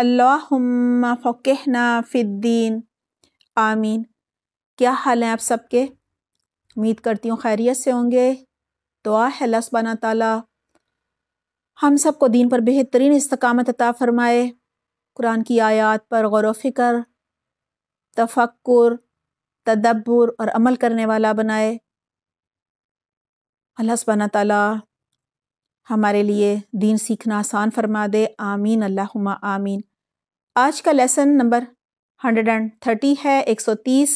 अल्लाहुम्मा फ़क़हना फ़िद्दीन आमीन क्या हाल हैं आप सबके उम्मीद करती हूँ खैरियत से होंगे दुआ है अल्लाह ताला हम सब को दीन पर बेहतरीन इस्तकामत अता फ़रमाए कुरान की आयात पर गौर फ़िक्र तफक्र तदब्बर और अमल करने वाला बनाए अल्लाह सुबहाना ताला हमारे लिए दीन सीखना आसान फरमा दे आमीन अल्लाहुम्मा आमीन आज का लेसन नंबर 130 है 130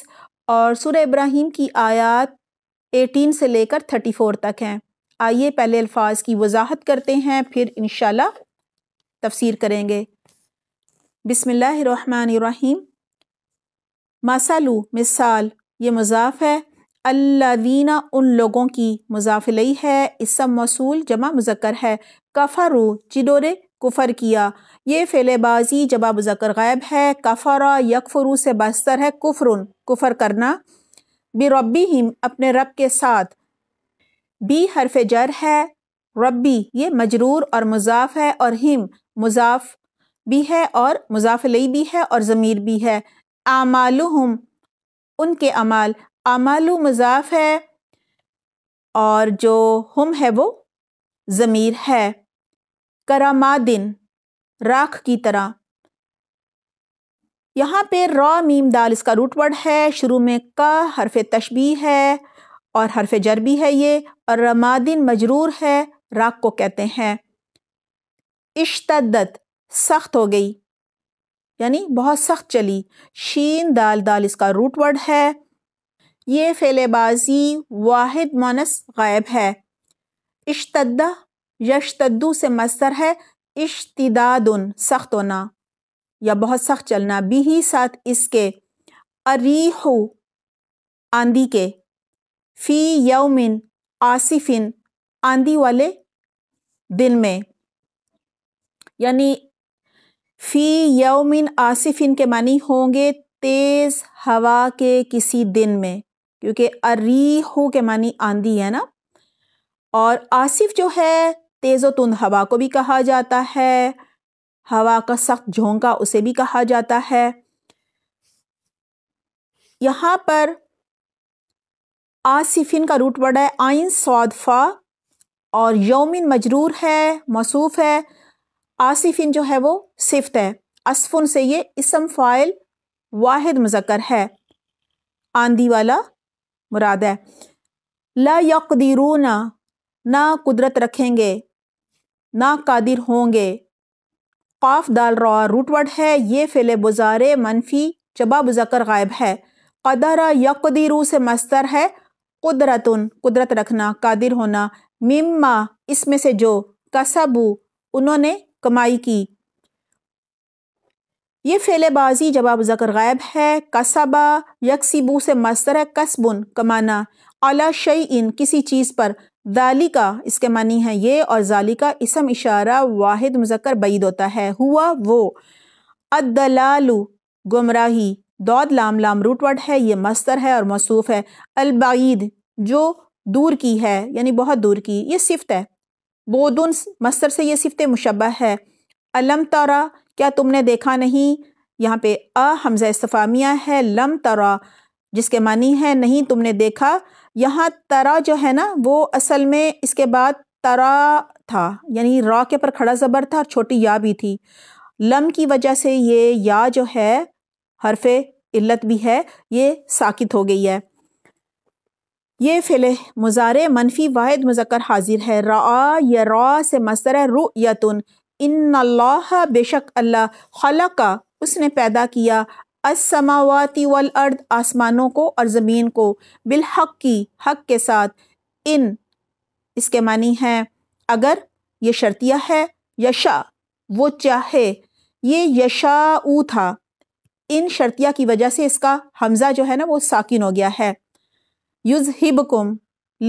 और सुर इब्राहिम की आयात 18 से लेकर 34 तक हैं आइए पहले अल्फाज की वजाहत करते हैं फिर इन तफसीर करेंगे बिसमीम मसालू मिसाल ये मजाफ है अल्लादीना उन लोगों की लई है इसम मौसू जमा मुजक्र है कफ़ारू जिन्होंने कुफ़र किया ये फ़िलेबाजी जवाब जकर गायब है कफ़रा यकफरू से बस्तर है कुफरुन कुफर करना बी रबी हिम अपने रब के साथ बी हरफ जर है रब्बी ये मजरूर और मुजाफ है और हिम मुजाफ भी है और मुजाफलई भी है और ज़मीर भी है हम उनके अमाल आमालु मुजाफ है और जो हम है वो ज़मीर है करामादिन राख की तरह यहाँ पे रॉ मीम दाल इसका रूटवर्ड है शुरू में का हरफ तशबी है और हरफ जर भी है ये और रमादिन मजरूर है राख को कहते हैं इश्तदत सख्त हो गई यानी बहुत सख्त चली शीन दाल दाल इसका रूटवर्ड है ये फेलेबाजी वाहिद मानस गायब है इश्तदा यशतद्दू से मस्तर है इश्तदादन सख्त होना या बहुत सख्त चलना भी ही साथ इसके अरीहु आंधी के फ़ी यौमिन आसिफिन आंधी वाले दिन में यानी फ़ी यौमिन आसिफिन के मानी होंगे तेज़ हवा के किसी दिन में क्योंकि अरीहु के मानी आंधी है ना और आसिफ जो है तेज़ो तुंद हवा को भी कहा जाता है हवा का सख्त झोंका उसे भी कहा जाता है यहाँ पर आसिफिन का रूट वर्ड है आइन सौदफा और यौमिन मजरूर है मसूफ है आसिफिन जो है वो सिफ्त है असफुन से ये इसम फ़ाइल वाहिद मुजक्र है आंधी वाला मुराद है ला यकदीरूना ना कुदरत रखेंगे ना कादिर होंगे काफ दाल रवा रूटवर्ड है ये फ़िल बुजारे मनफी जबा बुजकर गायब है कदरा यकदीरू से मस्तर है कुदरतन कुदरत रखना कादिर होना मिम्मा इसमें से जो कसबू उन्होंने कमाई की ये फ़ेलेबाजी जवाब जकर गायब है कसबा यकसीबू से मस्तर है कसबुन कमाना अला शई इन किसी चीज़ पर दालिका इसके मानी है ये और जालिका इसम इशारा वाहिद मुजक्कर बईद होता है हुआ वो अदलालू गुमराही दौद लाम लाम रूटवर्ड है ये मस्तर है और मसूफ है अलबाइद जो दूर की है यानी बहुत दूर की ये सिफत है बोदुन मस्तर से ये सिफत मुशबा है अलम तरा क्या तुमने देखा नहीं यहाँ पे अ हमजा इस्तफ़ामिया है लम तरा जिसके मानी है नहीं तुमने देखा यहाँ तरा जो है ना वो असल में इसके बाद तरा था यानी रा के पर खड़ा ज़बर था और छोटी या भी थी लम की वजह से ये या जो है हरफ इल्लत भी है ये साकित हो गई है ये फिले मुजारे मनफी वाहिद मुजक्र हाजिर है रा या रा से मसर है यतुन इन बेशक अल्लाह खला का उसने पैदा किया असमावाती वल अर्द आसमानों को और ज़मीन को बिलहक की हक के साथ इन इसके मानी हैं अगर ये शर्तिया है यशा वो चाहे ये यशाऊ था इन शर्तिया की वजह से इसका हमज़ा जो है ना वो साकिन हो गया है युज हिबकुम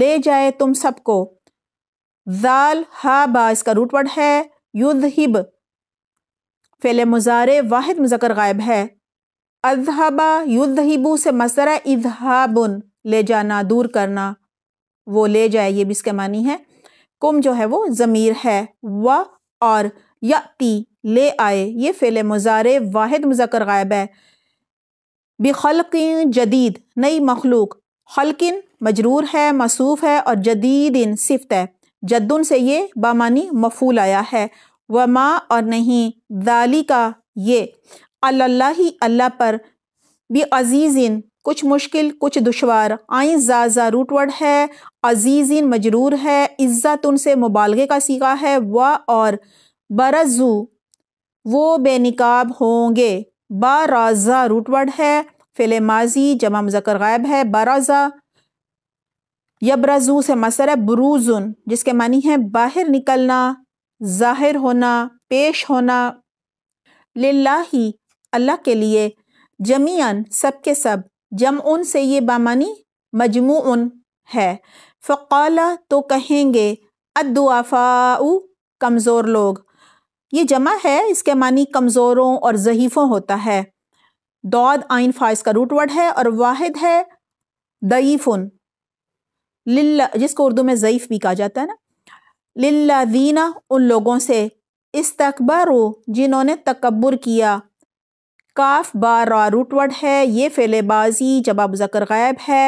ले जाए तुम सबको जाल बा इसका रूटवर्ड है युद्ध हिब फेले मुजारे वाहिद मुजकर गायब है अजहबा युद्धहिबू से मसरा इजहाबन ले जाना दूर करना वो ले जाए ये भी इसके मानी है कुम जो है वो ज़मीर है व और याती ले आए ये फ़ेल मुजारे वाहिद मुजक्र गायब है बिखलकिन जदीद नई मखलूक खलकिन मजरूर है मसूफ है और जदीद इन सिफ्त है जद्दन से ये बामानी मफूल आया है व माँ और नहीं दाली का ये अल्लाह ही अल्लाह पर भी अजीज़िन कुछ मुश्किल कुछ दुशवार आइन जाजा रूटवर्ड रूट वर्ड है अजीज़िन मजरूर है इज़्ज़त उनसे मुबालगे का सीखा है व और बरजू वो बेनकाब होंगे बाराजा रूटवर्ड है फिल माजी जमा मुजक्र गायब है बाराजा यबरजू से मसर है ब्रूजुन जिसके मानी है बाहर निकलना ज़ाहिर होना पेश होना लाही अल्लाह के लिए जमीन सब के सब जम उन से ये बामानी मजमू उन है फ़ाला तो कहेंगे अदुआफ़ाऊ कमज़ोर लोग ये जमा है इसके मानी कमज़ोरों और ज़हीफ़ों होता है दौद आइन फाइज का रूट वर्ड है और वाहिद है दईफ़ुन लिल्ला जिसको उर्दू में ज़ईफ़ भी कहा जाता है ना लिल्ला दीना उन लोगों से इस्तकबर जिन्होंने तकबर किया काफ बार रा रूटवर्ड है ये फेलेबाजी जवाब जकर गायब है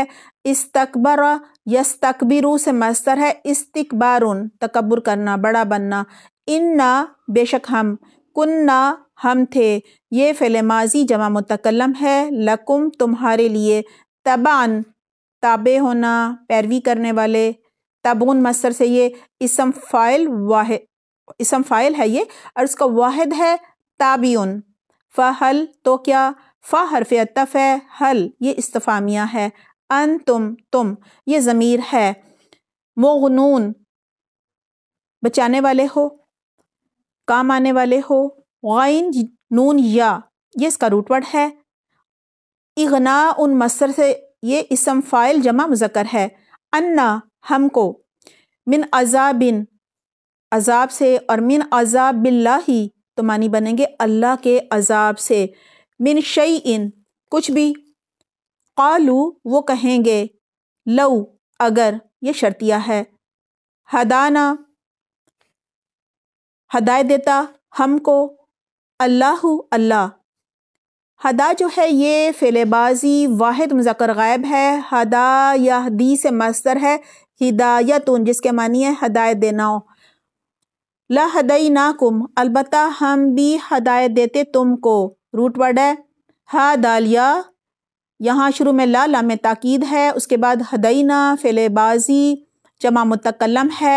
इस यस यस्तकबिरू से मस्तर है इस्तकबारुन तकबर करना बड़ा बनना इन्ना बेशक हम कुन्ना हम थे ये माजी जमा मुतकलम है लकुम तुम्हारे लिए तबान ताबे होना पैरवी करने वाले तबुन मस्तर से ये इसम फ़ाइल वाह इसम फ़ाइल है ये और उसका वाहिद है ताबियन फ़हल तो क्या फ़ा हरफ अतफ़ है हल ये इस्तफ़ामिया है अन तुम तुम ये ज़मीर है मोगनून बचाने वाले हो काम आने वाले हो गाइन नून या ये इसका रूटवर्ड है इगना उन मसर से ये इसम फ़ाइल जमा मुजक्र है अन्ना हमको मिन अजाबिन अजाब से और मिन अजाबिल्ला तो मानी बनेंगे अल्लाह के अजाब से मिन शई इन कुछ भी कालू वो कहेंगे लऊ अगर ये शर्तिया है हदाना हदाय देता हमको अल्लाह अल्लाह हदा जो है ये फेलेबाजी वाहिद मुजक्र गायब है हदा या हदी से मस्तर है हिदायत जिसके मानिए हदायत देना हो लहदई ना कुम अलबत् हम भी हदायत देते तुमको रूट वर्ड है हा दालिया यहाँ शुरू में ला लाम में ताकीद है उसके बाद हदईना फ़िलेबाजी जमा मुतकलम है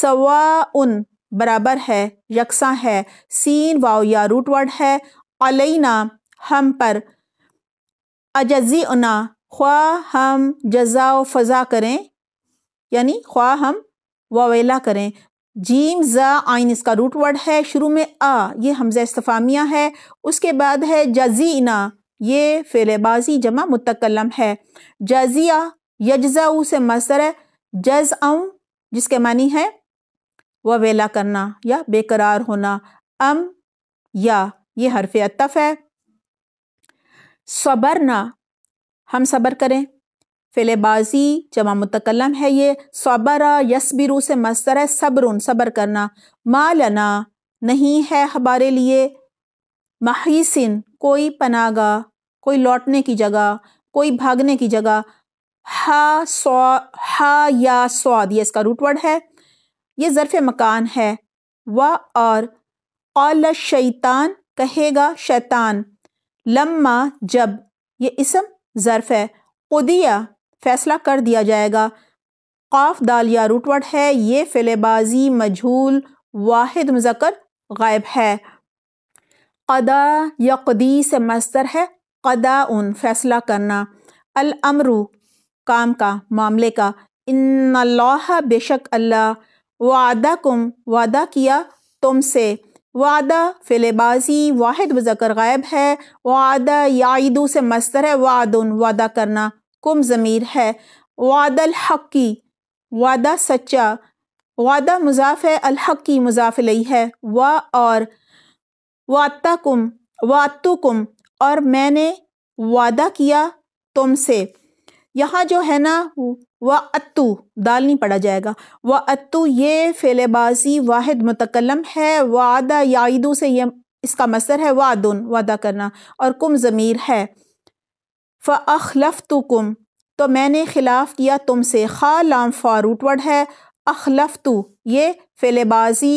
सवा उन बराबर है यकसा है सीन वाव या रूट वर्ड है अलना हम पर अजी उना ख्वा हम जजा व फजा करें यानी ख्वा हम ववेला करें जीम ज़ा आइन इसका रूट वर्ड है शुरू में आ ये हमज़ इस्तफ़ामिया है उसके बाद है जजीना ये फेलेबाजी जमा मुतकलम है जजिया यजाऊ से मसर है जज अम जिसके मानी है वेला करना या बेकरार होना अम या ये हरफ अतफ है सबरना हम सबर करें फ़िलेबाजी जमा मुतकलम है ये सौबरा यसबिरू से मस्तर है सब्र सब्र करना मालना नहीं है हमारे लिए महीसिन कोई पनागा कोई लौटने की जगह कोई भागने की जगह हा सौ हा या सौद ये इसका रूटवर्ड है ये ज़रफ़ मकान है व और कौल शैतान कहेगा शैतान लम्मा जब ये इसम ज़रफ़ है उदिया फैसला कर दिया जाएगा काफ दाल या रुटवट है ये फिलेबाजी मजहूल वाहिद मुजक्र गायब है कदा कदी से मस्तर है कदा उन फैसला करना अमरु काम का मामले का इन बेशक अल्लाह वादा कुम वादा किया तुमसे वादा फिलेबाजी वाहिद मुजक्र गायब है वादा यादू से मस्तर है वादुन वादा करना कुम ज़मीर है वादल हक़ी वादा सच्चा वादा मुजाफ अलहक़ी मुजाफलई है वा और कुम वातु कुम और मैंने वादा किया तुमसे यहाँ जो है ना व अतु दाल नहीं पड़ा जाएगा व अतु ये फेलेबाजी वाहिद मतकलम है वादा यादू से ये इसका मसर है वादुन वादा करना और कुम ज़मीर है फ़लफ़ तुकुम तो मैंने खिलाफ किया तुमसे खा लाम फारूटवर्ड है अखलफ तो ये फिलेबाजी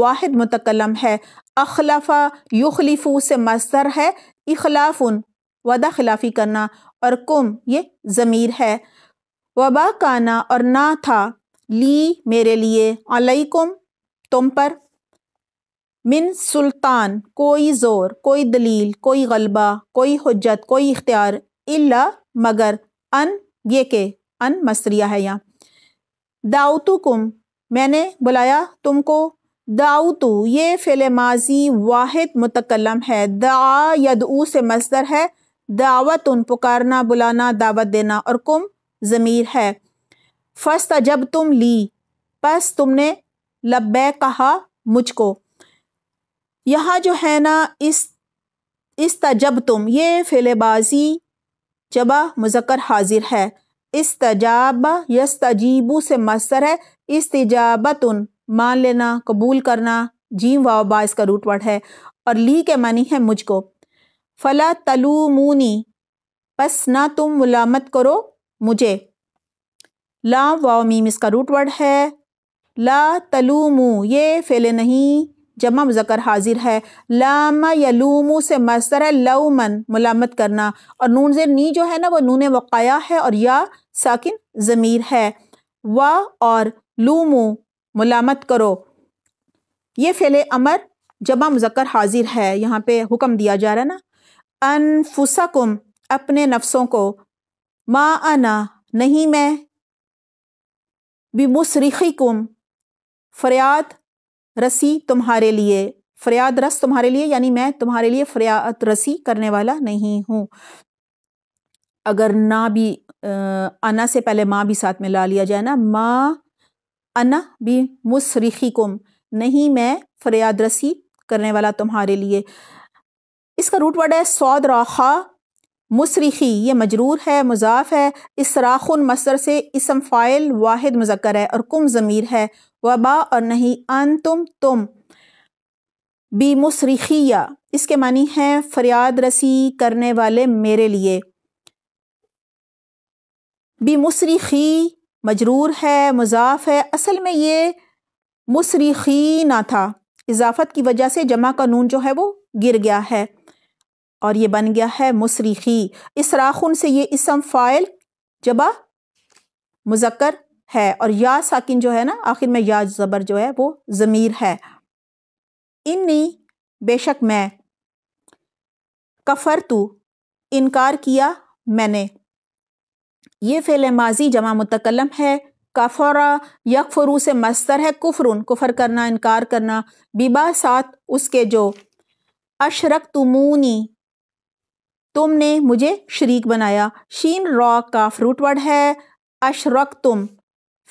वाहिद मतकलम है अखलफ़ा युखलिफू से मस्तर है इखलाफुन वदा खिलाफी करना और कुम ये ज़मीर है वबा काना और ना था ली मेरे लिए अलैकुम तुम पर मिन सुल्तान कोई ज़ोर कोई दलील कोई गलबा कोई हजत कोई इख्तियार इल्ला मगर अन ये के अन मसरिया है यहाँ दाऊतुकुम मैंने बुलाया तुमको दाऊतु ये फ़िल माजी वाहिद मुतकलम है दा यदऊ से मजदर है दावत उन पुकारना बुलाना दावत देना और कुम ज़मीर है फस्त जब तुम ली बस तुमने लब्बे कहा मुझको यहाँ जो है ना इस इस तजब तुम ये फिलेबाजी जबा मुजक्र हाजिर है इस यस तजीबू से मसर है इस इस्तजाबतुन मान लेना कबूल करना जीम वाबा इसका रूटवर्ड है और ली के मानी है मुझको फला तलूमूनी बस ना तुम मुलामत करो मुझे ला वामीम इसका रूटवर्ड है ला तलूमू ये फेले नहीं जमा मुजकर हाजिर है लामा लूमो से मसर है लऊमन मलामत करना और नून जे नी जो है ना वो नून वक़ाया है और या साकिन ज़मीर है व और लूमू मलामत करो ये फेले अमर जमा मुजकर हाजिर है यहाँ पे हुक्म दिया जा रहा है ना अनफुसकुम अपने नफ्सों को मा आना नहीं मैं बिमुसरिखी कुम फरियाद रसी तुम्हारे लिए फरियाद रस तुम्हारे लिए यानी मैं तुम्हारे लिए फरियाद रसी करने वाला नहीं हूँ अगर ना भी अना से पहले माँ भी साथ में ला लिया जाए ना माँ अना भी मुसरीखी कुम नहीं मैं फरियाद रसी करने वाला तुम्हारे लिए इसका रूट वर्ड है सौद राखा मुसरिखी ये मजरूर है मुजाफ है इस राखुन मसर से इसम फ़ाइल वाहिद मुजक्र है और कुम ज़मीर है वबा और नहीं अन तुम तुम मुसरीखिया इसके मानी हैं फरियाद रसी करने वाले मेरे लिए बीमुसरिखी मजरूर है मुजाफ है असल में ये मुसरीखी ना था इजाफत की वजह से जमा का नून जो है वो गिर गया है और ये बन गया है इस राखुन से ये इसम फ़ाइल जबा मुजक्कर है और या साकिन जो है ना आखिर में या ज़बर जो है वो ज़मीर है इन्नी बेशक मैं कफ़र तू इनकार किया मैंने ये फ़ेल माजी जमा मुतकलम है कफरा यकफरू से मस्तर है कुफरुन कुफर करना इनकार करना बिबा साथ उसके जो अशरक तुमूनी तुमने मुझे शरीक बनाया शीन रॉ का फ्रूट वर्ड है अशरक तुम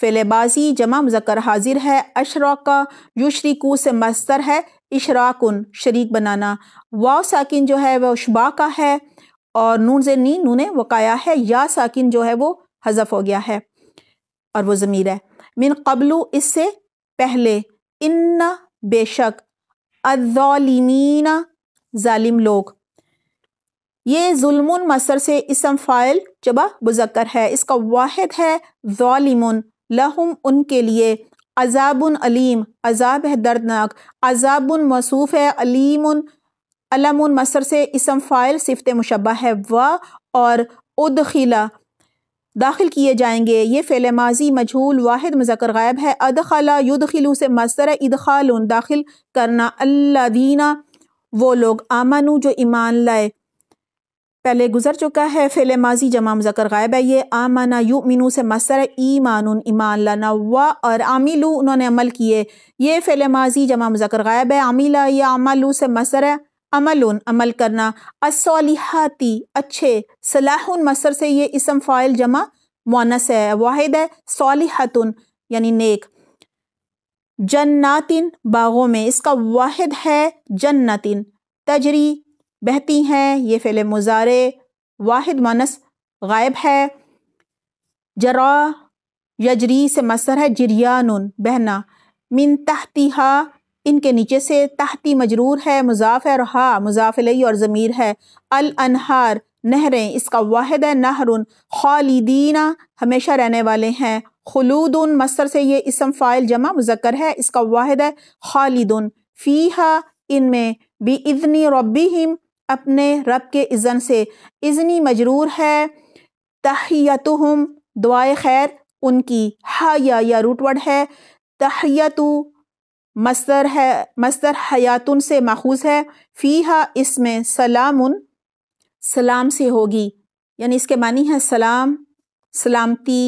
फेलेबाजी जमा मुजक्र हाजिर है अशरा का से मस्तर है इशराकुन शरीक बनाना वाव साकिन जो है वह उशबा का है और नून से नी नून वकाया है या साकिन जो है वो हजफ हो गया है और वो ज़मीर है मिन कबलू इससे पहले इन बेशक अदौलिमीना ालिम लोग ये जुल्मन मसर से इसम फ़ाइल जबा मुजक्र है इसका वाहिद है ालिमन लहुम उनके लिए अजाबन अलीम अजाब है दर्दनाक अजाबन मसूफ़ है अलीम अलम मसर से इसम फ़ाइल सिफत मुशबा है व और ख़िला दाखिल किए जाएंगे ये फ़ैल माजी मजहूल वाहिद मज़कर गायब है युद युदखिलू से मसर इदखाल दाखिल करना अल्लादीना वो लोग आमनू जो ईमान लाए पहले गुजर चुका है फेल माजी जमा मुजकर गायब है ये आमाना यू मीनू से मसर ई ईमान ईमान लाना और आमिलू उन्होंने अमल किए ये फेल माजी जमा मुजकर गायब है आमिला ये आमालू से मसर अमल अमल करना असोलिहाती अच्छे सलाहुन मसर से ये इसम फ़ाइल जमा मुनस है वाहिद है सोलिहत यानी नेक जन्नातिन बागों में इसका वाहिद है जन्नातिन तजरी बहती हैं ये फ़िल मुजारे वाहिद मनस गायब है जरा यजरी से मसर है जरियान बहना मिन हा इनके नीचे से तहती मजरूर है मुजाफ और हा मुजाफिलई और ज़मीर है अल अनहार नहरें इसका वाहिद है नहरुन खालिदीना हमेशा रहने वाले हैं उन मसर से ये इसम फ़ाइल जमा मुजक्र है इसका वाहिद है खालिदन फ़ी हा में बी इज़नी रबी हिम अपने रब के इज़न से इज़नी मजरूर है तहयतुम दुआए खैर उनकी हाया या रूटवर्ड है तहयतु मस्तर है मस्तर हयातुन से माखूज है फ़ीहा इसमें उन सलाम से होगी यानी इसके मानी है सलाम सलामती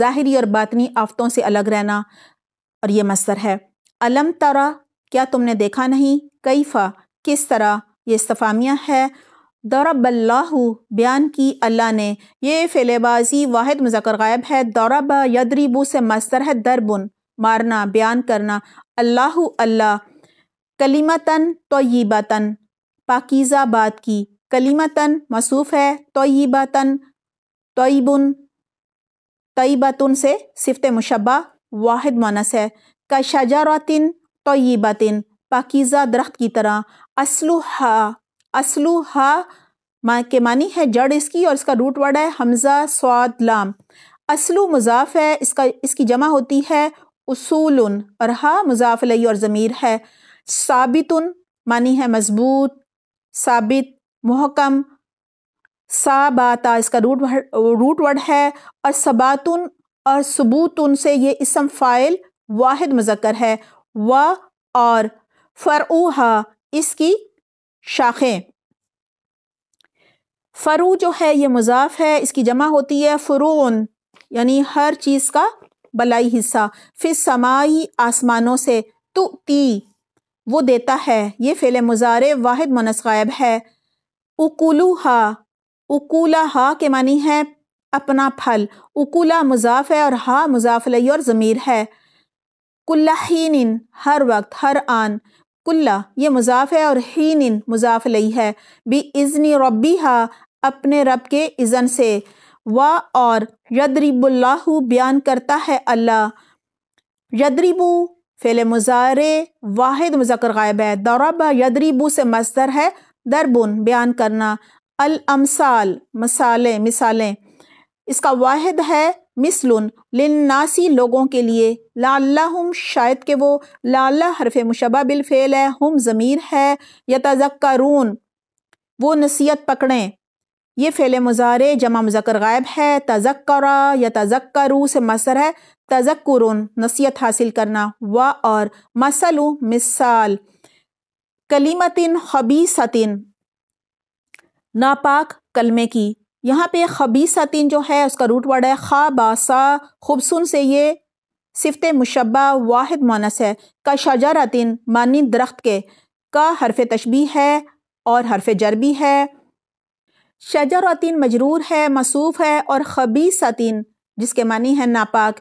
ज़ाहरी और बातनी आफतों से अलग रहना और ये मस्तर है अलम तरा क्या तुमने देखा नहीं कैफ़ा किस तरह ये इस्तफ़ामिया है दौरबल्लाहू बयान की अल्लाह ने यह फ़िलेबाजी वाहिद मुजकर गायब है दौरब यदरीबू से मस्तर है दरबुन मारना बयान करना अल्लाह अल्लाह कलीमतन तोयीबातन पाकिज़ा बात की कलीमतन मसूफ़ है तोयीबातन तोयबुन तयबतन से सिफत मुशबा वाहिद मानस है कशजरातिन तोयबातिन पाकिज़ा दरख्त की तरह असलुहा असलुहा माँ के मानी है जड़ इसकी और इसका रूट वर्ड है हमज़ा स्वाद लाम असलू मुजाफ है इसका इसकी जमा होती है उसूल और हा मुजाफ लई और ज़मीर है साबित मानी है मजबूत साबित मोहकम साबाता इसका रूट रूट वर्ड है और सबातुन और सबूतुन से ये इसम फ़ाइल वाहिद मज़क्कर है व और फ़रूहा इसकी शाखें फ़रू जो है ये मुजाफ है इसकी जमा होती है फ़रून यानी हर चीज़ का बलाई हिस्सा फिर समाई आसमानों से तु ती वो देता है ये फेल मुजारे वाहिद मुनसगायब है उकुलू हा उकूला हा के मानी है अपना फल उकूला मुजाफ है और हा लई और ज़मीर है कुल्लाहीन हर वक्त हर आन कुल्ला ये मुजाफ है और हीन मुजाफ लई है बी इज़नी रबी हा अपने रब के इज़न से वाह और यदरीबुल्लाहु बयान करता है अल्लाह यदरिबू फेल मुजारे वाहिद मुजक्र गायब है दौरब यदरीबू से मजदर है दरबुन बयान करना अल अमसाल मसाले मिसालें इसका वाहिद है मिसलुन लिन्नासी लोगों के लिए लाला हम शायद के वो लाला हरफ मुशबा बिलफेल है हम ज़मीर है यतज़क्रून वो नसीहत पकड़ें ये फ़ेल मुजारे जमा मुजकर गायब है तजक्रा या तजक्रू से मसर है तजक्र नसीहत हासिल करना व और मसल मिसाल कलीमतिन सतिन नापाक कलमे की यहाँ पे खबीसतिन जो है उसका रूट वर्ड है खा बासा खूबसून से ये सिफत मुशबा वाहिद मानस है का शजरातिन मानी दरख्त के का हरफ तशबी है और हरफ जरबी है शजरातिन मजरूर है मसूफ है और खबीसतिन जिसके मानी है नापाक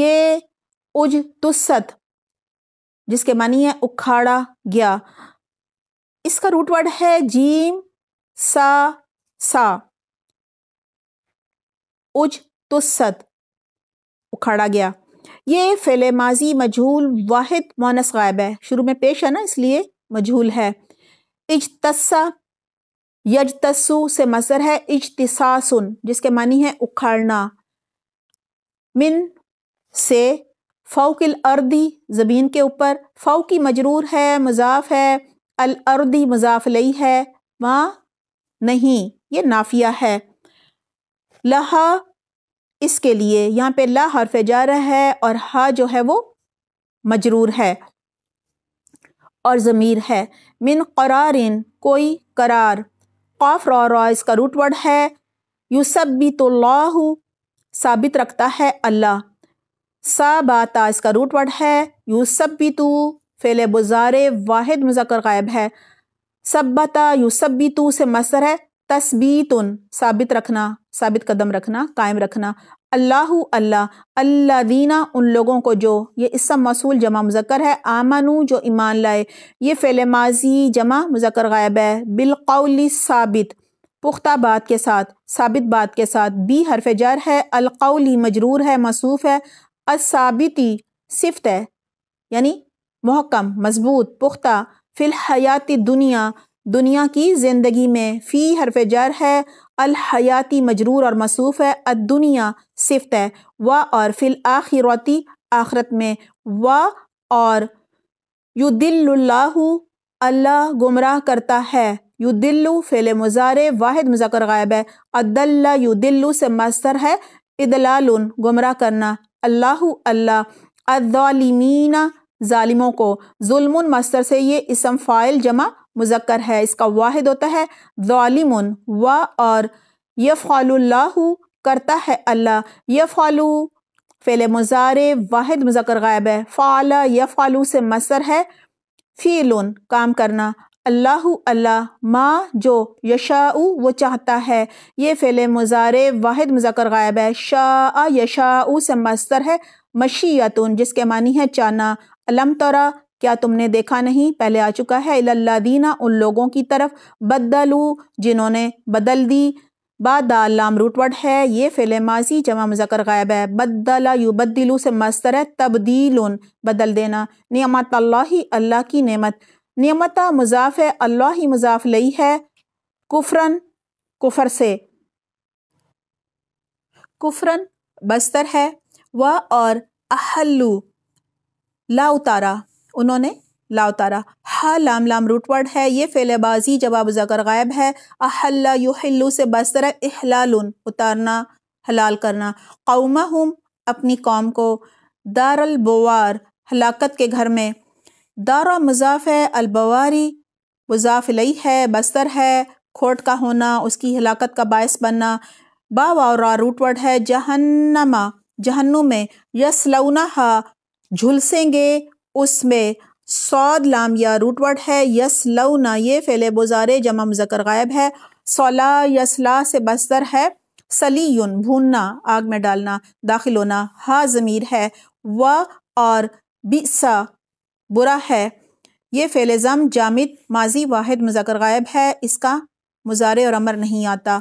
ये उज तुस्त जिसके मानी है उखाड़ा गया इसका रूट वर्ड है जीम सा सा उज तो सद उखाड़ा गया ये फेले माजी मजहूल वाहिद मोनस गायब है शुरू में पेश है ना इसलिए मजहूल है इजतस्सा यजतसु से मसर है इजतसासुन जिसके मानी है उखाड़ना मिन से फ़ौकिल अर्दी ज़मीन के ऊपर फ़ौकी मजरूर है मजाफ है अल अर्दी मजाफ लई है माँ नहीं ये नाफिया है लहा इसके लिए यहाँ पे ला हरफ जा रहा है और हा जो है वो मजरूर है और ज़मीर है मिन करारिन कोई करार कौफ रौ रौ इसका रूट भी तो लाह साबित रखता है अल्लाह साबाता इसका है वर्ड भी तो फेले बुजार वाहिद मुजक्र गायब है भी तो से मसर है तस्बीतुन साबित रखना साबित कदम रखना कायम रखना अल्लाह अल्लाह अल्ला दीना उन लोगों को जो ये इसम मसूल जमा मुजक्र है आमनु जो ईमान लाए ये फ़ैल माजी जमा मुजक्र गायब है बिलकौली साबित पुख्ता बात के साथ साबित बात के साथ बी हरफ जर है अलकौली मजरूर है मसूफ है असाबिती सिफ्त है यानी महकम मजबूत पुख्ता फिलहयाती दुनिया दुनिया की ज़िंदगी में फ़ी हरफ जर है हयाती मजरूर और मसूफ़ है अदुनिया सिफ्त है व और फिल आखिरती आखरत में व और युदिल्लाहु अल्लाह गुमराह करता है दिल्लु फ़ेल मुजारे वाहिद मुजक्र गायब है अदल्ला दिल्लु से मस्तर है इदलाल गुमराह करना अल्लाह अल्लाह अदालिमीना ालिमों को जुल्म मस्तर से ये इसम फ़ाइल जमा मुजक्कर है इसका वाहिद होता है ालिम व और यफ़ाल्लाह करता है अल्लाह यफ़ालू फ़ेल मुजारे वाहिद मुजक्र गायब है फ़ाला यफ़ालू से मसर है फ़ील काम करना अल्लाह अल्लाह माँ जो यशाऊ वो चाहता है ये फ़ेल मुजारे वाहिद मुजक्र गायब है शाह यशाऊ से मस्तर है मशीयतन जिसके मानी है चाना अलम तरा क्या तुमने देखा नहीं पहले आ चुका है इल्लादीना उन लोगों की तरफ बदलू जिन्होंने बदल दी बादाल रूटवर्ड है ये फेले माजी जमा मुजकर गायब है बदला यू बदलू से मस्तर है तब्दील बदल देना नियमत अल्लाह अल्लाह की नेमत नियमत मुजाफ है अल्लाह ही मुजाफ लई है कुफरन कुफर से कुफरन बस्तर है व और अहल्लू ला उतारा उन्होंने लाउतारा हा लाम लाम रूटवर्ड है ये फेलेबाजी जवाब जकर गायब है अहल्ला युहल्लू से बस अहलाल इहलालुन उतारना हलाल करना कौमा हम अपनी कौम को दारल हलाकत के घर में दारा मुजाफ है अलबवारी मुजाफलई है बस्तर है खोट का होना उसकी हलाकत का बायस बनना बावा रूटवर्ड है जहन्नमा जहन्नु में यसलौना झुलसेंगे उसमें सौद लाम या रूटवर्ड है यस लव ना ये फेले बुजारे जमा मुजकर गायब है सौला यसला से बस्तर है सली भूनना आग में डालना दाखिल होना हा ज़मीर है व और बिसा बुरा है ये फेलेज़म जामिद माजी वाहिद मुजकर गायब है इसका मुजारे और अमर नहीं आता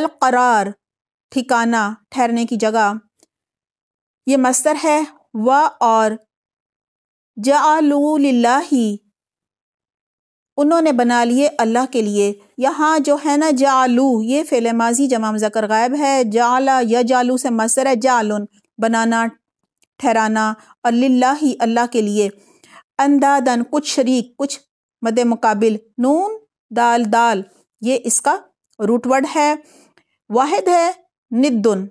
अलकरार ठिकाना ठहरने की जगह ये मस्तर है व और जा लाही उन्होंने बना लिए अल्लाह के लिए यहाँ जो है ना जालू ये फेल माजी जमा ज़कर गायब है जाला या जालू से मसर है जालुन बनाना ठहराना और लाही अल्लाह के लिए अंदादन कुछ शरीक कुछ मद मुकाबिल नून दाल दाल ये इसका रूटवर्ड है वाहिद है निदुन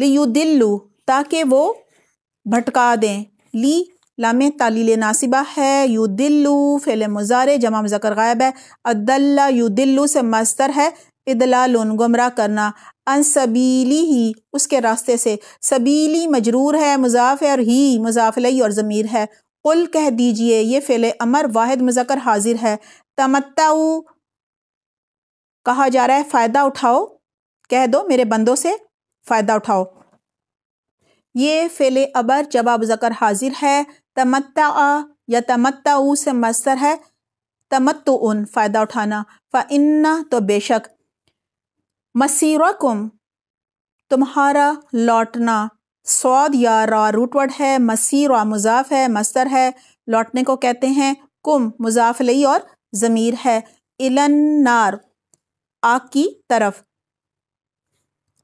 लियु दिल्लू ताकि वो भटका दें ली लाम तालील नासिबा है यू दिल्लू फेल मुजारे जमा मुजकर गायब है अदल्ला यू दिल्लू से मस्तर है इदलाल गुमराह करना अनसबीली ही उसके रास्ते से सबीली मजरूर है मुजाफ और ही मुजाफलई और ज़मीर है कुल कह दीजिए ये फेल अमर वाहिद मुजकर हाजिर है तमत्ता कहा जा रहा है फ़ायदा उठाओ कह दो मेरे बंदों से फ़ायदा उठाओ ये फेले अबर जवाब जकर हाजिर है तमत्ता या तमत्ता से मस्तर है तमत्त उन फ़ायदा उठाना फ़न्ना तो बेशक मसीरकुम तुम्हारा लौटना सौद या रा रूटवर्ड है मसीर और मुजाफ है मस्तर है लौटने को कहते हैं कुम मुजाफ लई और ज़मीर है इलन नार आग की तरफ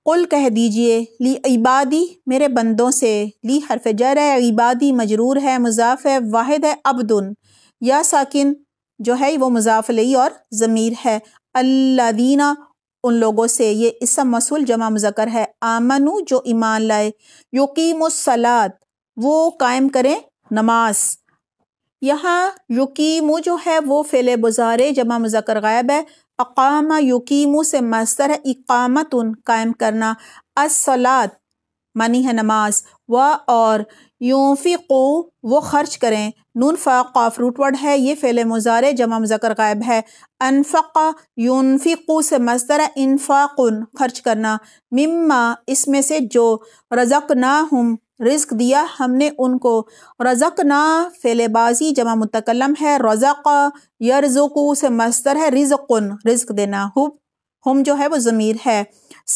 कुल कह दीजिए ली इबादी मेरे बंदों से ली हरफ जर है इबादी मजरूर है मुजाफ है वाहिद है अब्दुन या साकिन जो है वो मुजाफली और ज़मीर है अल्लादीना उन लोगों से ये इसम मसूल जमा मुजकर है आमनु जो ईमान लाए सलात वो कायम करें नमाज यहाँ युकीमु जो है वो फेले बुजारे जमा मुजकर गायब है अकामा यकीमू से मस्तर है इकामत उन कायम करना असलात मनी है नमाज व और को वो ख़र्च करें नून फ़ाक़ाफ रूटवर्ड है ये फैले मुजारे जमा मुजकर गायब है अनफ़ा को से मस्तर इनफाकुन ख़र्च करना मिम्मा इसमें से जो रज़क ना हम रिस्क दिया हमने उनको रज़क ना फेलेबाजी जमा मुतकलम है रज़क यरजुकु से मस्तर है रिजकुन रिस्क देना हुब हम जो है वो ज़मीर है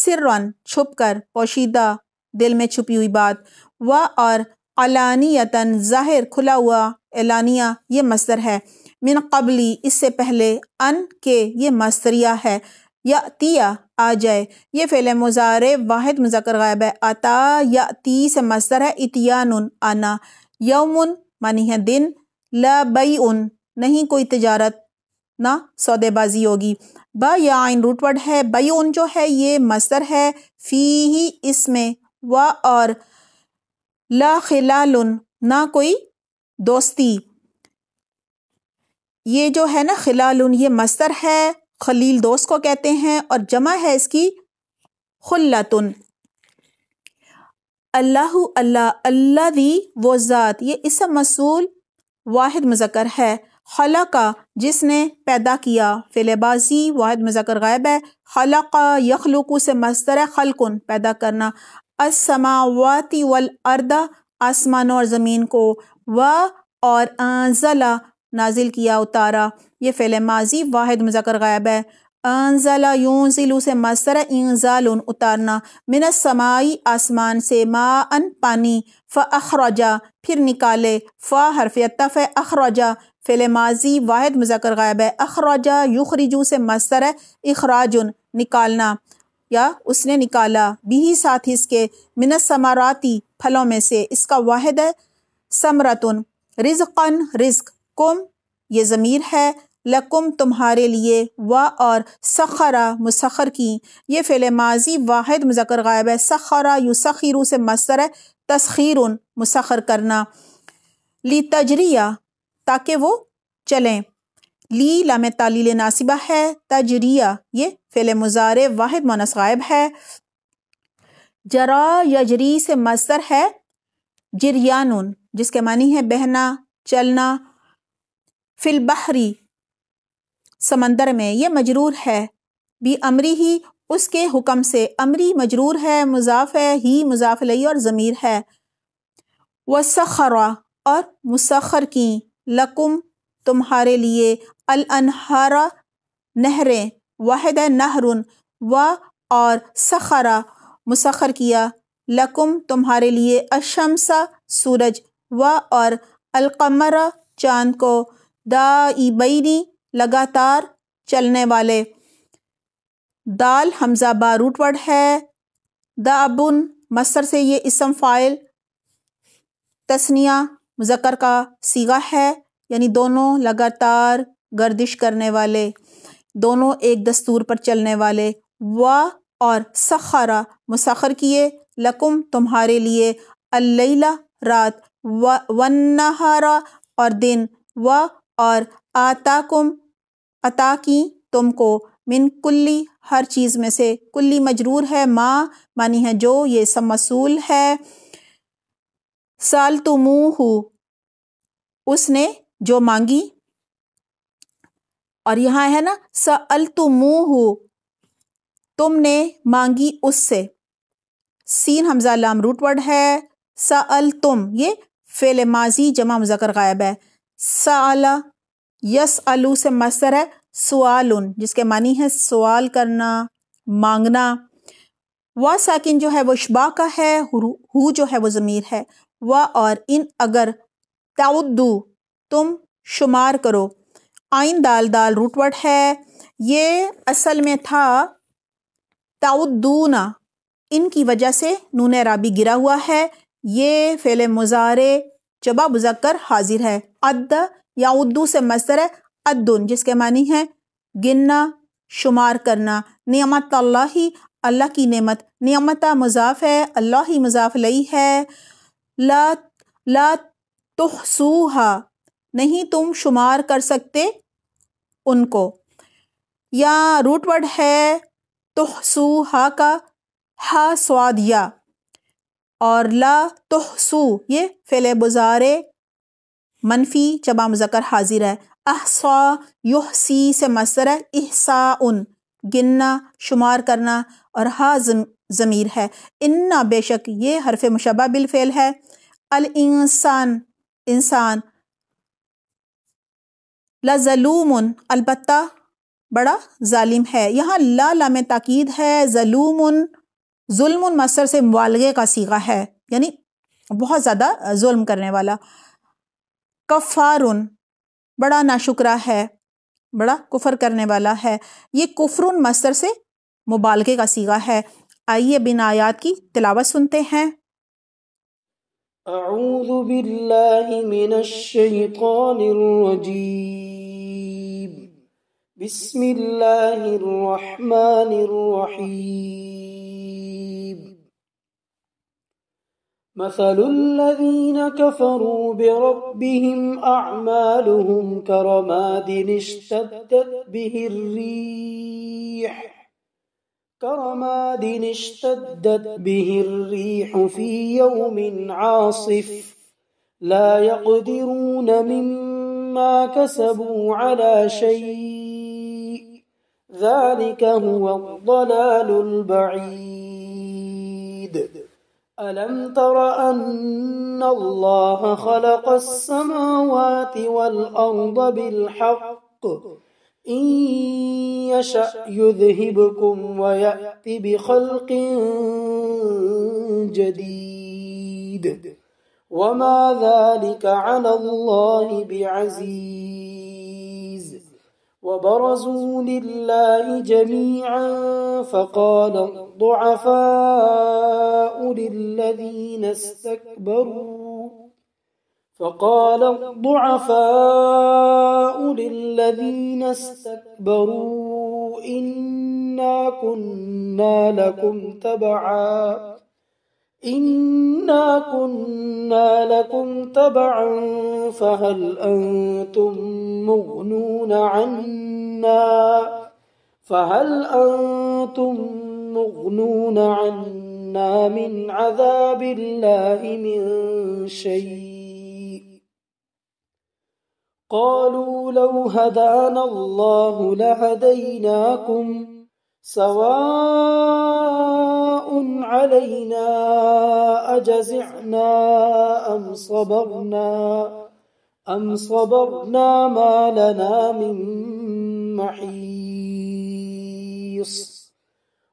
सिरन छुप कर पोशीदा दिल में छुपी हुई बात व और अलानियतन ज़ाहिर खुला हुआ एलानिया ये मस्तर है मिन कबली इससे पहले अन के ये मस्तरिया है या तिया आ जाए ये फेले मुजारे वाहिद मुजकर गायब है अता या ती से मस्तर है इतियान आना यौमन मानी है दिन लबई उन नहीं कोई तजारत ना सौदेबाजी होगी ब या आइन रूटवर्ड है बई उन जो है ये मस्तर है फ़ी ही इसमें व और ला खिलाल ना कोई दोस्ती ये जो है ना खिलाल ये मस्तर है खलील दोस्त को कहते हैं और जमा है इसकी खुल्लातुन अल्लाह अल्लाह अल्लाह दी वो ज़ात ये इस मसूल वाहिद मज़कर है खलाका जिसने पैदा किया फिलेबाजी वाहिद मुजक्र गायब है खलाका यखलूकू से मस्तर है खलकुन पैदा करना असमावाती वल अर्दा आसमान और ज़मीन को व और अंजला नाजिल किया उतारा ये फ़िल माजी वाहिद मुजकर गायब है अनजला जिलू से मसर इंजाल उतारना मिनस समाई आसमान से मा अन पानी फ़ अखरजा फिर निकाले फ़ हरफ तफ़ अखरजा फ़िल माजी वाहिद मुजकर गायब है युख युखरिजू से मसर अखराज निकालना या उसने निकाला भी साथ इसके मिनस समाराती फलों में से इसका वाहिद है समरतन रिजकन रिज्क कुम ये ज़मीर है लकुम तुम्हारे लिए व और सखरा मुसखर की ये फ़िल माजी वाहिद मुजकर गायब है सखरा युसखीरू से मसर है तस्खीर मुसखर करना ली तजरिया ताकि वो चलें ली लाम तालील नासिबा है तजरिया ये फ़िल मुजार वाहिद मुनस गायब है जरा यजरी से मसर है जरियान जिसके मानी है बहना चलना फ़िलबहरी समंदर में यह मजरूर है भी अमरी ही उसके हुक्म से अमरी मजरूर है मुजाफ है ही मुजाफलई और ज़मीर है व सखरा और मुसखर की लकुम तुम्हारे लिए अनहारा नहरें वाहद नहरुन व और सखरा मुसखर किया लकुम तुम्हारे लिए अशमसा सूरज व और अलकमरा चांद को दईनी लगातार चलने वाले दाल हमजा बारूटवर्ड है द है मसर से ये इसम फ़ाइल तस्निया मुजक्र का सीगा है यानी दोनों लगातार गर्दिश करने वाले दोनों एक दस्तूर पर चलने वाले व और सखारा मुसखर किए लकुम तुम्हारे लिए अल्लैला रात व वन्नहारा और दिन व और आताकुम अता की तुमको मिन कुल्ली हर चीज़ में से कुल्ली मजरूर है माँ मानी है जो ये सब मसूल है साल तो मुँह उसने जो मांगी और यहाँ है ना सल तो मुँह तुमने मांगी उससे सीन हमजा लाम रूटवर्ड है सल तुम ये फेल माजी जमा मुजकर गायब है साला यस अलू से मसर है सवाल उन जिसके मानी है सवाल करना मांगना व साकिन जो है वो शबा का है हु जो है वो ज़मीर है व और इन अगर ताउदू तुम शुमार करो आइन दाल दाल रूटवर्ड है ये असल में था ना इनकी वजह से नून राबी गिरा हुआ है ये फेले मुजारे जबा मुजक्कर हाजिर है अद या उद्दू से मसर है अद्दुन जिसके मानी है गिनना शुमार करना नियमत अल्लाह ही अल्लाह की नेमत नियमत मजाफ है अल्लाह ही मजाफ लई है ला ला तुहसूहा नहीं तुम शुमार कर सकते उनको या रूटवर्ड है तुहसूहा का हा स्वाद या और ला तोहसू ये फेले बुज़ारे मनफी जबा मुजकर हाजिर है अहसा युहसी से मसर है अहसा उन गिनना शुमार करना और हा ज़मीर है इन्ना बेशक ये हरफ मुशबा बिलफेल है अल इंसान इंसान उन अलबत् बड़ा ालिम है यहाँ ला ला ताकीद है उन जुल्म मसर से मुआलगे का सीगा है यानी बहुत ज़्यादा जुल्म करने वाला कफ़ारुन बड़ा नाशुकरा है बड़ा कुफर करने वाला है ये कुफरुन मसर से मुबालगे का सीगा है आइए बिन आयात की तिलावत सुनते हैं أعوذ بالله من الشيطان الرجيم بسم الله الرحمن الرحيم مثل الذين كفروا بربهم أعمالهم كرماد اشتدت به الريح كرماد اشتدت به الريح في يوم عاصف لا يقدرون مما كسبوا على شيء ذلك هو الضلال البعيد ألم تر أن الله خلق السماوات والأرض بالحق إن يشأ يذهبكم ويأتي بخلق جديد وما ذلك على الله بعزيز وبرزوا لله جميعا فقال الضعفاء للذين استكبروا فقال الضعفاء للذين استكبروا إنا كنا لكم تبعاً إنا كنا لكم تبعا فهل أنتم مغنون عنا فهل أنتم مغنون عنا من عذاب الله من شيء قالوا لو هدانا الله لهديناكم سواء علينا أجزعنا أم صبرنا أم صبرنا ما لنا من محيص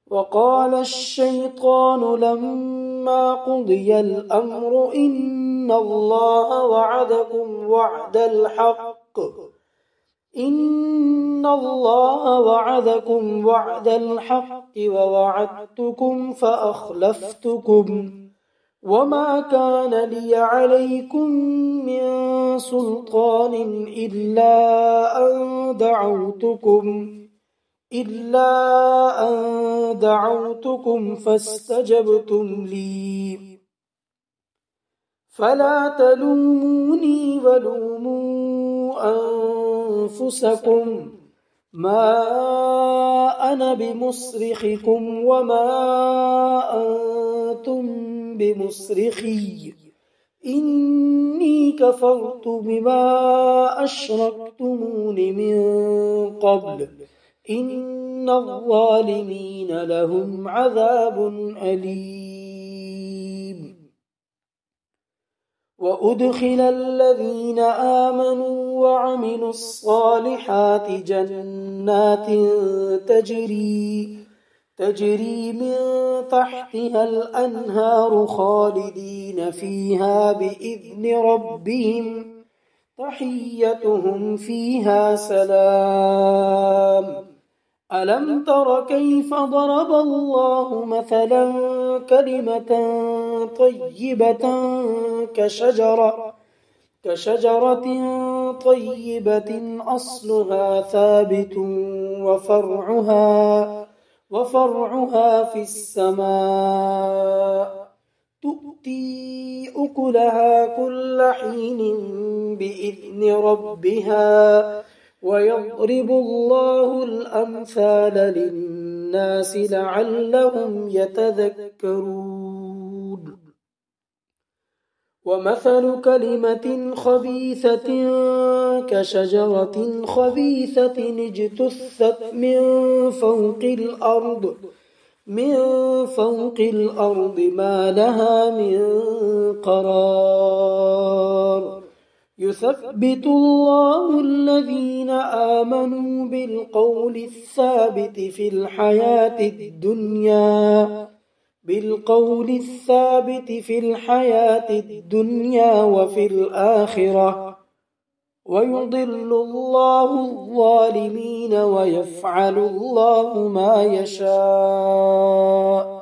وقال الشيطان لما قضي الأمر إن الله وعدكم وعد الحق إن الله وعدكم وعد الحق ووعدتكم فأخلفتكم وما كان لي عليكم من سلطان إلا أن دعوتكم إلا أن دعوتكم فاستجبتم لي فلا تلوموني ولوموا أن أنفسكم ما أنا بمصرخكم وما أنتم بمصرخي إني كفرت بما أشركتمون من قبل إن الظالمين لهم عذاب أليم وأدخل الذين آمنوا وعملوا الصالحات جنات تجري تجري من تحتها الأنهار خالدين فيها بإذن ربهم تحيتهم فيها سلام ألم تر كيف ضرب الله مثلاً كلمة طيبة كشجرة كشجرة طيبة أصلها ثابت وفرعها وفرعها في السماء تؤتي أكلها كل حين بإذن ربها ويضرب الله الأمثال للناس الناس لعلهم يتذكرون ومثل كلمة خبيثة كشجرة خبيثة اجتثت من فوق الأرض من فوق الأرض ما لها من قرار يثبت الله الذين آمنوا بالقول الثابت في الحياة الدنيا بالقول الثابت في الحياة الدنيا وفي الآخرة ويضل الله الظالمين ويفعل الله ما يشاء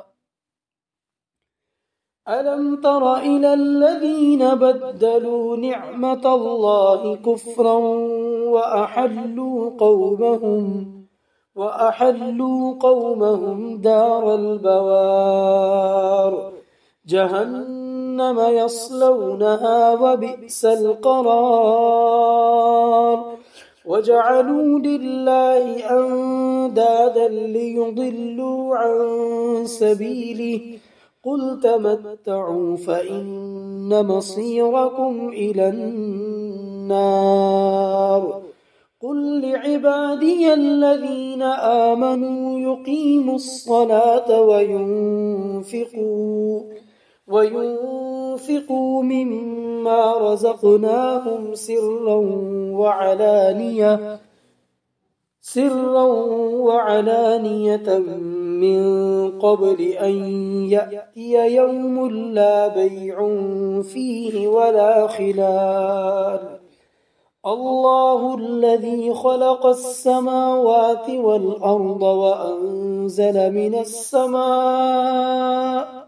ألم تر إلى الذين بدلوا نعمة الله كفرا وأحلوا قومهم وأحلوا قومهم دار البوار جهنم يصلونها وبئس القرار وجعلوا لله أندادا ليضلوا عن سبيله قل تمتعوا فإن مصيركم إلى النار قل لعبادي الذين آمنوا يقيموا الصلاة وينفقوا وينفقوا مما رزقناهم سرا وعلانية سرا وعلانية من قبل أن يأتي يوم لا بيع فيه ولا خلال الله الذي خلق السماوات والأرض وأنزل من السماء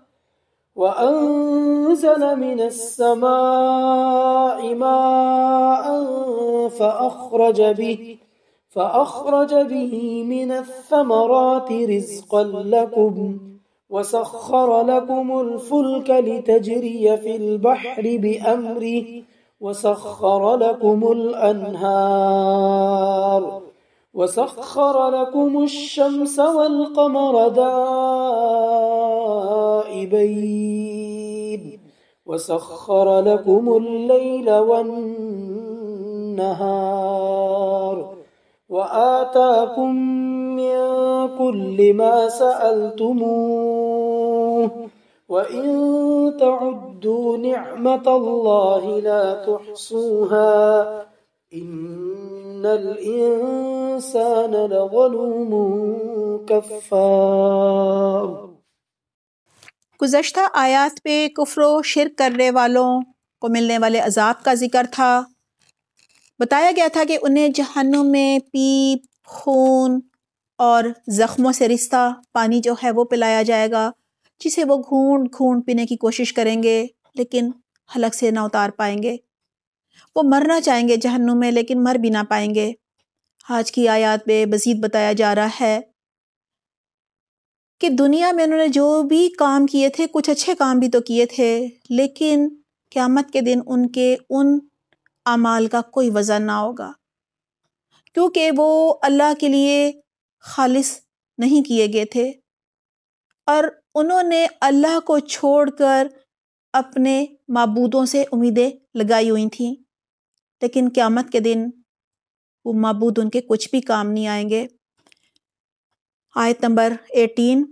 وأنزل من السماء ماء فأخرج به فأخرج به من الثمرات رزقا لكم وسخر لكم الفلك لتجري في البحر بأمره وسخر لكم الأنهار وسخر لكم الشمس والقمر دائبين وسخر لكم الليل والنهار وآتاكم من كل ما سألتموه وإن تعدوا نعمة الله لا تحصوها إن الإنسان لظلوم كفار گزشتہ آیات پہ کفر و شرک کرنے والوں کو ملنے والے عذاب کا ذکر تھا बताया गया था कि उन्हें जहनों में पीप खून और ज़ख्मों से रिश्ता पानी जो है वो पिलाया जाएगा जिसे वो घूंढ घूंढ पीने की कोशिश करेंगे लेकिन हलक से ना उतार पाएंगे वो मरना चाहेंगे जहनों में लेकिन मर भी ना पाएंगे आज की आयात में मज़ीद बताया जा रहा है कि दुनिया में उन्होंने जो भी काम किए थे कुछ अच्छे काम भी तो किए थे लेकिन क़्यामत के दिन उनके उन अमाल का कोई वज़न ना होगा क्योंकि वो अल्लाह के लिए खालिस नहीं किए गए थे और उन्होंने अल्लाह को छोड़कर अपने मबूदों से उम्मीदें लगाई हुई थीं लेकिन क़्यामत के दिन वो मबूद उनके कुछ भी काम नहीं आएंगे आयत नंबर एटीन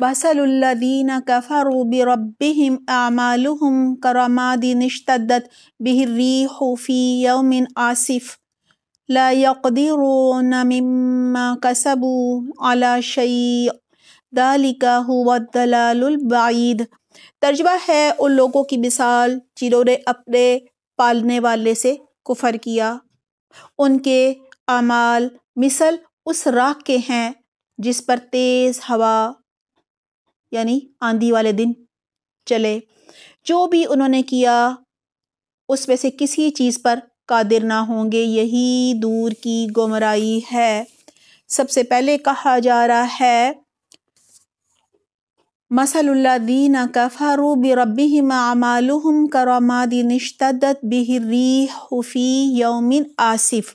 बसलुल्लदीन कफ़रु बिरब्बिहिम आमालुहुम करमादिन इश्तद्दत बिहिर्रीहु फ़ी यौमिन आसिफ़ ला यकदिरून मिम्मा कसबू अला शई दालिका हुआ दलालुलबाईद तर्जबा है उन लोगों की मिसाल जिन्होंने अपने पालने वाले से कुफर किया उनके अमाल मिसल उस राख के हैं जिस पर तेज़ हवा यानी आंधी वाले दिन चले जो भी उन्होंने किया उसमें से किसी चीज़ पर कादिर ना होंगे यही दूर की गुमराई है सबसे पहले कहा जा रहा है मसलुल्लादीन कफरू बरबिम अमालुम करमादिनशतदत हफ़ी यौमिन आसिफ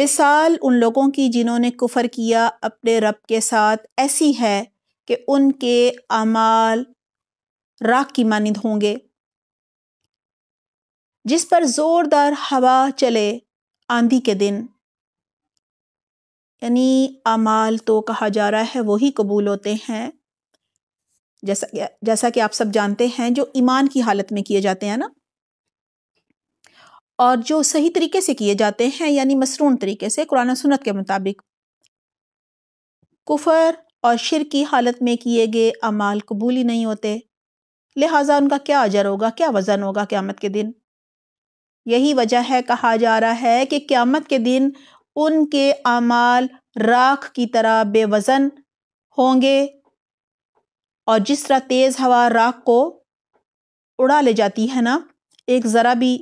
मिसाल उन लोगों की जिन्होंने कुफ़र किया अपने रब के साथ ऐसी है कि उनके अमाल राख की मानंद होंगे जिस पर ज़ोरदार हवा चले आंधी के दिन यानी अमाल तो कहा जा रहा है वही कबूल होते हैं जैसा जैसा कि आप सब जानते हैं जो ईमान की हालत में किए जाते हैं ना और जो सही तरीके से किए जाते हैं यानी मसरून तरीके से कुरान सुनत के मुताबिक कुफर और शिर की हालत में किए गए अमाल कबूल ही नहीं होते लिहाजा उनका क्या अजर होगा क्या वज़न होगा क़्यामत के दिन यही वजह है कहा जा रहा है कि क़्यामत के दिन उनके अमाल राख की तरह बेवज़न होंगे और जिस तरह तेज़ हवा राख को उड़ा ले जाती है ना एक ज़रा भी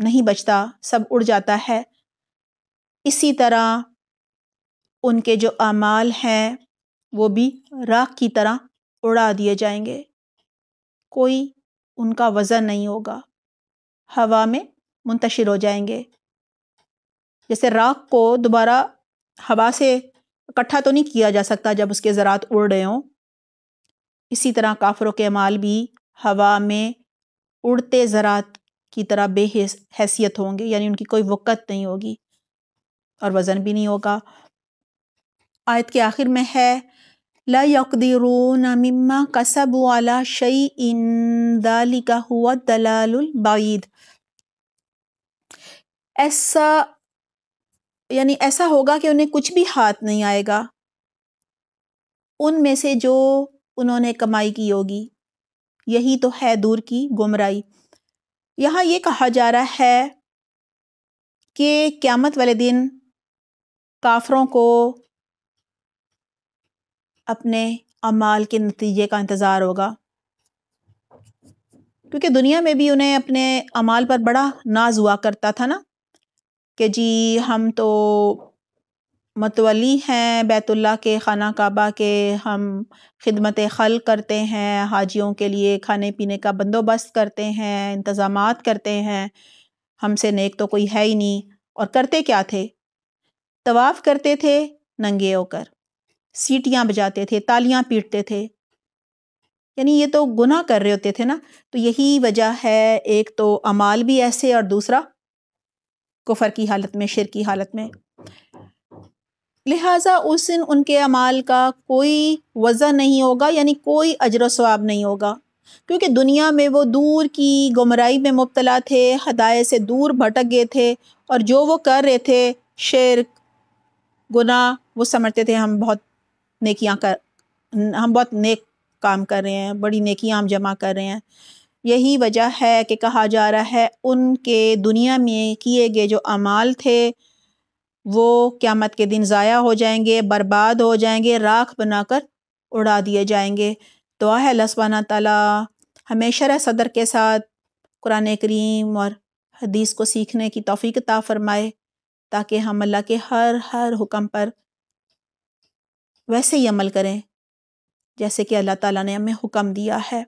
नहीं बचता सब उड़ जाता है इसी तरह उनके जो अमाल हैं वो भी राख की तरह उड़ा दिए जाएंगे कोई उनका वज़न नहीं होगा हवा में मुंतशिर हो जाएंगे जैसे राख को दोबारा हवा से इकट्ठा तो नहीं किया जा सकता जब उसके ज़रात उड़ रहे हों इसी तरह काफरों के माल भी हवा में उड़ते ज़रात की तरह बेहैसियत होंगे यानी उनकी कोई वक़्त नहीं होगी और वज़न भी नहीं होगा आयत के आखिर में है ऐसा यानी ऐसा होगा कि उन्हें कुछ भी हाथ नहीं आएगा उनमें से जो उन्होंने कमाई की होगी यही तो है दूर की गुमराई यहाँ ये कहा जा रहा है कि क़्यामत वाले दिन काफरों को अपने अमाल के नतीजे का इंतज़ार होगा क्योंकि दुनिया में भी उन्हें अपने अमाल पर बड़ा नाज हुआ करता था ना कि जी हम तो मतवली हैं बैतुल्ला के खाना काबा के हम खिदमत खल करते हैं हाजियों के लिए खाने पीने का बंदोबस्त करते हैं इंतज़ाम करते हैं हमसे नेक तो कोई है ही नहीं और करते क्या थे तवाफ़ करते थे नंगे होकर सीटियाँ बजाते थे तालियाँ पीटते थे यानी ये तो गुनाह कर रहे होते थे ना तो यही वजह है एक तो अमाल भी ऐसे और दूसरा कुफर की हालत में शिर की हालत में लिहाजा उस दिन उनके अमाल का कोई वजह नहीं होगा यानी कोई अजर स्वाब नहीं होगा क्योंकि दुनिया में वो दूर की गुमराई में मुबतला थे हदाय से दूर भटक गए थे और जो वो कर रहे थे शेर गुना वो समझते थे हम बहुत नेकियां कर हम बहुत नेक काम कर रहे हैं बड़ी नेकियां हम जमा कर रहे हैं यही वजह है कि कहा जा रहा है उनके दुनिया में किए गए जो अमाल थे वो क़्यामत के दिन ज़ाया हो जाएंगे बर्बाद हो जाएंगे राख बनाकर उड़ा दिए जाएंगे दुआ है लसवाना तला हमेशा सदर के साथ कुरान करीम और हदीस को सीखने की तोफ़ी ता फ़रमाए ताकि हम अल्लाह के हर हर हुक्म पर वैसे ही अमल करें जैसे कि अल्लाह ताला ने हमें हुक्म दिया है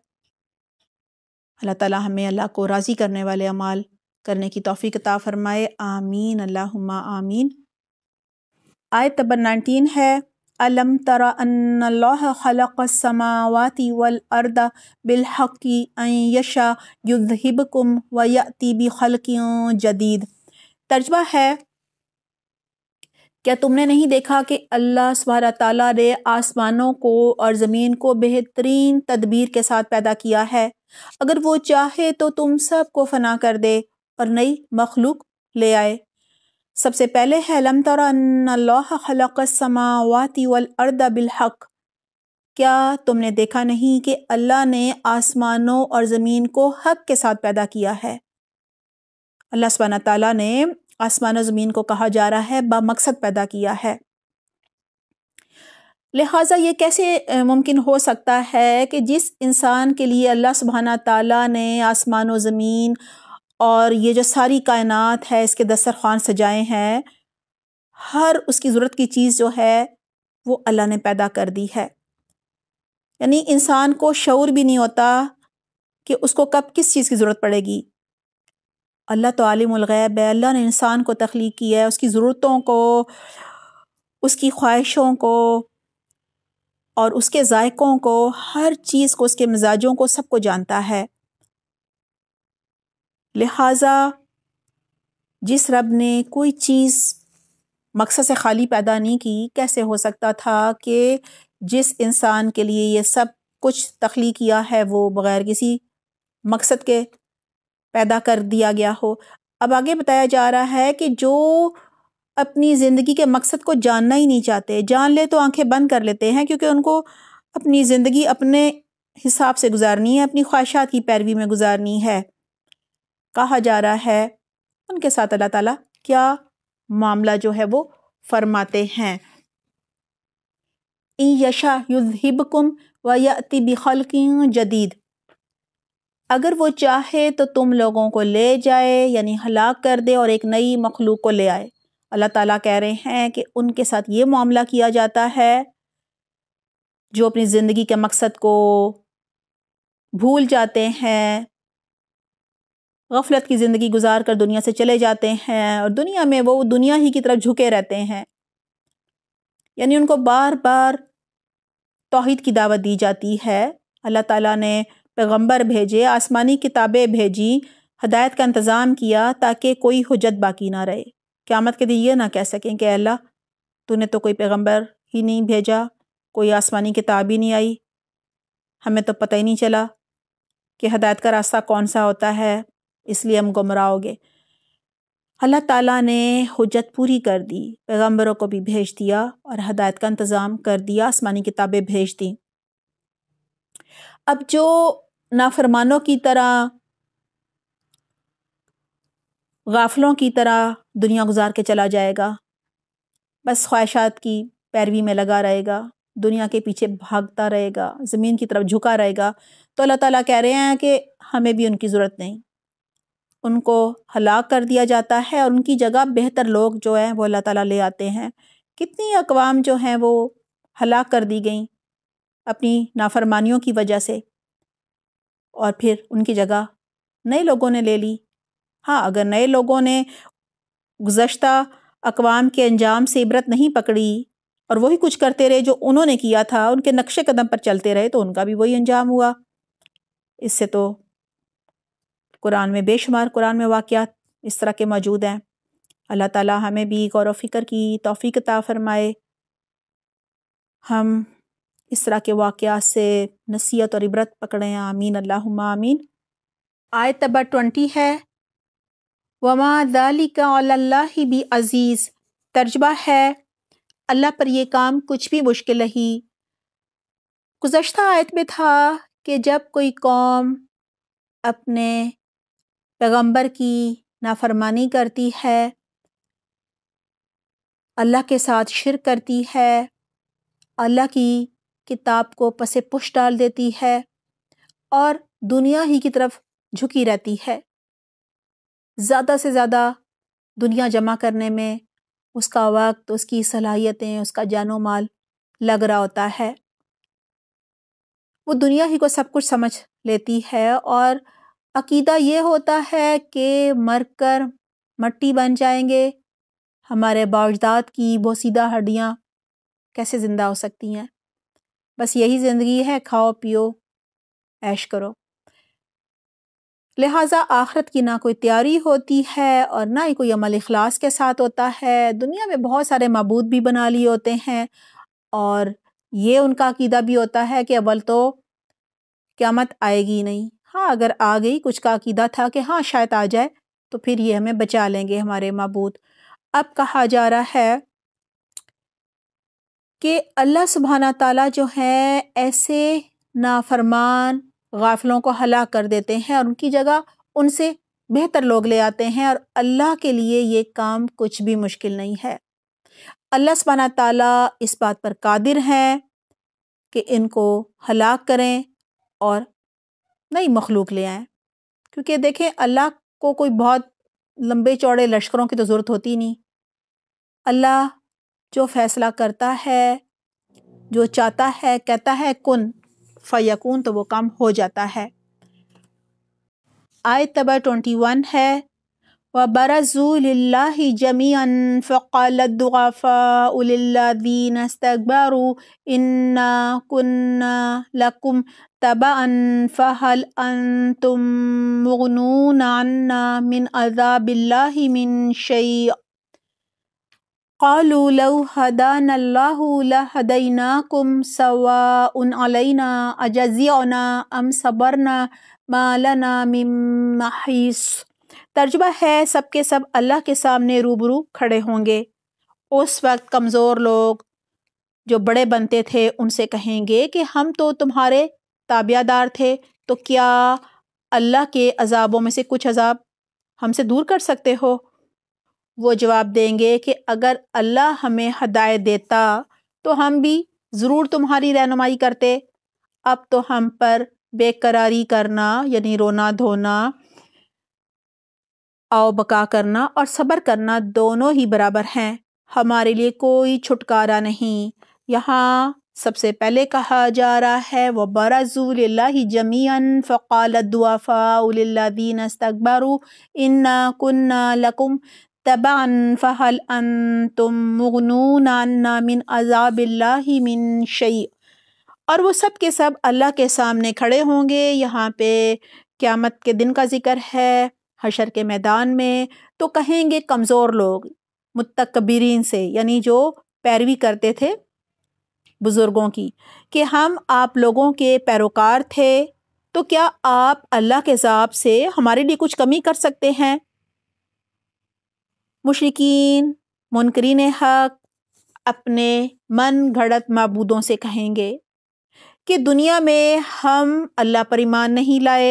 अल्लाह ताला हमें अल्लाह को राज़ी करने वाले अमाल करने की तोफ़ी कता फ़रमाए आमीन अल्लाहुम्मा आमीन आयत नंबर नाइनटीन है अलम तरा अन्खलसमावती वल अर्द बिलहकी यशा युद्धहिबकुम वयती बी खलकियों जदीद तर्जमा है क्या तुमने नहीं देखा कि अल्लाह सबारा तला ने आसमानों को और ज़मीन को बेहतरीन तदबीर के साथ पैदा किया है अगर वो चाहे तो तुम सब को फना कर दे और नई मखलूक ले आए सबसे पहले है लम तरासमावाती बिलहक क्या तुमने देखा नहीं कि अल्लाह ने आसमानों और ज़मीन को हक के साथ पैदा किया है अल्लाह सबाना ताली ने आसमान ज़मीन को कहा जा रहा है बा मकसद पैदा किया है लिहाजा ये कैसे मुमकिन हो सकता है कि जिस इंसान के लिए अल्लाह सुबहाना ताला ने आसमान व ज़मीन और ये जो सारी कायनात है इसके दस्तरखान सजाए हैं हर उसकी ज़रूरत की चीज़ जो है वो अल्लाह ने पैदा कर दी है यानी इंसान को शौर भी नहीं होता कि उसको कब किस चीज़ की ज़रूरत पड़ेगी अल्लाह तो आलिमग़ैब है अल्लाह ने इंसान को तख्लीक किया है उसकी ज़रूरतों को उसकी ख्वाहिशों को और उसके जायकों को हर चीज़ को उसके मिजाजों को सबको जानता है लिहाजा जिस रब ने कोई चीज़ मकसद से खाली पैदा नहीं की कैसे हो सकता था कि जिस इंसान के लिए ये सब कुछ तख्ली किया है वो बग़ैर किसी मकसद के पैदा कर दिया गया हो अब आगे बताया जा रहा है कि जो अपनी ज़िंदगी के मकसद को जानना ही नहीं चाहते जान ले तो आंखें बंद कर लेते हैं क्योंकि उनको अपनी ज़िंदगी अपने हिसाब से गुजारनी है अपनी ख्वाहिशात की पैरवी में गुजारनी है कहा जा रहा है उनके साथ अल्लाह ताला क्या मामला जो है वो फरमाते हैं ई यशा युजहिबकुम व यति बखलकिन जदीद अगर वो चाहे तो तुम लोगों को ले जाए यानी हलाक कर दे और एक नई मखलूक को ले आए अल्लाह ताला कह रहे हैं कि उनके साथ ये मामला किया जाता है जो अपनी ज़िंदगी के मकसद को भूल जाते हैं गफलत की ज़िंदगी गुजार कर दुनिया से चले जाते हैं और दुनिया में वो दुनिया ही की तरफ झुके रहते हैं यानी उनको बार बार तोहद की दावत दी जाती है अल्लाह ताला ने पैगंबर भेजे आसमानी किताबें भेजी हदायत का इंतज़ाम किया ताकि कोई हजत बाकी ना रहे क़्यामत के दिन ये ना कह सकें कि अल्लाह तूने तो कोई पैगंबर ही नहीं भेजा कोई आसमानी किताब ही नहीं आई हमें तो पता ही नहीं चला कि हदायत का रास्ता कौन सा होता है इसलिए हम गुमराह हो गए अल्लाह ताला ने हजत पूरी कर दी पैगंबरों को भी भेज दिया और हदायत का इंतज़ाम कर दिया आसमानी किताबें भेज दी अब जो नाफरमानों की तरह गाफलों की तरह दुनिया गुजार के चला जाएगा बस ख्वाहिशात की पैरवी में लगा रहेगा दुनिया के पीछे भागता रहेगा ज़मीन की तरफ झुका रहेगा तो अल्लाह ताला कह रहे हैं कि हमें भी उनकी ज़रूरत नहीं उनको हलाक कर दिया जाता है और उनकी जगह बेहतर लोग जो हैं वो अल्लाह ताला ले आते हैं कितनी अकवाम जो हैं वो हलाक कर दी गई अपनी नाफरमानियों की वजह से और फिर उनकी जगह नए लोगों ने ले ली हाँ अगर नए लोगों ने गुज्त अकवाम के अंजाम से इबरत नहीं पकड़ी और वही कुछ करते रहे जो उन्होंने किया था उनके नक्शे कदम पर चलते रहे तो उनका भी वही अंजाम हुआ इससे तो कुरान में बेशुमार कुरान में वाक़ात इस तरह के मौजूद हैं अल्लाह ताला हमें भी गौर व फिक्र की तोफ़ी फ़रमाए हम इस तरह के वाक़ से नसीहत और इबरत पकड़ें आमीन अल्लाम आमीन आयत नंबर ट्वेंटी है वमा का भी अज़ीज़ तर्जबा है अल्लाह पर यह काम कुछ भी मुश्किल नहीं गुज्त आयत में था कि जब कोई कौम अपने पैगम्बर की नाफरमानी करती है अल्लाह के साथ शिर करती है अल्लाह की किताब को पसे पुश डाल देती है और दुनिया ही की तरफ झुकी रहती है ज़्यादा से ज़्यादा दुनिया जमा करने में उसका वक्त उसकी सलाहियतें उसका जानो माल लग रहा होता है वो दुनिया ही को सब कुछ समझ लेती है और अकीदा ये होता है कि मर कर मट्टी बन जाएंगे हमारे बावजदाद की बोसीदा हड्डियाँ कैसे ज़िंदा हो सकती हैं बस यही ज़िंदगी है खाओ पियो ऐश करो लिहाजा आखरत की ना कोई तैयारी होती है और ना ही कोई अमल अखलास के साथ होता है दुनिया में बहुत सारे मबूद भी बना लिए होते हैं और ये उनका अकीदा भी होता है कि अव्वल तो क़्यामत आएगी नहीं हाँ अगर आ गई कुछ का अकीदा था कि हाँ शायद आ जाए तो फिर ये हमें बचा लेंगे हमारे मबूद अब कहा जा रहा है कि अल्लाह सुबहाना ताला जो है ऐसे नाफरमान गाफिलों को हलाक कर देते हैं और उनकी जगह उनसे बेहतर लोग ले आते हैं और अल्लाह के लिए ये काम कुछ भी मुश्किल नहीं है अल्लाह सुबहाना ताला इस बात पर कादिर हैं कि इनको हलाक करें और नई मखलूक ले आएँ क्योंकि देखें अल्लाह को कोई बहुत लंबे चौड़े लश्करों की तो ज़रूरत होती नहीं अल्लाह जो फैसला करता है जो चाहता है कहता है कुन फ़यकून तो वो काम हो जाता है आय तबर ट्वेंटी वन है व बरज़ूल्ला जमीन फ़ालदीन तब अन फ़हल अन तुम मुगनू अन्ना मिन अजाबिल्ला मिन शई قالوا لو هدانا الله لهديناكم سواء علينا أجزعنا أم صبرنا ما لنا من محيص तर्जबा है सबके सब अल्लाह के सामने रूबरू खड़े होंगे उस वक्त कमज़ोर लोग जो बड़े बनते थे उनसे कहेंगे कि हम तो तुम्हारे ताबियादार थे तो क्या अल्लाह के अजाबों में से कुछ अजाब हमसे दूर कर सकते हो वो जवाब देंगे कि अगर अल्लाह हमें हदायत देता तो हम भी ज़रूर तुम्हारी रहनुमाई करते अब तो हम पर बेकरारी करना यानी रोना धोना आओ बका करना और सब्र करना दोनों ही बराबर हैं हमारे लिए कोई छुटकारा नहीं यहाँ सबसे पहले कहा जा रहा है व बरज़ूल्ला जमीन दुआफ़ा उल्लादीन अस्तकबारू इन्ना कन्ना लकुम तबन फ़हल तुम मगनून अन्ना मिन अजाब मिन शई और वो सब के सब अल्लाह के सामने खड़े होंगे यहाँ पे क़्यामत के दिन का ज़िक्र है हशर के मैदान में तो कहेंगे कमज़ोर लोग मतकबरीन से यानी जो पैरवी करते थे बुज़ुर्गों की कि हम आप लोगों के पैरोकार थे तो क्या आप अल्लाह के हिसाब से हमारे लिए कुछ कमी कर सकते हैं मुशरकिन मुनकरीन हक अपने मन घड़त मबूदों से कहेंगे कि दुनिया में हम अल्लाह पर ईमान नहीं लाए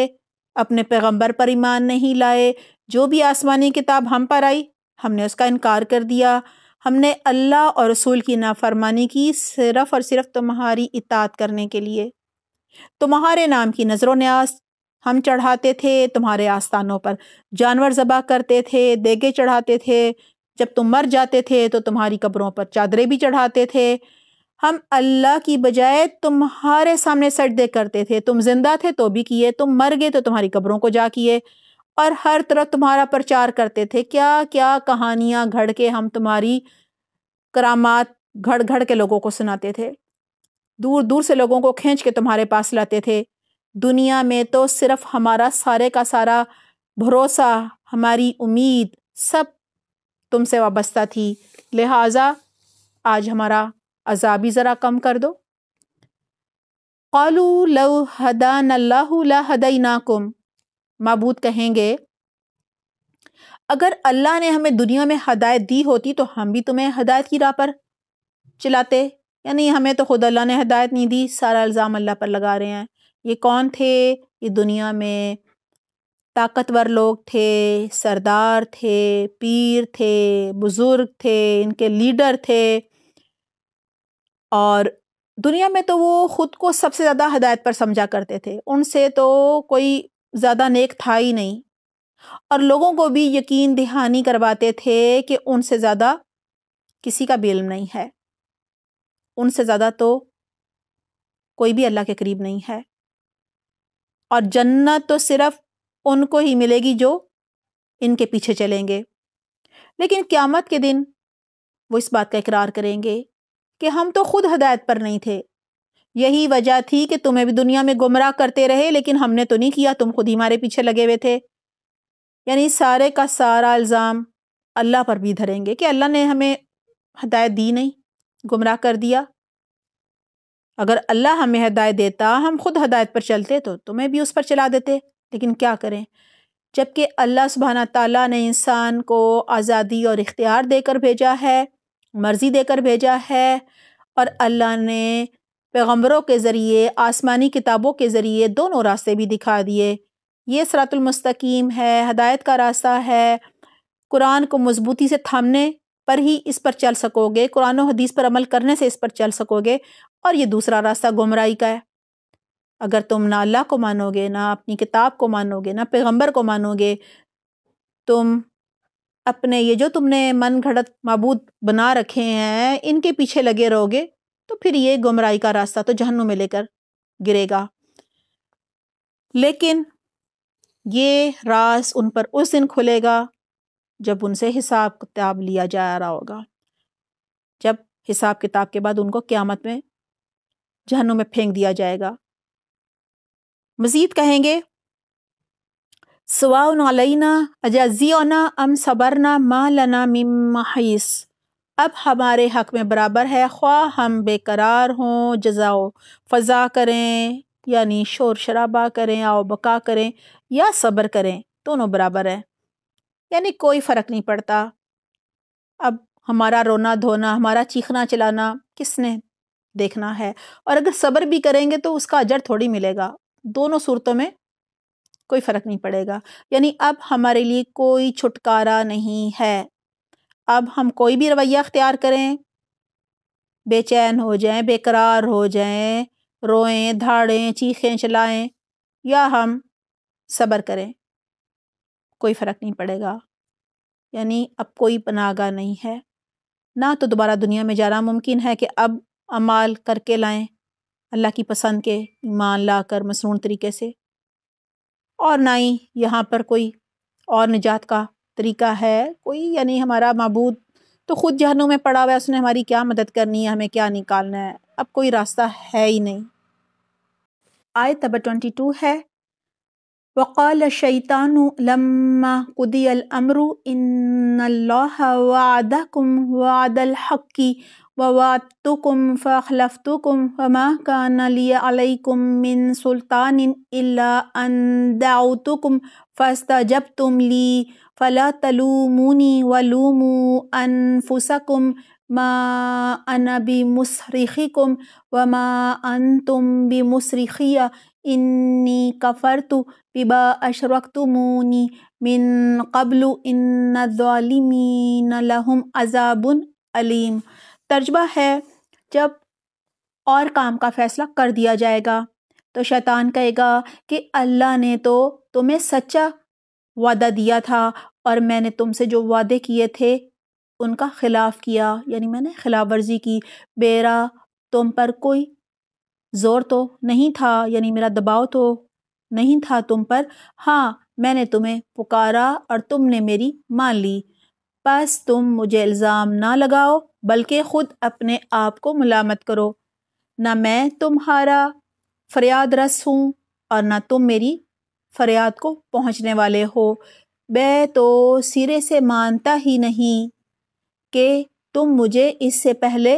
अपने पैगंबर पर ईमान नहीं लाए जो भी आसमानी किताब हम पर आई हमने उसका इनकार कर दिया हमने अल्लाह और रसूल की नाफरमानी की सिर्फ़ और सिर्फ़ तुम्हारी इतात करने के लिए तुम्हारे नाम की नज़र न्याज हम चढ़ाते थे तुम्हारे आस्थानों पर जानवर जबा करते थे देगे चढ़ाते थे जब तुम मर जाते थे तो तुम्हारी कब्रों पर चादरें भी चढ़ाते थे हम अल्लाह की बजाय तुम्हारे सामने सजदे करते थे तुम जिंदा थे तो भी किए तुम मर गए तो तुम्हारी कब्रों को जा किए और हर तरफ तुम्हारा प्रचार करते थे क्या क्या कहानियां घड़ के हम तुम्हारी करामात घड़ घड़ के लोगों को सुनाते थे दूर दूर से लोगों को खींच के तुम्हारे पास लाते थे दुनिया में तो सिर्फ हमारा सारे का सारा भरोसा हमारी उम्मीद सब तुमसे वाबस्ता थी लिहाजा आज हमारा अजाबी ज़रा कम कर दो कलू लव हदान हदनाकुम मबूद कहेंगे अगर अल्लाह ने हमें दुनिया में हदायत दी होती तो हम भी तुम्हें हदायत की राह पर चलाते यानी हमें तो खुद अल्लाह ने हदायत नहीं दी सारा इल्ज़ाम अल्लाह पर लगा रहे हैं ये कौन थे ये दुनिया में ताकतवर लोग थे सरदार थे पीर थे बुज़ुर्ग थे इनके लीडर थे और दुनिया में तो वो ख़ुद को सबसे ज़्यादा हदायत पर समझा करते थे उनसे तो कोई ज़्यादा नेक था ही नहीं और लोगों को भी यकीन दहानी करवाते थे कि उनसे ज़्यादा किसी का भी इल्म नहीं है उनसे ज़्यादा तो कोई भी अल्लाह के करीब नहीं है और जन्नत तो सिर्फ उनको ही मिलेगी जो इनके पीछे चलेंगे लेकिन क़्यामत के दिन वो इस बात का इकरार करेंगे कि हम तो खुद हदायत पर नहीं थे यही वजह थी कि तुम्हें भी दुनिया में गुमराह करते रहे लेकिन हमने तो नहीं किया तुम खुद ही हमारे पीछे लगे हुए थे यानी सारे का सारा इल्ज़ाम अल्लाह पर भी धरेंगे कि अल्लाह ने हमें हदायत दी नहीं गुमराह कर दिया अगर अल्लाह हमें हदायत देता हम खुद हदायत पर चलते तो तुम्हें भी उस पर चला देते लेकिन क्या करें जबकि अल्लाह सुबहाना तला ने इंसान को आज़ादी और इख्तियार देकर भेजा है मर्ज़ी देकर भेजा है और अल्लाह ने पैगम्बरों के ज़रिए आसमानी किताबों के ज़रिए दोनों रास्ते भी दिखा दिए ये सरातुलमस्तकीम है हदायत का रास्ता है कुरान को मजबूती से थामने पर ही इस पर चल सकोगे कुरान हदीस पर अमल करने से इस पर चल सकोगे और ये दूसरा रास्ता गुमराही का है अगर तुम ना अल्लाह को मानोगे ना अपनी किताब को मानोगे ना पैगंबर को मानोगे तुम अपने ये जो तुमने मन घड़त मबूद बना रखे हैं इनके पीछे लगे रहोगे तो फिर ये गुमराही का रास्ता तो जहन्नुम में लेकर गिरेगा लेकिन ये रास उन पर उस दिन खुलेगा जब उनसे हिसाब किताब लिया जा रहा होगा जब हिसाब किताब के बाद उनको क़्यामत में जहनों में फेंक दिया जाएगा मज़ीद कहेंगे सवाना अजाजियोना अम सबरना मा लना मिमहीस अब हमारे हक में बराबर है ख्वा हम बेकरार हों जजाओ फजा करें यानी शोर शराबा करें आओ बका करें या सब्र करें दोनों बराबर है यानी कोई फ़र्क नहीं पड़ता अब हमारा रोना धोना हमारा चीखना चलाना किसने देखना है और अगर सब्र भी करेंगे तो उसका अजर थोड़ी मिलेगा दोनों सूरतों में कोई फ़र्क नहीं पड़ेगा यानी अब हमारे लिए कोई छुटकारा नहीं है अब हम कोई भी रवैया अख्तियार करें बेचैन हो जाएं बेकरार हो जाएं रोएं धाड़ें चीखें चलाएं या हम सब्र करें कोई फ़र्क नहीं पड़ेगा यानी अब कोई पनागा नहीं है ना तो दोबारा दुनिया में जाना मुमकिन है कि अब अमाल करके लाएं अल्लाह की पसंद के ईमान ला कर मसनून तरीके से और ना ही यहाँ पर कोई और निजात का तरीका है कोई यानी हमारा मबूद तो ख़ुद जहनों में पड़ा हुआ है उसने हमारी क्या मदद करनी है हमें क्या निकालना है अब कोई रास्ता है ही नहीं आए तब ट्वेंटी टू है وقال الشيطان لما قضي الأمر إن الله وعدكم وعد الحق ووعدتكم فأخلفتكم فما كان لي عليكم من سلطان إلا أن دعوتكم فاستجبتم لي فلا تلوموني ولوموا أنفسكم मा अना बिमुसरिखिकुम व मा अंतुम बिमुसरिखिया इन्नी कफरतु बिबा अशरक्तुमूनी मिन कबलु इन ज़ालिमीन लहुम अजाबुन अलीम तर्जबा है जब और काम का फ़ैसला कर दिया जाएगा तो शैतान कहेगा कि अल्लाह ने तो तुम्हें सच्चा वादा दिया था और मैंने तुमसे जो वादे किए थे उनका खिलाफ किया यानी मैंने खिलाफ वर्जी की मेरा तुम पर कोई ज़ोर तो नहीं था यानी मेरा दबाव तो नहीं था तुम पर हाँ मैंने तुम्हें पुकारा और तुमने मेरी मान ली बस तुम मुझे इल्ज़ाम ना लगाओ बल्कि ख़ुद अपने आप को मलामत करो ना मैं तुम्हारा फरियाद रस हूँ और ना तुम मेरी फरियाद को पहुँचने वाले हो बे तो सिरे से मानता ही नहीं कि तुम मुझे इससे पहले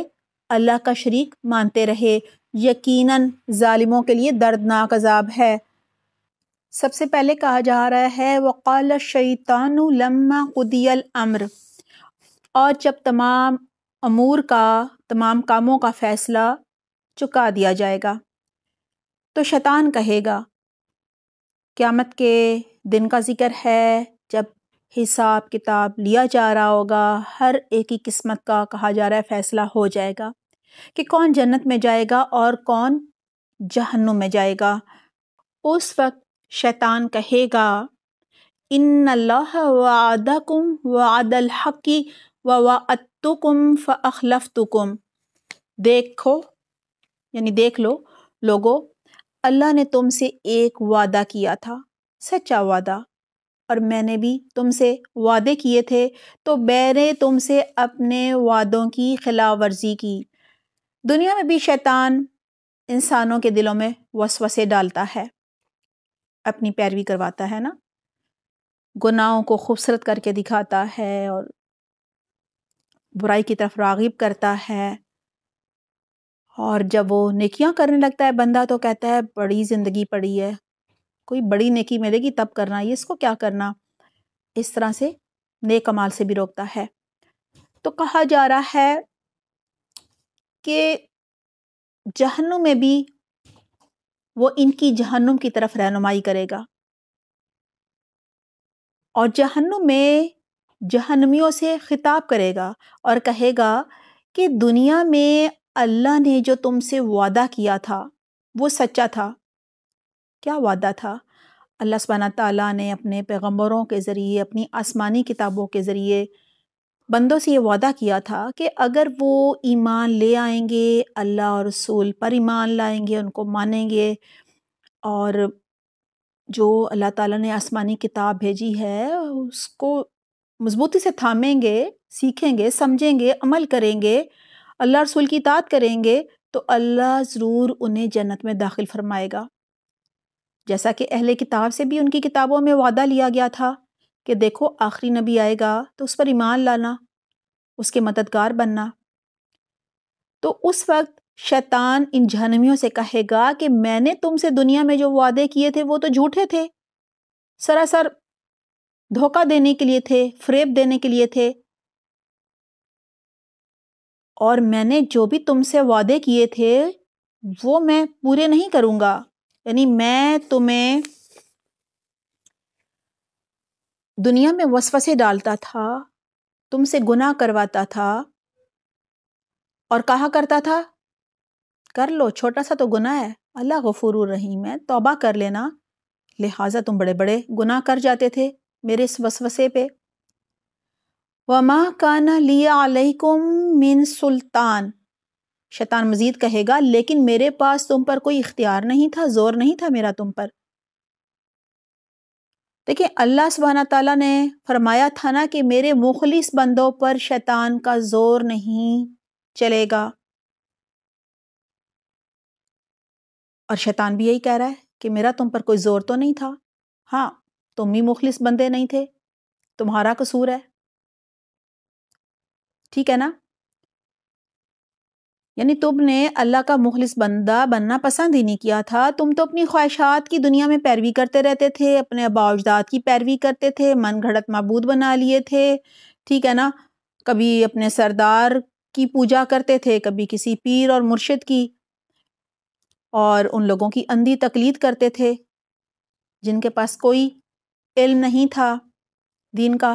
अल्लाह का शरीक मानते रहे यकीनन ालिमों के लिए दर्दनाक अजाब है सबसे पहले कहा जा रहा है वक़ाल लम्मा क़ुदियल अम्र और जब तमाम अमूर का तमाम कामों का फ़ैसला चुका दिया जाएगा तो शैतान कहेगा क़्यामत के दिन का ज़िक्र है हिसाब किताब लिया जा रहा होगा हर एक ही किस्मत का कहा जा रहा है फ़ैसला हो जाएगा कि कौन जन्नत में जाएगा और कौन जहन्नुम में जाएगा उस वक्त शैतान कहेगा इन अल्लाह वादकुम वादल हकी व वातुकुम तुकुम देखो यानी देख लो लोगो अल्लाह ने तुमसे एक वादा किया था सच्चा वादा और मैंने भी तुमसे वादे किए थे तो बैरे तुमसे अपने वादों की खिलाफ वर्जी की दुनिया में भी शैतान इंसानों के दिलों में वसवसे डालता है अपनी पैरवी करवाता है ना गुनाहों को खूबसूरत करके दिखाता है और बुराई की तरफ रागिब करता है और जब वो निकियाँ करने लगता है बंदा तो कहता है बड़ी ज़िंदगी पड़ी है कोई बड़ी नेकी मिलेगी तब करना ये इसको क्या करना इस तरह से नेक कमाल से भी रोकता है तो कहा जा रहा है कि जहन्नुम में भी वो इनकी जहन्नुम की तरफ रहनुमाई करेगा और जहन्नुम में जहन्मियों से खिताब करेगा और कहेगा कि दुनिया में अल्लाह ने जो तुमसे वादा किया था वो सच्चा था क्या वादा था अल्लाह सुबहाना ताली ने अपने पैगम्बरों के ज़रिए अपनी आसमानी किताबों के ज़रिए बंदों से ये वादा किया था कि अगर वो ईमान ले आएंगे अल्लाह और रसूल पर ईमान लाएंगे उनको मानेंगे और जो अल्लाह ताला ने आसमानी किताब भेजी है उसको मज़बूती से थामेंगे सीखेंगे समझेंगे अमल करेंगे अल्लाह रसूल की इतात करेंगे तो अल्लाह ज़रूर उन्हें जन्नत में दाखिल फरमाएगा जैसा कि अहले किताब से भी उनकी किताबों में वादा लिया गया था कि देखो आखिरी नबी आएगा तो उस पर ईमान लाना उसके मददगार बनना तो उस वक्त शैतान इन जहनवियों से कहेगा कि मैंने तुमसे दुनिया में जो वादे किए थे वो तो झूठे थे सरासर धोखा देने के लिए थे फ्रेब देने के लिए थे और मैंने जो भी तुमसे वादे किए थे वो मैं पूरे नहीं करूँगा यानी मैं तुम्हें दुनिया में वसवसे डालता था तुमसे गुनाह करवाता था और कहा करता था कर लो छोटा सा तो गुनाह है अल्लाह गफूर रहीम है तोबा कर लेना लिहाजा तुम बड़े बड़े गुनाह कर जाते थे मेरे इस वसवसे पे वमा काना लिया अलैकुम मिन सुल्तान शैतान मजीद कहेगा लेकिन मेरे पास तुम पर कोई इख्तियार नहीं था जोर नहीं था मेरा तुम पर देखिए अल्लाह सुबहाना तला ने फरमाया था ना कि मेरे मुखलिस बंदों पर शैतान का जोर नहीं चलेगा और शैतान भी यही कह रहा है कि मेरा तुम पर कोई जोर तो नहीं था हाँ तुम भी मुखलिस बंदे नहीं थे तुम्हारा कसूर है ठीक है ना यानी तुमने अल्लाह का मुखलिस बंदा बनना पसंद ही नहीं किया था तुम तो अपनी ख्वाहिशात की दुनिया में पैरवी करते रहते थे अपने अबाउजदाद की पैरवी करते थे मन घड़त मबूद बना लिए थे ठीक है ना कभी अपने सरदार की पूजा करते थे कभी किसी पीर और मुर्शिद की और उन लोगों की अंधी तकलीद करते थे जिनके पास कोई इल्म नहीं था दीन का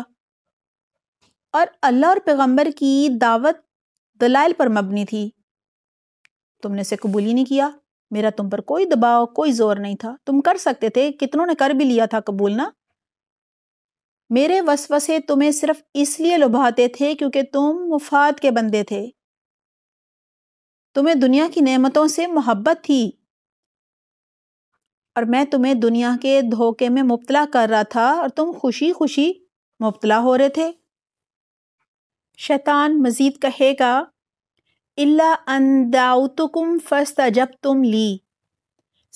और अल्लाह और पैगंबर की दावत दलाइल पर मबनी थी तुमने इसे कबूल ही नहीं किया मेरा तुम पर कोई दबाव कोई जोर नहीं था तुम कर सकते थे कितनों ने कर भी लिया था कबूल ना मेरे वसवसे तुम्हें सिर्फ इसलिए लुभाते थे क्योंकि तुम मुफाद के बंदे थे तुम्हें दुनिया की नेमतों से मोहब्बत थी और मैं तुम्हें दुनिया के धोखे में मुबतला कर रहा था और तुम खुशी खुशी मुबतला हो रहे थे शैतान मजीद कहेगा इल्ला अंदाउतुकुम फस्ता जब तुम ली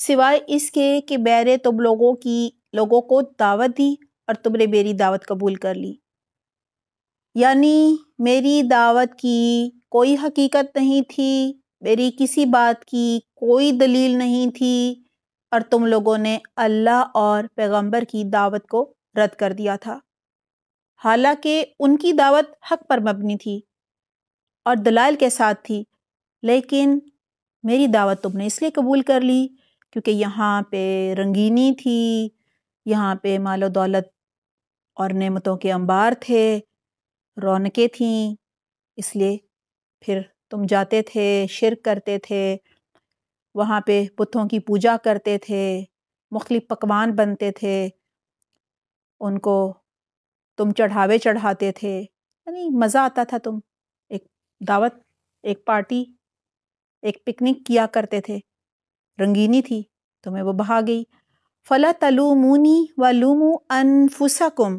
सिवाय इसके कि बैरे तुम लोगों की लोगों को दावत दी और तुमने मेरी दावत कबूल कर ली यानी मेरी दावत की कोई हकीकत नहीं थी मेरी किसी बात की कोई दलील नहीं थी और तुम लोगों ने अल्लाह और पैगंबर की दावत को रद्द कर दिया था हालांकि उनकी दावत हक पर मबनी थी और दलाल के साथ थी लेकिन मेरी दावत तुमने इसलिए कबूल कर ली क्योंकि यहाँ पे रंगीनी थी यहाँ पे मालो दौलत और नेमतों के अंबार थे रौनकें थीं इसलिए फिर तुम जाते थे शिरक करते थे वहाँ पे बुतों की पूजा करते थे मुख्तलिफ पकवान बनते थे उनको तुम चढ़ावे चढ़ाते थे यानी मज़ा आता था तुम दावत एक पार्टी एक पिकनिक किया करते थे रंगीनी थी तो मैं वो बहा गई फ़ला तलूमूनी वलूमू अनफुसकुम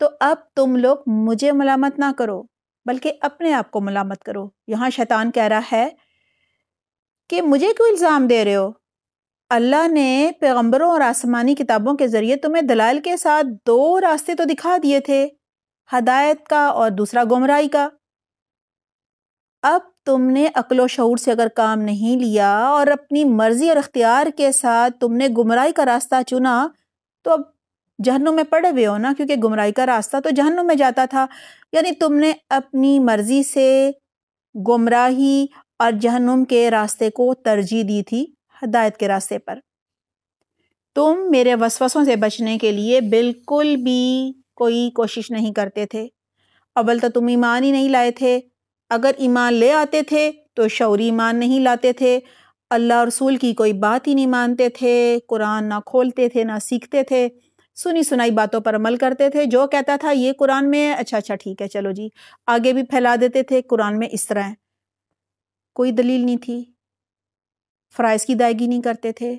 तो अब तुम लोग मुझे मलामत ना करो बल्कि अपने आप को मलामत करो यहाँ शैतान कह रहा है कि मुझे क्यों इल्ज़ाम दे रहे हो अल्लाह ने पैगंबरों और आसमानी किताबों के ज़रिए तुम्हें दलाल के साथ दो रास्ते तो दिखा दिए थे हदायत का और दूसरा गुमराही का अब तुमने अकलो शूर से अगर काम नहीं लिया और अपनी मर्ज़ी और अख्तियार के साथ तुमने गुमराई का रास्ता चुना तो अब जहनों में पड़े हुए हो ना क्योंकि गुमराई का रास्ता तो जहनों में जाता था यानी तुमने अपनी मर्ज़ी से गुमराही और जहनुम के रास्ते को तरजीह दी थी हदायत के रास्ते पर तुम मेरे वसवसों से बचने के लिए बिल्कुल भी कोई कोशिश नहीं करते थे अव्वल तो तुम ईमान ही नहीं लाए थे अगर ईमान ले आते थे तो शौरी ईमान नहीं लाते थे अल्लाह रसूल की कोई बात ही नहीं मानते थे कुरान ना खोलते थे ना सीखते थे सुनी सुनाई बातों पर अमल करते थे जो कहता था ये कुरान में है अच्छा अच्छा ठीक है चलो जी आगे भी फैला देते थे कुरान में इस तरह कोई दलील नहीं थी फ़राइज़ की अदायगी नहीं करते थे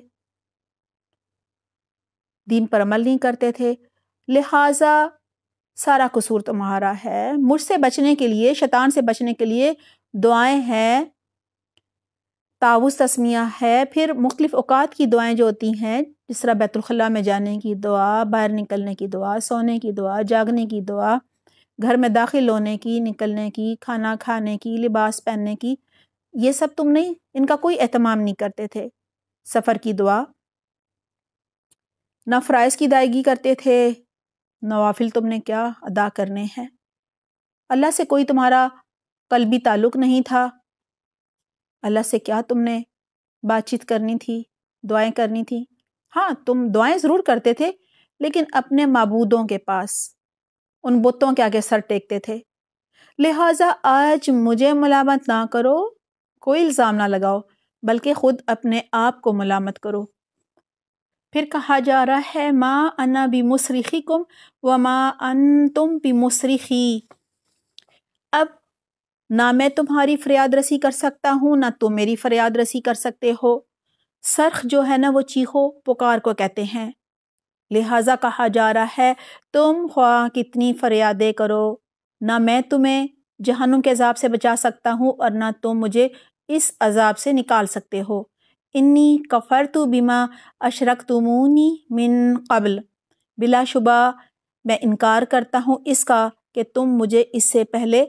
दीन पर अमल नहीं करते थे लिहाजा सारा कसूर तुम्हारा है मुझसे बचने के लिए शैतान से बचने के लिए दुआएं हैं ताउस तस्मिया है फिर मुख्तफ अवकात की दुआएं जो होती हैं जिस तरह बैतुलखला में जाने की दुआ बाहर निकलने की दुआ सोने की दुआ जागने की दुआ घर में दाखिल होने की निकलने की खाना खाने की लिबास पहनने की ये सब तुम नहीं इनका कोई अहतमाम नहीं करते थे सफ़र की दुआ ना फ़्राइज की अदायगी करते थे नवाफिल तुमने क्या अदा करने हैं अल्लाह से कोई तुम्हारा कलबी ताल्लुक नहीं था अल्लाह से क्या तुमने बातचीत करनी थी दुआएं करनी थी हाँ तुम दुआएं ज़रूर करते थे लेकिन अपने मबूदों के पास उन बुतों के आगे सर टेकते थे लिहाजा आज मुझे मलामत ना करो कोई इल्ज़ाम ना लगाओ बल्कि ख़ुद अपने आप को मलामत करो फिर कहा जा रहा है माँ अना भी मुसरखी कुम व माँ अन तुम भी मुसरखी अब ना मैं तुम्हारी फरियाद रसी कर सकता हूँ ना तुम मेरी फरियाद रसी कर सकते हो सर्ख जो है ना वो चीखो पुकार को कहते हैं लिहाजा कहा जा रहा है तुम ख्वा कितनी फरियादें करो ना मैं तुम्हें जहनुम के अजाब से बचा सकता हूँ और ना तुम मुझे इस अजाब से निकाल सकते हो इन्नी कफ़र तो बिमा अशरक तुमूनी मिन कबल बिलाशुबा मैं इनकार करता हूँ इसका कि तुम मुझे इससे पहले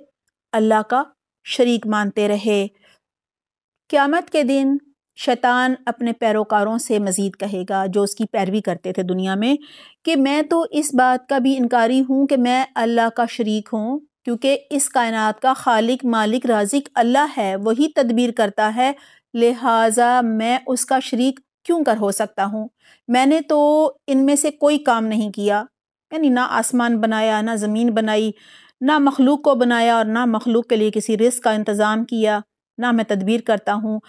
अल्लाह का शरीक मानते रहे क़्यामत के दिन शैतान अपने पैरोकारों से मज़ीद कहेगा जो उसकी पैरवी करते थे दुनिया में कि मैं तो इस बात का भी इनकारी हूँ कि मैं अल्लाह का शरीक हूँ क्योंकि इस कायनात का खालिक मालिक राजिक अल्लाह है वही तदबीर करता है लिहाजा मैं उसका शरीक क्यों कर हो सकता हूँ मैंने तो इनमें से कोई काम नहीं किया यानी ना आसमान बनाया ना ज़मीन बनाई ना मखलूक को बनाया और ना मखलूक के लिए किसी रिस्क का इंतज़ाम किया ना मैं तदबीर करता हूँ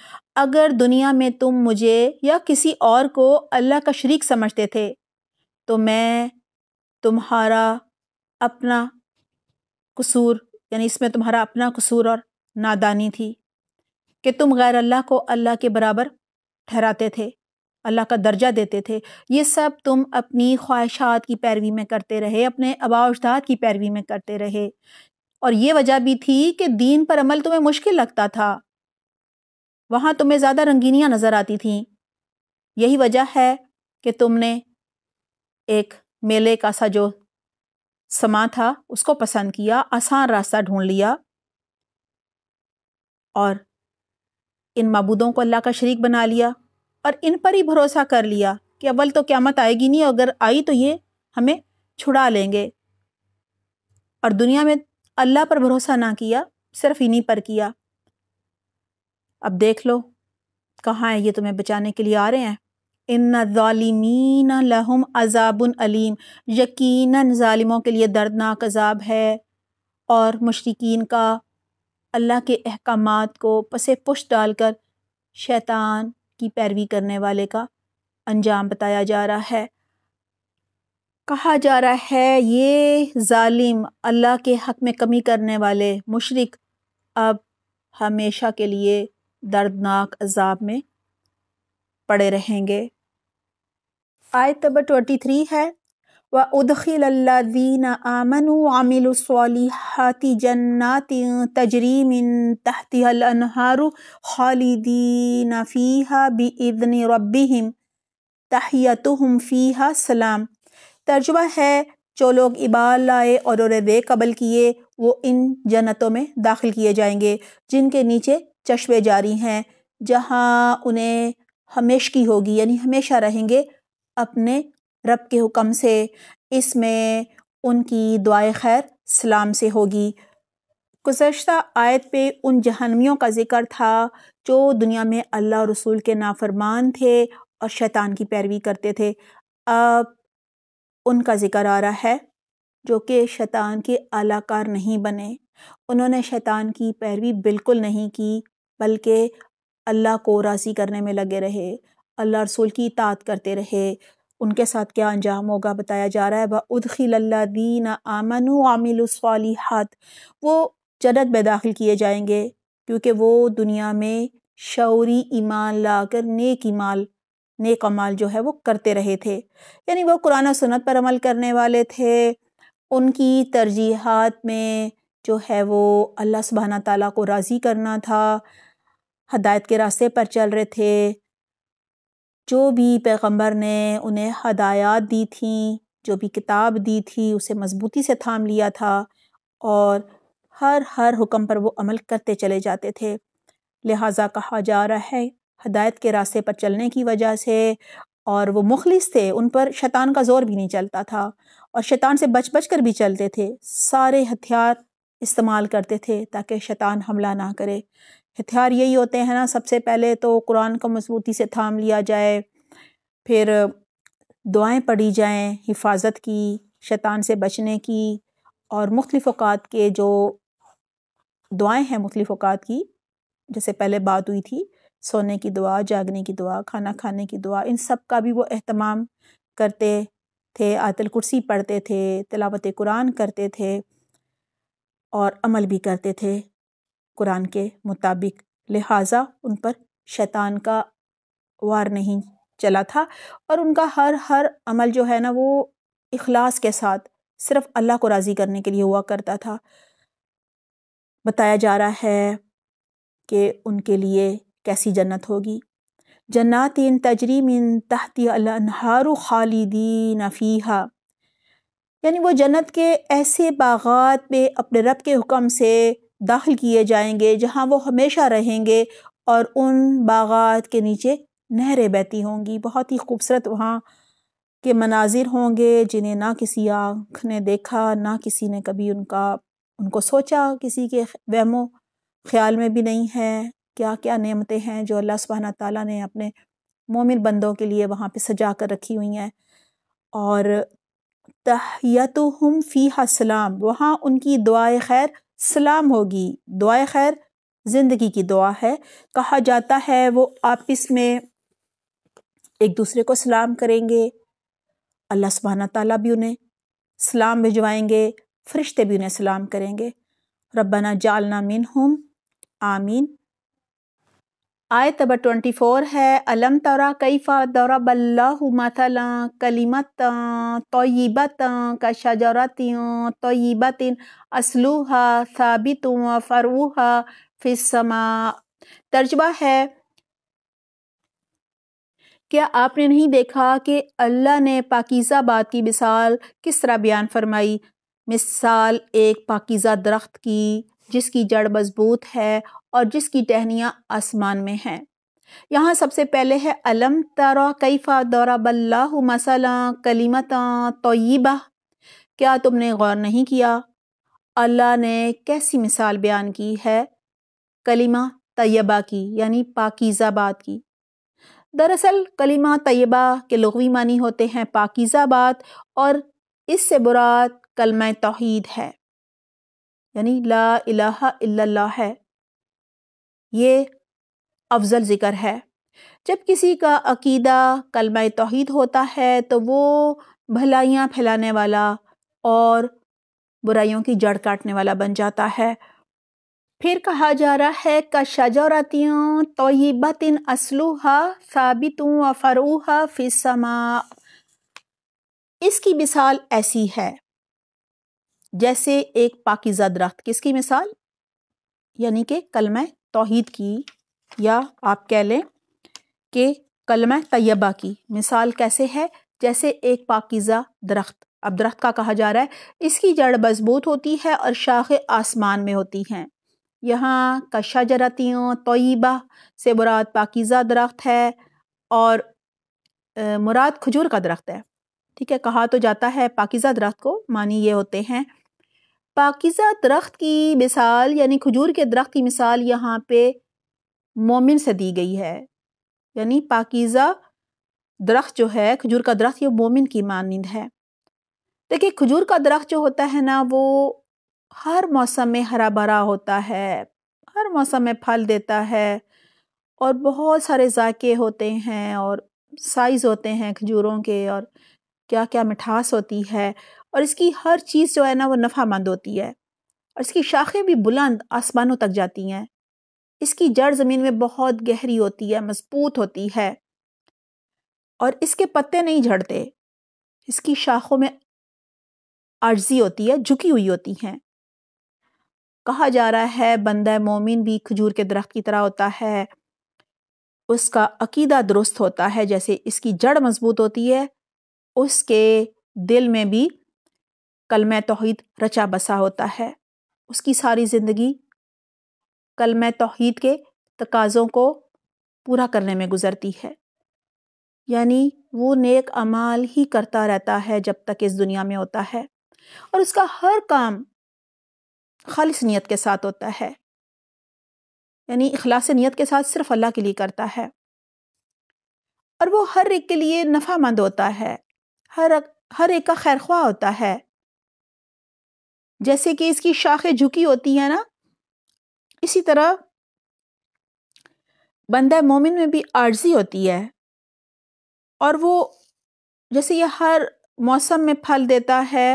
अगर दुनिया में तुम मुझे या किसी और को अल्लाह का शरीक समझते थे तो मैं तुम्हारा अपना कसूर यानी इसमें तुम्हारा अपना कसूर और नादानी थी कि तुम गैर अल्लाह को अल्लाह के बराबर ठहराते थे अल्लाह का दर्जा देते थे ये सब तुम अपनी ख्वाहिशात की पैरवी में करते रहे अपने आबा अजदाद की पैरवी में करते रहे और ये वजह भी थी कि दीन पर अमल तुम्हें मुश्किल लगता था वहाँ तुम्हें ज़्यादा रंगीनियाँ नज़र आती थीं यही वजह है कि तुमने एक मेले का सा जो समा था उसको पसंद किया आसान रास्ता ढूंढ लिया और इन मबूदों को अल्लाह का शरीक बना लिया और इन पर ही भरोसा कर लिया कि अव्वल तो क़्यामत आएगी नहीं अगर आई तो ये हमें छुड़ा लेंगे और दुनिया में अल्लाह पर भरोसा ना किया सिर्फ इन्हीं पर किया अब देख लो कहाँ है ये तुम्हें बचाने के लिए आ रहे हैं इन ालिमीन लहम अजाबन अलीम यकीन ालिमों के लिए दर्दनाक अजाब है और मशरकिन का अल्लाह के अहकाम को पसे पुश डालकर शैतान की पैरवी करने वाले का अंजाम बताया जा रहा है कहा जा रहा है ये ालिम अल्लाह के हक में कमी करने वाले मुशरक अब हमेशा के लिए दर्दनाक अजाब में पड़े रहेंगे आयत नंबर ट्वेंटी थ्री है व उदखिल्लाजीन आमन आमिलसालिहाति जन्नात तजरीम तहतहार खालिदीन फ़ीहा बदन रबम तहयतम फ़ीहा सलाम तर्जबा है जो लोग इबाल लाए और उन्हें कबल किए वो इन जन्नतों में दाखिल किए जाएंगे जिनके नीचे चशवे जारी हैं जहाँ उन्हें हमेशगी होगी यानी हमेशा रहेंगे अपने रब के हुक्म से इसमें उनकी दुआ खैर सलाम से होगी गुजशत आयत पे उन जहनमियों का जिक्र था जो दुनिया में अल्लाह रसूल के नाफरमान थे और शैतान की पैरवी करते थे अब उनका जिक्र आ रहा है जो कि शैतान के आलाकार नहीं बने उन्होंने शैतान की पैरवी बिल्कुल नहीं की बल्कि अल्लाह को राज़ी करने में लगे रहे अल्लाह रसूल की इतात करते रहे उनके साथ क्या अंजाम होगा बताया जा रहा है व दीन आमन आमिलसालिहत वो जन्नत में दाखिल किए जाएंगे क्योंकि वो दुनिया में शौरी ईमान ला कर नेक ईमाल नेक अमाल जो है वो करते रहे थे यानी वो कुरान सुनत पर अमल करने वाले थे उनकी तरजीहत में जो है वो अल्लाह सुबहाना ताली को राज़ी करना था हदायत के रास्ते पर चल रहे थे जो भी पैगंबर ने उन्हें हदायत दी थी जो भी किताब दी थी उसे मज़बूती से थाम लिया था और हर हर हुक्म पर वो अमल करते चले जाते थे लिहाजा कहा जा रहा है हदायत के रास्ते पर चलने की वजह से और वो मुखलिस थे उन पर शैतान का ज़ोर भी नहीं चलता था और शैतान से बच बच कर भी चलते थे सारे हथियार इस्तेमाल करते थे ताकि शैतान हमला ना करे हथियार यही होते हैं ना सबसे पहले तो कुरान को मजबूती से थाम लिया जाए फिर दुआएं पढ़ी जाएं हिफाजत की शैतान से बचने की और मुख्तफ अवत के जो दुआएं हैं मुख्तफ अवकात की जैसे पहले बात हुई थी सोने की दुआ जागने की दुआ खाना खाने की दुआ इन सब का भी वो अहतमाम करते थे आतल कुर्सी पढ़ते थे तलावत कुरान करते थे और अमल भी करते थे कुरान के मुताबिक लिहाजा उन पर शैतान का वार नहीं चला था और उनका हर हर अमल जो है ना वो इखलास के साथ सिर्फ अल्लाह को राज़ी करने के लिए हुआ करता था बताया जा रहा है कि उनके लिए कैसी जन्नत होगी जन्नत इन तजरीम इन तहती अनहार खालिदीन फ़ीहा यानी वो जन्नत के ऐसे बागात पे अपने रब के हुक्म से दाखिल किए जाएंगे जहाँ वो हमेशा रहेंगे और उन बागात के नीचे नहरें बहती होंगी बहुत ही खूबसूरत वहाँ के मनाजिर होंगे जिन्हें ना किसी आँख ने देखा ना किसी ने कभी उनका उनको सोचा किसी के वहमो ख्याल में भी नहीं है क्या क्या नेमतें हैं जो अल्लाह सुबहाना ताला ने अपने मोमिन बंदों के लिए वहाँ पे सजा कर रखी हुई हैं और तहयत हम फ़ी सलाम वहाँ उनकी दुआ खैर सलाम होगी दुआ खैर ज़िंदगी की दुआ है कहा जाता है वो आपस में एक दूसरे को सलाम करेंगे अल्लाह सुबहाना ताला भी उन्हें सलाम भिजवाएंगे फ़रिश्ते भी उन्हें सलाम करेंगे रबाना जालना मिन हम आमीन आयत नंबर ट्वेंटी फोर है अलम तरा कईफ़ा दौराबल्लामला कलीमत तोयबत का शजरतियों तोयबतिन असलूहा साबित फ़रूहा फ़िसमा तर्जबा है क्या आपने नहीं देखा कि अल्लाह ने पाकिज़ा बात की मिसाल किस तरह बयान फरमाई मिसाल एक पाकिज़ा दरख्त की जिसकी जड़ मज़बूत है और जिसकी टहनियाँ आसमान में हैं यहाँ सबसे पहले है अलम तरा कैफ़ा दौरा बल्ला मसला कलीमता तोयबा क्या तुमने गौर नहीं किया अल्लाह ने कैसी मिसाल बयान की है कलीमा तयबा की यानी पाकिज़ा बात की दरअसल कलीमा तयबा के लगवी मानी होते हैं पाकिज़ा बात और इससे बुरा कलम तोहीद है यानी ला इलाहा है ये अफजल ज़िक्र है जब किसी का अकीदा कलमा तोहद होता है तो वो भलाइयाँ फैलाने वाला और बुराइयों की जड़ काटने वाला बन जाता है फिर कहा जा रहा है का तो तोयबतिन असलूहा साबितों फ़रूहा फ़िसमा इसकी मिसाल ऐसी है जैसे एक पाकिज़ा दरख्त किसकी मिसाल यानी कि कलम तोहद की या आप कह लें कि कलम तयबा की मिसाल कैसे है जैसे एक पाकिज़ा दरख्त अब दरख्त का कहा जा रहा है इसकी जड़ मजबूत होती है और शाखें आसमान में होती हैं यहाँ कशा जराती तोयबा से मुराद पाकिज़ा दरख्त है और मुराद खजूर का दरख्त है ठीक है कहा तो जाता है पाकिज़ा दरख्त को मानी ये होते हैं पाकिज़ा दरख्त की मिसाल यानी खजूर के दरख्त की मिसाल यहाँ पे मोमिन से दी गई है यानी पाकिज़ा दरख्त जो है खजूर का दरख्त ये मोमिन की मानंद है देखिए खजूर का दरख्त जो होता है ना वो हर मौसम में हरा भरा होता है हर मौसम में फल देता है और बहुत सारे जायके होते हैं और साइज़ होते हैं खजूरों के और क्या क्या मिठास होती है और इसकी हर चीज़ जो है ना वो नफ़ामंद होती है और इसकी शाखें भी बुलंद आसमानों तक जाती हैं इसकी जड़ ज़मीन में बहुत गहरी होती है मज़बूत होती है और इसके पत्ते नहीं झड़ते इसकी शाखों में आर्जी होती है झुकी हुई होती हैं कहा जा रहा है बंदा मोमिन भी खजूर के दरख्त की तरह होता है उसका अकीदा दुरुस्त होता है जैसे इसकी जड़ मज़बूत होती है उसके दिल में भी कलम तोहद रचा बसा होता है उसकी सारी ज़िंदगी कलम तोहद के तकाज़ों को पूरा करने में गुज़रती है यानी वो नेक अमाल ही करता रहता है जब तक इस दुनिया में होता है और उसका हर काम खालिस नीयत के साथ होता है यानी अखलास नीयत के साथ सिर्फ अल्लाह के लिए करता है और वो हर एक के लिए नफ़ामंद होता है हर हर एक का खैर होता है जैसे कि इसकी शाखें झुकी होती है ना इसी तरह बंदा मोमिन में भी आर्जी होती है और वो जैसे ये हर मौसम में फल देता है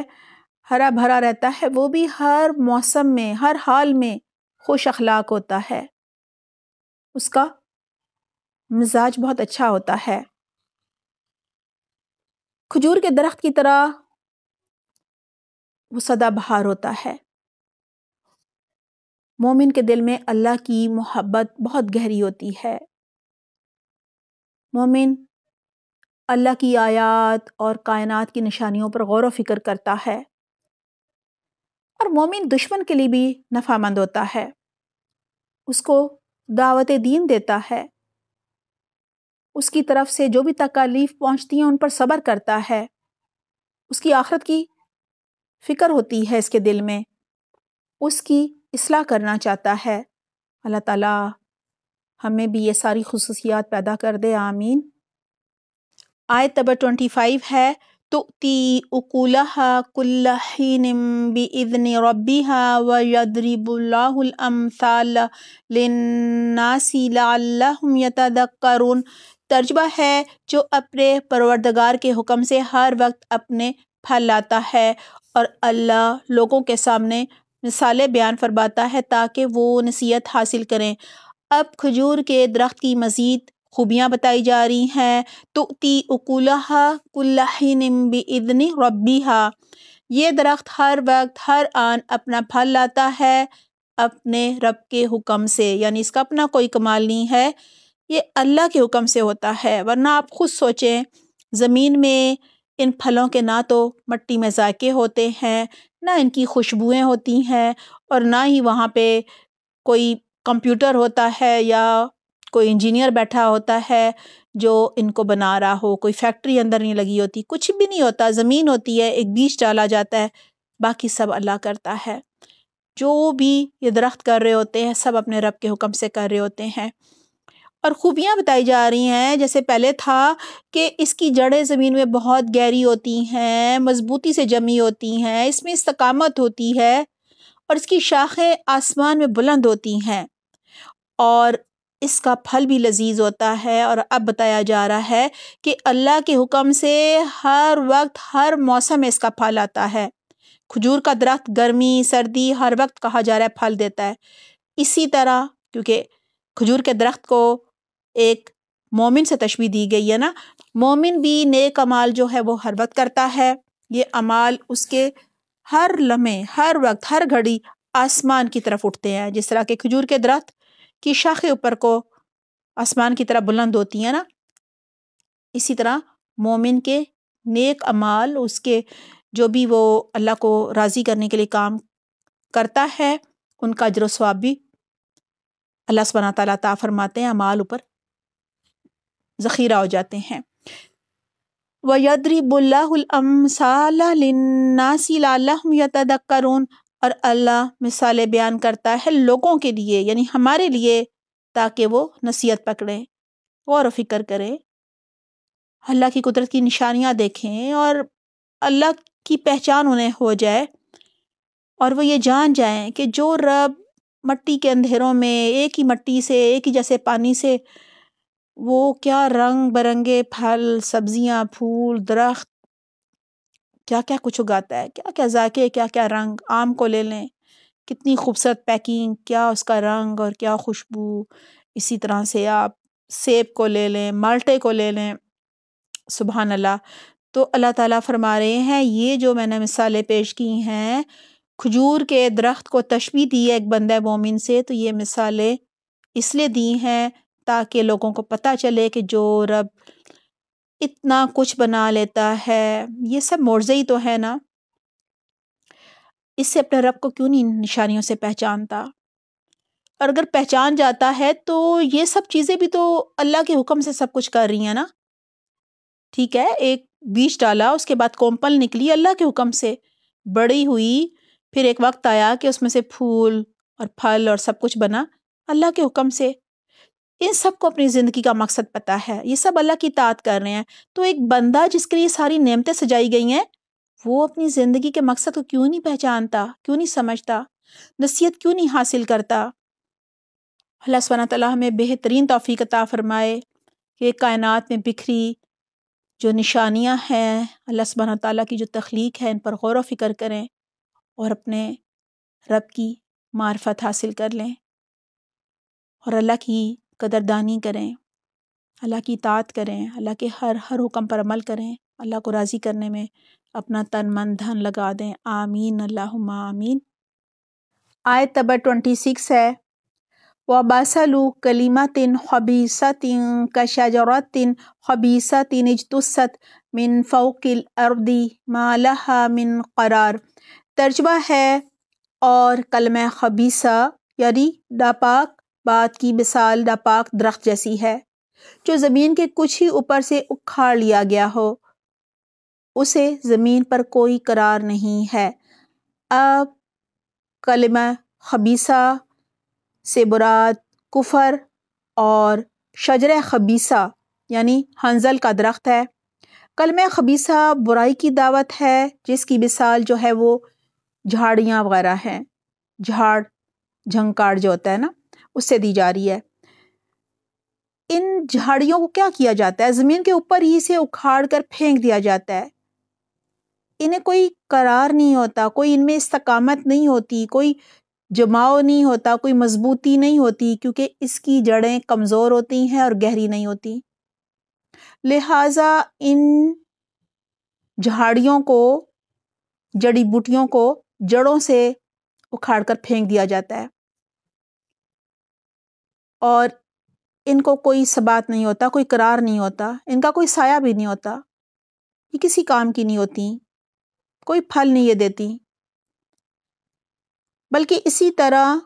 हरा भरा रहता है वो भी हर मौसम में हर हाल में खुश अखलाक होता है उसका मिजाज बहुत अच्छा होता है खजूर के दरख्त की तरह वो सदाबहार होता है मोमिन के दिल में अल्लाह की मोहब्बत बहुत गहरी होती है मोमिन अल्लाह की आयात और कायनात की निशानियों पर गौर फिक्र करता है और मोमिन दुश्मन के लिए भी नफामंद होता है उसको दावत दीन देता है उसकी तरफ से जो भी तकालीफ पहुंचती हैं उन पर सब्र करता है उसकी आखरत की फ़िक्र होती है इसके दिल में उसकी असलाह करना चाहता है अल्लाह ताला हमें भी ये सारी खसूसियात पैदा कर दे आमीन आय नंबर ट्वेंटी फाइव है तो ती उकुलहा कुल्लिन बिदन तर्जबा है जो अपने परवरदगार के हुक्म से हर वक्त अपने फल लाता है और अल्लाह लोगों के सामने मिसाल बयान फरमाता है ताकि वो नसीहत हासिल करें अब खजूर के दरख्त की मज़ीद खूबियाँ बताई जा रही हैं तो ती उकूलहा कुल्लाहिनबी रबी हा ये दरख्त हर वक्त हर आन अपना फल लाता है अपने रब के हुक्म से यानी इसका अपना कोई कमाल नहीं है ये अल्लाह के हुक्म से होता है वरना आप ख़ुद सोचें ज़मीन में इन फलों के ना तो मिट्टी में जायके होते हैं ना इनकी खुशबुएं होती हैं और ना ही वहाँ पे कोई कंप्यूटर होता है या कोई इंजीनियर बैठा होता है जो इनको बना रहा हो कोई फैक्ट्री अंदर नहीं लगी होती कुछ भी नहीं होता ज़मीन होती है एक बीज डाला जाता है बाकी सब अल्लाह करता है जो भी ये दरख्त कर रहे होते हैं सब अपने रब के हुक्म से कर रहे होते हैं और ख़ूबियाँ बताई जा रही हैं जैसे पहले था कि इसकी जड़ें ज़मीन में बहुत गहरी होती हैं मज़बूती से जमी होती हैं इसमें इस्तकामत होती है और इसकी शाखें आसमान में बुलंद होती हैं और इसका फल भी लजीज होता है और अब बताया जा रहा है कि अल्लाह के हुक्म से हर वक्त हर मौसम में इसका फल आता है खजूर का दरख्त गर्मी सर्दी हर वक्त कहा जा रहा है फल देता है इसी तरह क्योंकि खजूर के दरख्त को एक मोमिन से तशबी दी गई है ना मोमिन भी नेक अमाल जो है वो हर वक्त करता है ये अमाल उसके हर लम्हे हर वक्त हर घड़ी आसमान की तरफ उठते हैं जिस तरह के खजूर के दरख्त की शाखे ऊपर को आसमान की तरह बुलंद होती है ना इसी तरह मोमिन के नेक अमाल उसके जो भी वो अल्लाह को राज़ी करने के लिए काम करता है उनका अजर स्वाब भी अल्लाह सबाना ताली ता फरमाते हैं अमाल ऊपर ज़ख़ीरा हो जाते हैं और अल्लाह मिसाल बयान करता है लोगों के लिए यानी हमारे लिए ताकि वो नसीहत पकड़े गौर फिक्र करें अल्लाह की कुदरत की निशानियाँ देखें और अल्लाह की पहचान उन्हें हो जाए और वो ये जान जाए कि जो रब मट्टी के अंधेरों में एक ही मट्टी से एक ही जैसे पानी से वो क्या रंग बरंगे फल सब्जियां फूल दरख्त क्या क्या कुछ उगाता है क्या क्या जायके क्या क्या रंग आम को ले लें कितनी खूबसूरत पैकिंग क्या उसका रंग और क्या खुशबू इसी तरह से आप सेब को ले लें माल्टे को ले लें सुबह अल्लाह तो अल्लाह ताला फरमा रहे हैं ये जो मैंने मिसालें पेश की हैं खजूर के दरख्त को तशबी दी है एक बंद मोमिन से तो ये मिसालें इसलिए दी हैं ताकि लोगों को पता चले कि जो रब इतना कुछ बना लेता है ये सब मोर्जे ही तो है ना इससे अपने रब को क्यों नहीं निशानियों से पहचानता और अगर पहचान जाता है तो ये सब चीज़ें भी तो अल्लाह के हुक्म से सब कुछ कर रही हैं ना ठीक है एक बीज डाला उसके बाद कोम्पल निकली अल्लाह के हुक्म से बड़ी हुई फिर एक वक्त आया कि उसमें से फूल और फल और सब कुछ बना अल्लाह के हुक्म से इन सब को अपनी ज़िंदगी का मकसद पता है ये सब अल्लाह की तात कर रहे हैं तो एक बंदा जिसके लिए सारी नियमतें सजाई गई हैं वो अपनी ज़िंदगी के मकसद को क्यों नहीं पहचानता क्यों नहीं समझता नसीहत क्यों नहीं हासिल करता अल्लाह सुबहाना ताली हमें बेहतरीन तोफ़ी अता फ़रमाए कि कायनात में बिखरी जो निशानियाँ हैं अल्लाह सुबहाना ताली की जो तख्लीक है इन पर गौर व फिक्र करें और अपने रब की मार्फत हासिल कर लें और अल्लाह की कदरदानी करें अल्लाह की तात करें अल्लाह के हर हर हुक्म पर अमल करें अल्लाह को राज़ी करने में अपना तन मन धन लगा दें आमीन अल्लाह आमीन आय नंबर ट्वेंटी सिक्स है वबासलू कलीमा तिन हबीसा तिन कशरा हबीसा तिन इजतुसत मिन फौकिल अर्दी मालहा मिन करार तर्जबा है और कलमा हबीसा यानी नापाक बात की मिसाल नापाक दरख्त जैसी है जो ज़मीन के कुछ ही ऊपर से उखाड़ लिया गया हो उसे ज़मीन पर कोई करार नहीं है अब कलमा खबीसा से बुरात कुफर और शजर खबीसा यानी हंजल का दरख्त है कलम खबीसा बुराई की दावत है जिसकी मिसाल जो है वो झाड़ियाँ वगैरह हैं झाड़ झंकार जो होता है ना उससे दी जा रही है इन झाड़ियों को क्या किया जाता है ज़मीन के ऊपर ही इसे उखाड़ कर फेंक दिया जाता है इन्हें कोई करार नहीं होता कोई इनमें इस्तकामत नहीं होती कोई जमाव नहीं होता कोई मजबूती नहीं होती क्योंकि इसकी जड़ें कमज़ोर होती हैं और गहरी नहीं होती लिहाजा इन झाड़ियों को जड़ी बूटियों को जड़ों से उखाड़ कर फेंक दिया जाता है और इनको कोई सबात नहीं होता कोई करार नहीं होता इनका कोई साया भी नहीं होता ये किसी काम की नहीं होती कोई फल नहीं ये देती बल्कि इसी तरह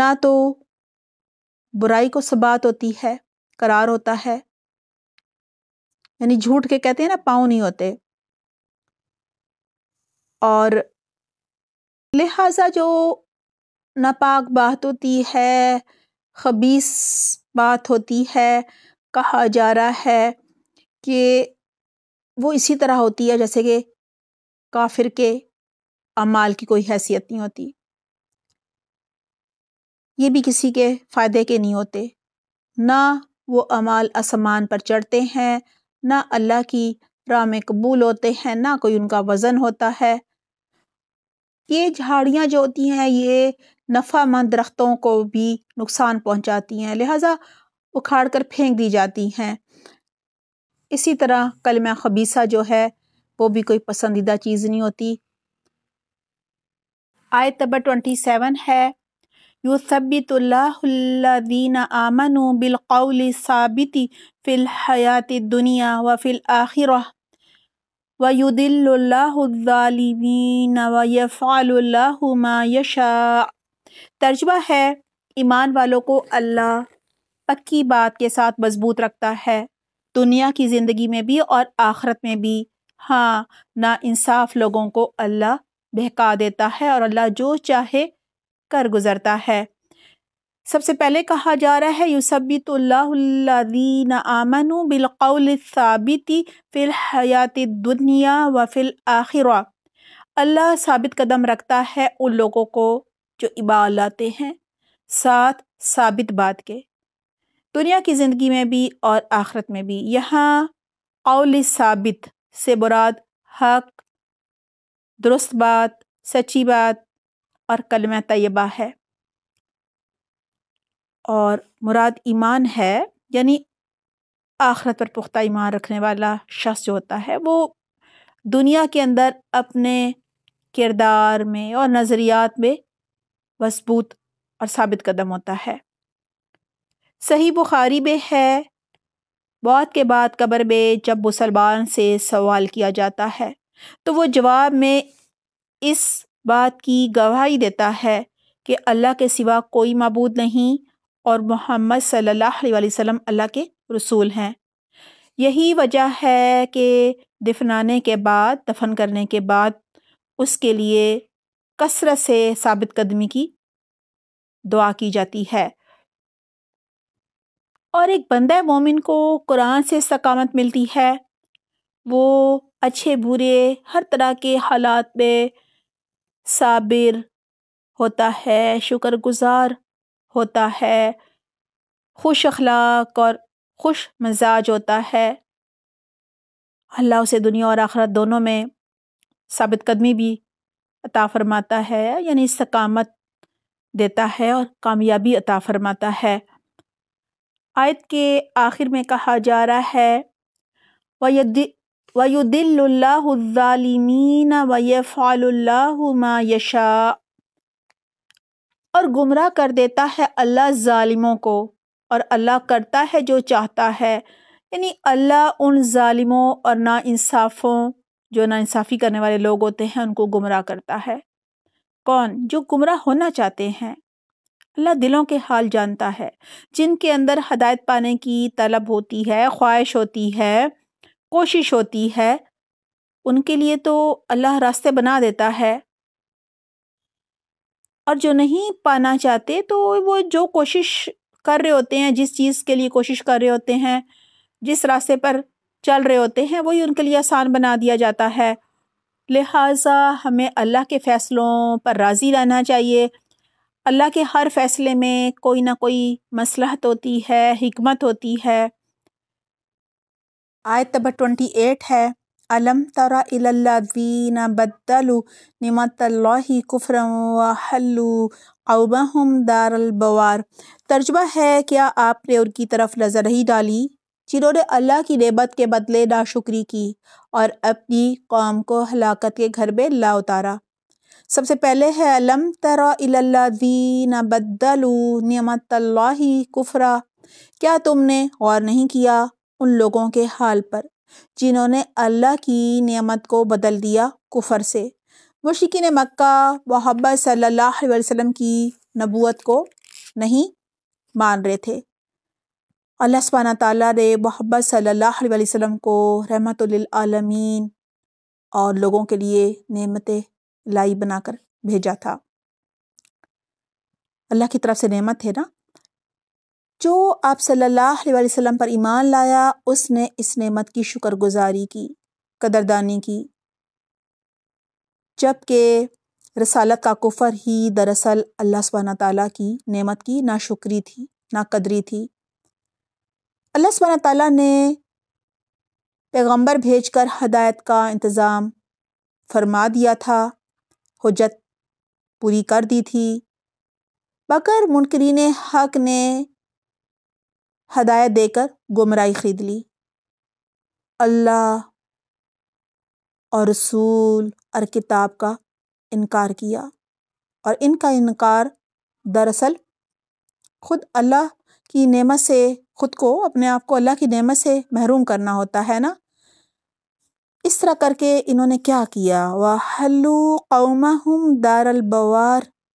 ना तो बुराई को सबात होती है करार होता है यानी झूठ के कहते हैं ना पाँव नहीं होते और लिहाजा जो नापाक बात होती है खबीस बात होती है कहा जा रहा है कि वो इसी तरह होती है जैसे कि काफिर के अमाल की कोई हैसियत नहीं होती ये भी किसी के फ़ायदे के नहीं होते ना वो अमाल आसमान पर चढ़ते हैं ना अल्लाह की राह में कबूल होते हैं ना कोई उनका वज़न होता है ये झाड़ियाँ जो होती हैं ये नफ़ामंद दरख्तों को भी नुकसान पहुंचाती हैं लिहाजा उखाड़ कर फेंक दी जाती हैं इसी तरह कलमा खबीसा जो है वो भी कोई पसंदीदा चीज़ नहीं होती आयत नंबर ट्वेंटी सेवन है यूसबितल्लादीन आमन बिलकौल साबिती हयात दुनिया व फिल आखिर वयुदिल्लामीन व यफ़ाल्लामा यशा तर्जबा है ईमान वालों को अल्लाह पक्की बात के साथ मजबूत रखता है दुनिया की ज़िंदगी में भी और आखरत में भी हाँ ना इंसाफ लोगों को अल्लाह बहका देता है और अल्लाह जो चाहे कर गुज़रता है सबसे पहले कहा जा रहा है यूसबितल्लादीन आमन फिल हयात दुनिया व फिल आखिर अल्लाह साबित कदम रखता है उन लोगों को जो इबा लाते हैं साथ साबित बात के दुनिया की ज़िंदगी में भी और आखरत में भी यहाँ कौल साबित से बुराद हक दुरुस्त बात सच्ची बात और कलम तयबा है और मुराद ईमान है यानी आखरत पर पुख्ता ईमान रखने वाला शख्स जो होता है वो दुनिया के अंदर अपने किरदार में और नज़रियात में मजबूत और साबित कदम होता है सही बुखारी में है मौत के बाद कब्र में जब मुसलमान से सवाल किया जाता है तो वो जवाब में इस बात की गवाही देता है कि अल्लाह के सिवा कोई मबूद नहीं और मोहम्मद सल्लल्लाहु अलैहि वसल्लम अल्लाह के रसूल हैं यही वजह है कि दफनाने के बाद दफन करने के बाद उसके लिए कसरत से साबित कदमी की दुआ की जाती है और एक बंदा मोमिन को कुरान से सकामत मिलती है वो अच्छे बुरे हर तरह के हालात में साबिर होता है शुक्रगुजार होता है खुश अखलाक और खुश मिजाज होता है अल्लाह उसे दुनिया और आखरत दोनों में साबित कदमी भी अता फरमाता है यानी सकामत देता है और कामयाबी अता फरमाता है आयत के आखिर में कहा जा रहा है वयुदिल्लामीन वयफ़ाल्ला यशा और गुमराह कर देता है अल्लाह ालिमों को और अल्लाह करता है जो चाहता है यानी अल्लाह उन ालिमों और ना इंसाफ़ों जो नासाफ़ी करने वाले लोग होते हैं उनको गुमराह करता है कौन जो गुमराह होना चाहते हैं अल्लाह दिलों के हाल जानता है जिनके अंदर हदायत पाने की तलब होती है ख्वाहिश होती है कोशिश होती है उनके लिए तो अल्लाह रास्ते बना देता है और जो नहीं पाना चाहते तो वो जो कोशिश कर रहे होते हैं जिस चीज़ के लिए कोशिश कर रहे होते हैं जिस रास्ते पर चल रहे होते हैं वही उनके लिए आसान बना दिया जाता है लिहाजा हमें अल्लाह के फ़ैसलों पर राज़ी रहना चाहिए अल्लाह के हर फ़ैसले में कोई ना कोई मसलहत होती है हमत होती है आयत नंबर ट्वेंटी एट है अलम तरावीन बदलु नमतल्ला नमतल्लि कुफरम तर्जबा है क्या आपने उनकी तरफ नज़र ही डाली जिन्होंने अल्लाह की नेमत के बदले नाशुक्री की और अपनी कौम को हलाकत के घर में ला उतारा सबसे पहले है अलम तरादीन बदलू नियमतल्ला कुफरा क्या तुमने गौर नहीं किया उन लोगों के हाल पर जिन्होंने अल्लाह की नियमत को बदल दिया कुफर से ने मक्का मोहब्बत सल्लल्लाहु अलैहि वसल्लम की नबूत को नहीं मान रहे थे अल्लाह सुबहाना ताली ने मोहम्मद सल्ला को रहमत आलमीन और लोगों के लिए नेमत लाई बनाकर भेजा था अल्लाह की तरफ से नेमत है ना जो आप सल्लल्लाहु अलैहि वसल्लम पर ईमान लाया उसने इस नेमत की शुक्रगुजारी की कदरदानी की जबकि रसालत का कुफर ही दरअसल अल्लाह सुबहाना ताली की नेमत की ना शुक्री थी ना कदरी थी अल्लाह सुबहाना ताली ने पैगंबर भेज कर हदायत का इंतज़ाम फरमा दिया था हजत पूरी कर दी थी बकर मुनकरीन हक ने हदायत देकर गुमराही ख़रीद ली अल्लाह और रसूल और किताब का इनकार किया और इनका इनकार दरअसल ख़ुद अल्लाह की नेमत से ख़ुद को अपने आप को अल्लाह की नेमत से महरूम करना होता है ना इस तरह करके इन्होंने क्या किया वह हल्लू कौम हम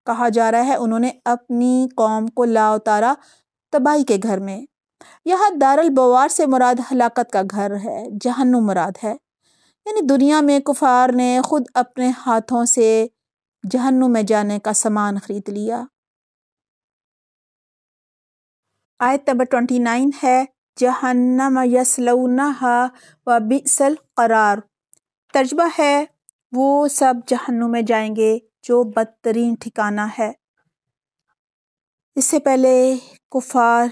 कहा जा रहा है उन्होंने अपनी कौम को ला उतारा तबाही के घर में यह बवार से मुराद हलाकत का घर है जहन्नुम मुराद है यानी दुनिया में कुफार ने ख़ुद अपने हाथों से जहन्नुम में जाने का सामान ख़रीद लिया आयत नंबर ट्वेंटी नाइन है जहन्नम यसलना व बिसल करार तजबा है वो सब जहन्नुम में जाएंगे जो बदतरीन ठिकाना है इससे पहले कुफार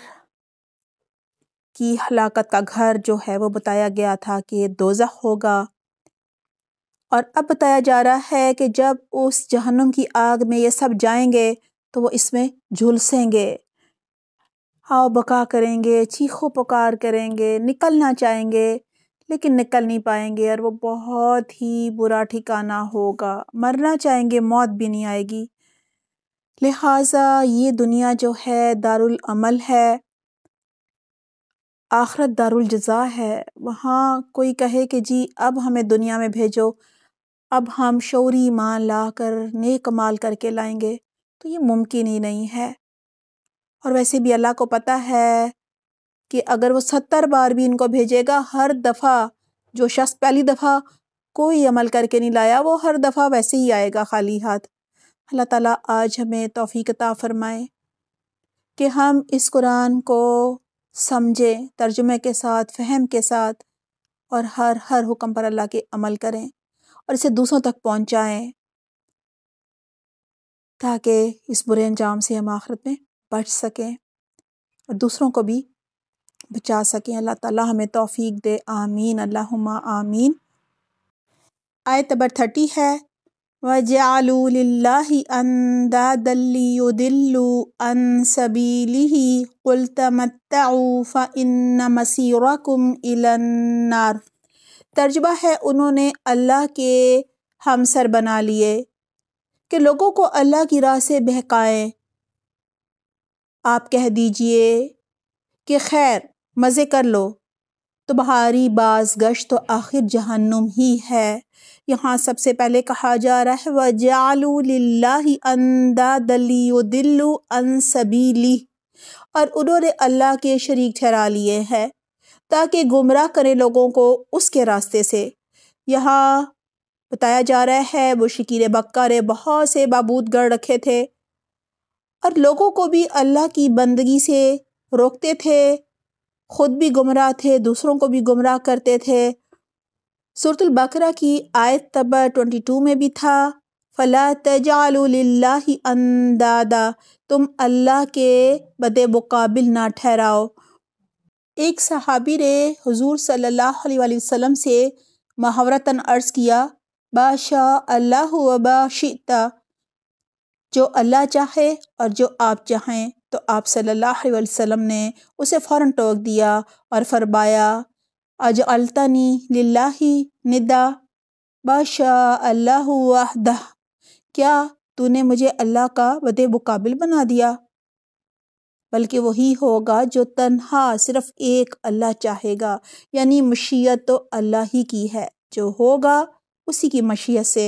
की हलाकत का घर जो है वो बताया गया था कि ये दोजा होगा और अब बताया जा रहा है कि जब उस जहन्नुम की आग में ये सब जाएंगे तो वो इसमें झुलसेंगे हाव बका करेंगे चीखो पुकार करेंगे निकलना चाहेंगे लेकिन निकल नहीं पाएंगे और वो बहुत ही बुरा ठिकाना होगा मरना चाहेंगे मौत भी नहीं आएगी लिहाजा ये दुनिया जो है दारुल अमल है आखरत दारुल जज़ा है वहाँ कोई कहे कि जी अब हमें दुनिया में भेजो अब हम शौरी ईमान ला कर नेक माल करके लाएंगे तो ये मुमकिन ही नहीं है और वैसे भी अल्लाह को पता है कि अगर वो सत्तर बार भी इनको भेजेगा हर दफ़ा जो शख्स पहली दफ़ा कोई अमल करके नहीं लाया वो हर दफ़ा वैसे ही आएगा खाली हाथ अल्लाह ताला आज हमें तोफ़ीकता फ़रमाए कि हम इस कुरान को समझें तर्जुमे के साथ फहम के साथ और हर हर हुक्म पर अल्लाह के अमल करें और इसे दूसरों तक पहुँचाएँ ताकि इस बुरे अंजाम से हम आखिरत में बच सकें और दूसरों को भी बचा सकें अल्लाह ताला हमें तौफीक दे आमीन अल्लाहुम्मा आमीन आयत नंबर थर्टी है वजालूल्लाही अंदादल्लियुदिल्लू अन सबीलिही कुल तमत्ताऊ फ़ मसीरकुम इलन्नार तर्जबा है उन्होंने अल्लाह के हमसर बना लिए कि लोगों को अल्लाह की राह से बहकाएं आप कह दीजिए कि खैर मज़े कर लो तो बाज गश तो आखिर जहन्नुम ही है यहाँ सबसे पहले कहा जा रहा है व जालू अंदा दली दिल्लु अन सबीली और उन्होंने अल्लाह के शरीक ठहरा लिए हैं ताकि गुमराह करें लोगों को उसके रास्ते से यहाँ बताया जा रहा है वो शिकीर बक्का ने बहुत से बाबूद गढ़ रखे थे और लोगों को भी अल्लाह की बंदगी से रोकते थे ख़ुद भी गुमराह थे दूसरों को भी गुमराह करते थे सूरतुल बकरा की आयत तबर ट्वेंटी टू में भी था फ़ला तजाला अंदादा तुम अल्लाह के बदे मुकाबिल ना ठहराओ एक सहाबी ने हजूर सल्ला वसम से महावरता अर्ज़ किया बादशाह अल्लाह बाशिता जो अल्लाह चाहे और जो आप चाहें तो आप सल्लल्लाहु अलैहि वसल्लम ने उसे फ़ौर टोक दिया और फरमाया अज अलतनी लाला निदा बाशा अल्लाह वाहदा क्या तूने मुझे अल्लाह का बद मुकाबिल बना दिया बल्कि वही होगा जो तन्हा सिर्फ़ एक अल्लाह चाहेगा यानी मशीयत तो अल्लाह ही की है जो होगा उसी की मशीयत से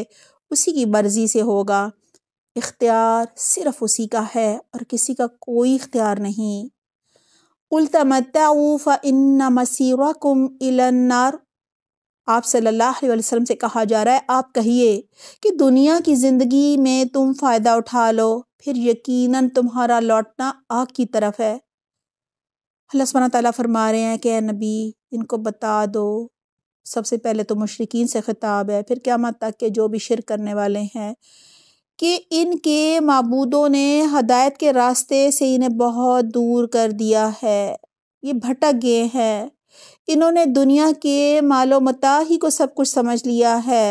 उसी की मर्ज़ी से होगा इख्तियार सिर्फ़ उसी का है और किसी का कोई इख्तियार नहीं उल्तमताऊफ़ इन्ना मसीरकुम इलन्नार आप सल्लल्लाहु अलैहि वसल्लम से कहा जा रहा है आप कहिए कि दुनिया की ज़िंदगी में तुम फ़ायदा उठा लो फिर यकीनन तुम्हारा लौटना आग की तरफ है अल्लाह ताला फरमा रहे हैं कि नबी इनको बता दो सबसे पहले तो मशरकिन से ख़िताब है फिर क्या मत तक के जो भी शिर करने वाले हैं कि इनके मबूदों ने हदायत के रास्ते से इन्हें बहुत दूर कर दिया है ये भटक गए हैं इन्होंने दुनिया के मालो ही को सब कुछ समझ लिया है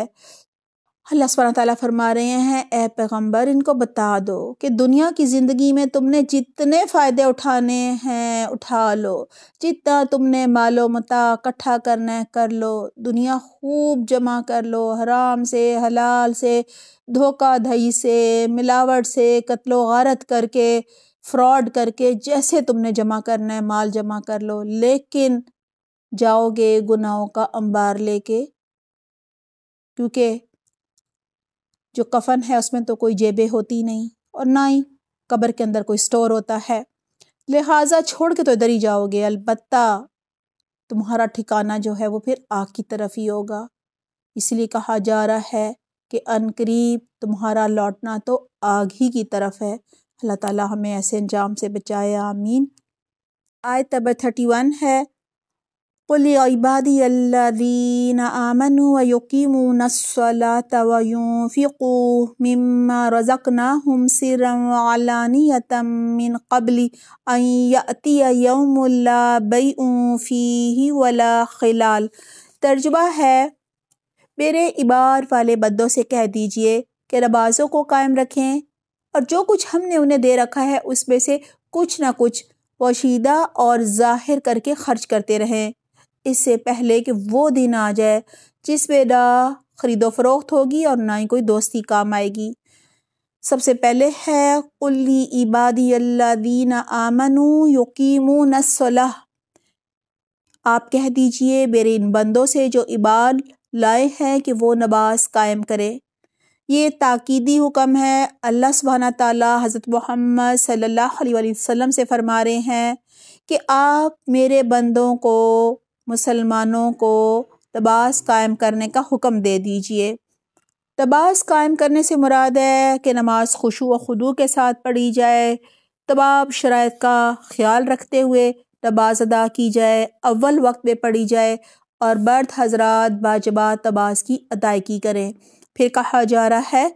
अल्लाह सुबहाना तला फरमा रहे हैं ए पैगम्बर इनको बता दो कि दुनिया की ज़िंदगी में तुमने जितने फ़ायदे उठाने हैं उठा लो जितना तुमने मालो मता इकट्ठा करना है कर लो दुनिया खूब जमा कर लो हराम से हलाल से धई से मिलावट से कत्लो गारत करके फ्रॉड करके जैसे तुमने जमा करना है माल जमा कर लो लेकिन जाओगे गुनाहों का अंबार लेके क्योंकि जो कफन है उसमें तो कोई जेबें होती नहीं और ना ही कब्र के अंदर कोई स्टोर होता है लिहाजा छोड़ के तो इधर ही जाओगे अलबत् तुम्हारा ठिकाना जो है वो फिर आग की तरफ ही होगा इसलिए कहा जा रहा है कि अनकरीब तुम्हारा लौटना तो आग ही की तरफ है अल्लाह ताला हमें ऐसे अंजाम से बचाए आमीन आय नंबर थर्टी वन है قل عبادي الذين آمنوا ويقيمون الصلاة وينفقوا مما رزقناهم سرا وعلانية من قبل أن يأتي يوم لا بيع فيه ولا خلال तर्जबा है मेरे इबार वाले बंदों से कह दीजिए कि नमाज़ों को कायम रखें और जो कुछ हमने उन्हें दे रखा है उसमें से कुछ ना कुछ पोशीदा और ज़ाहिर करके ख़र्च करते रहें इससे पहले कि वो दिन आ जाए जिस पे ना ख़रीदो फरोख्त होगी और ना ही कोई दोस्ती काम आएगी सबसे पहले है कुल्ली इबादी दीन आमनु यकीम नसलह आप कह दीजिए मेरे इन बंदों से जो इबाद लाए हैं कि वो नमाज कायम करें ये ताकीदी हुक्म है अल्लाह सुबहाना ताली हज़रत मोहम्मद सल्लल्लाहु अलैहि वसल्लम से फरमा रहे हैं कि आप मेरे बंदों को मुसलमानों को तबास कायम करने का हुक्म दे दीजिए तबास कायम करने से मुराद है कि नमाज खुशु व खुदू के साथ पढ़ी जाए तबाब शरात का ख्याल रखते हुए तबाज अदा की जाए अव्वल वक्त में पढ़ी जाए और बर्द हजरात बाजबा तबास की अदायगी करें फिर कहा जा रहा है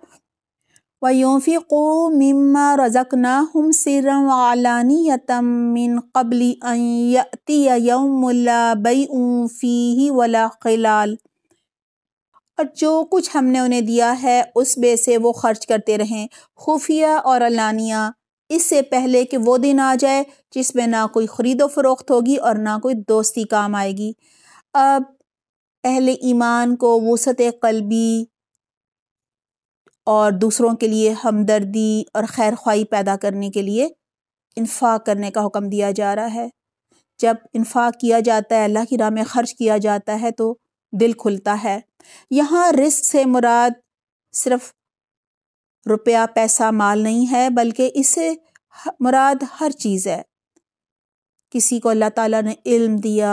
वयोफ़िको मम्मा रज़कना हम सिरम वालानियतमिन कबली फ़ी वला खिलाल और जो कुछ हमने उन्हें दिया है उस बे से वो खर्च करते रहें खुफिया और अलानिया इससे पहले कि वो दिन आ जाए जिसमें ना कोई ख़रीदो फरोख्त होगी और ना कोई दोस्ती काम आएगी अब अहल ईमान को वसत कलबी और दूसरों के लिए हमदर्दी और खैर ख्वाही पैदा करने के लिए इन्फाक करने का हुक्म दिया जा रहा है जब इन्फाक किया जाता है अल्लाह की राह में ख़र्च किया जाता है तो दिल खुलता है यहाँ रिस्क से मुराद सिर्फ रुपया पैसा माल नहीं है बल्कि इससे मुराद हर चीज़ है किसी को अल्लाह ताला ने इल्म दिया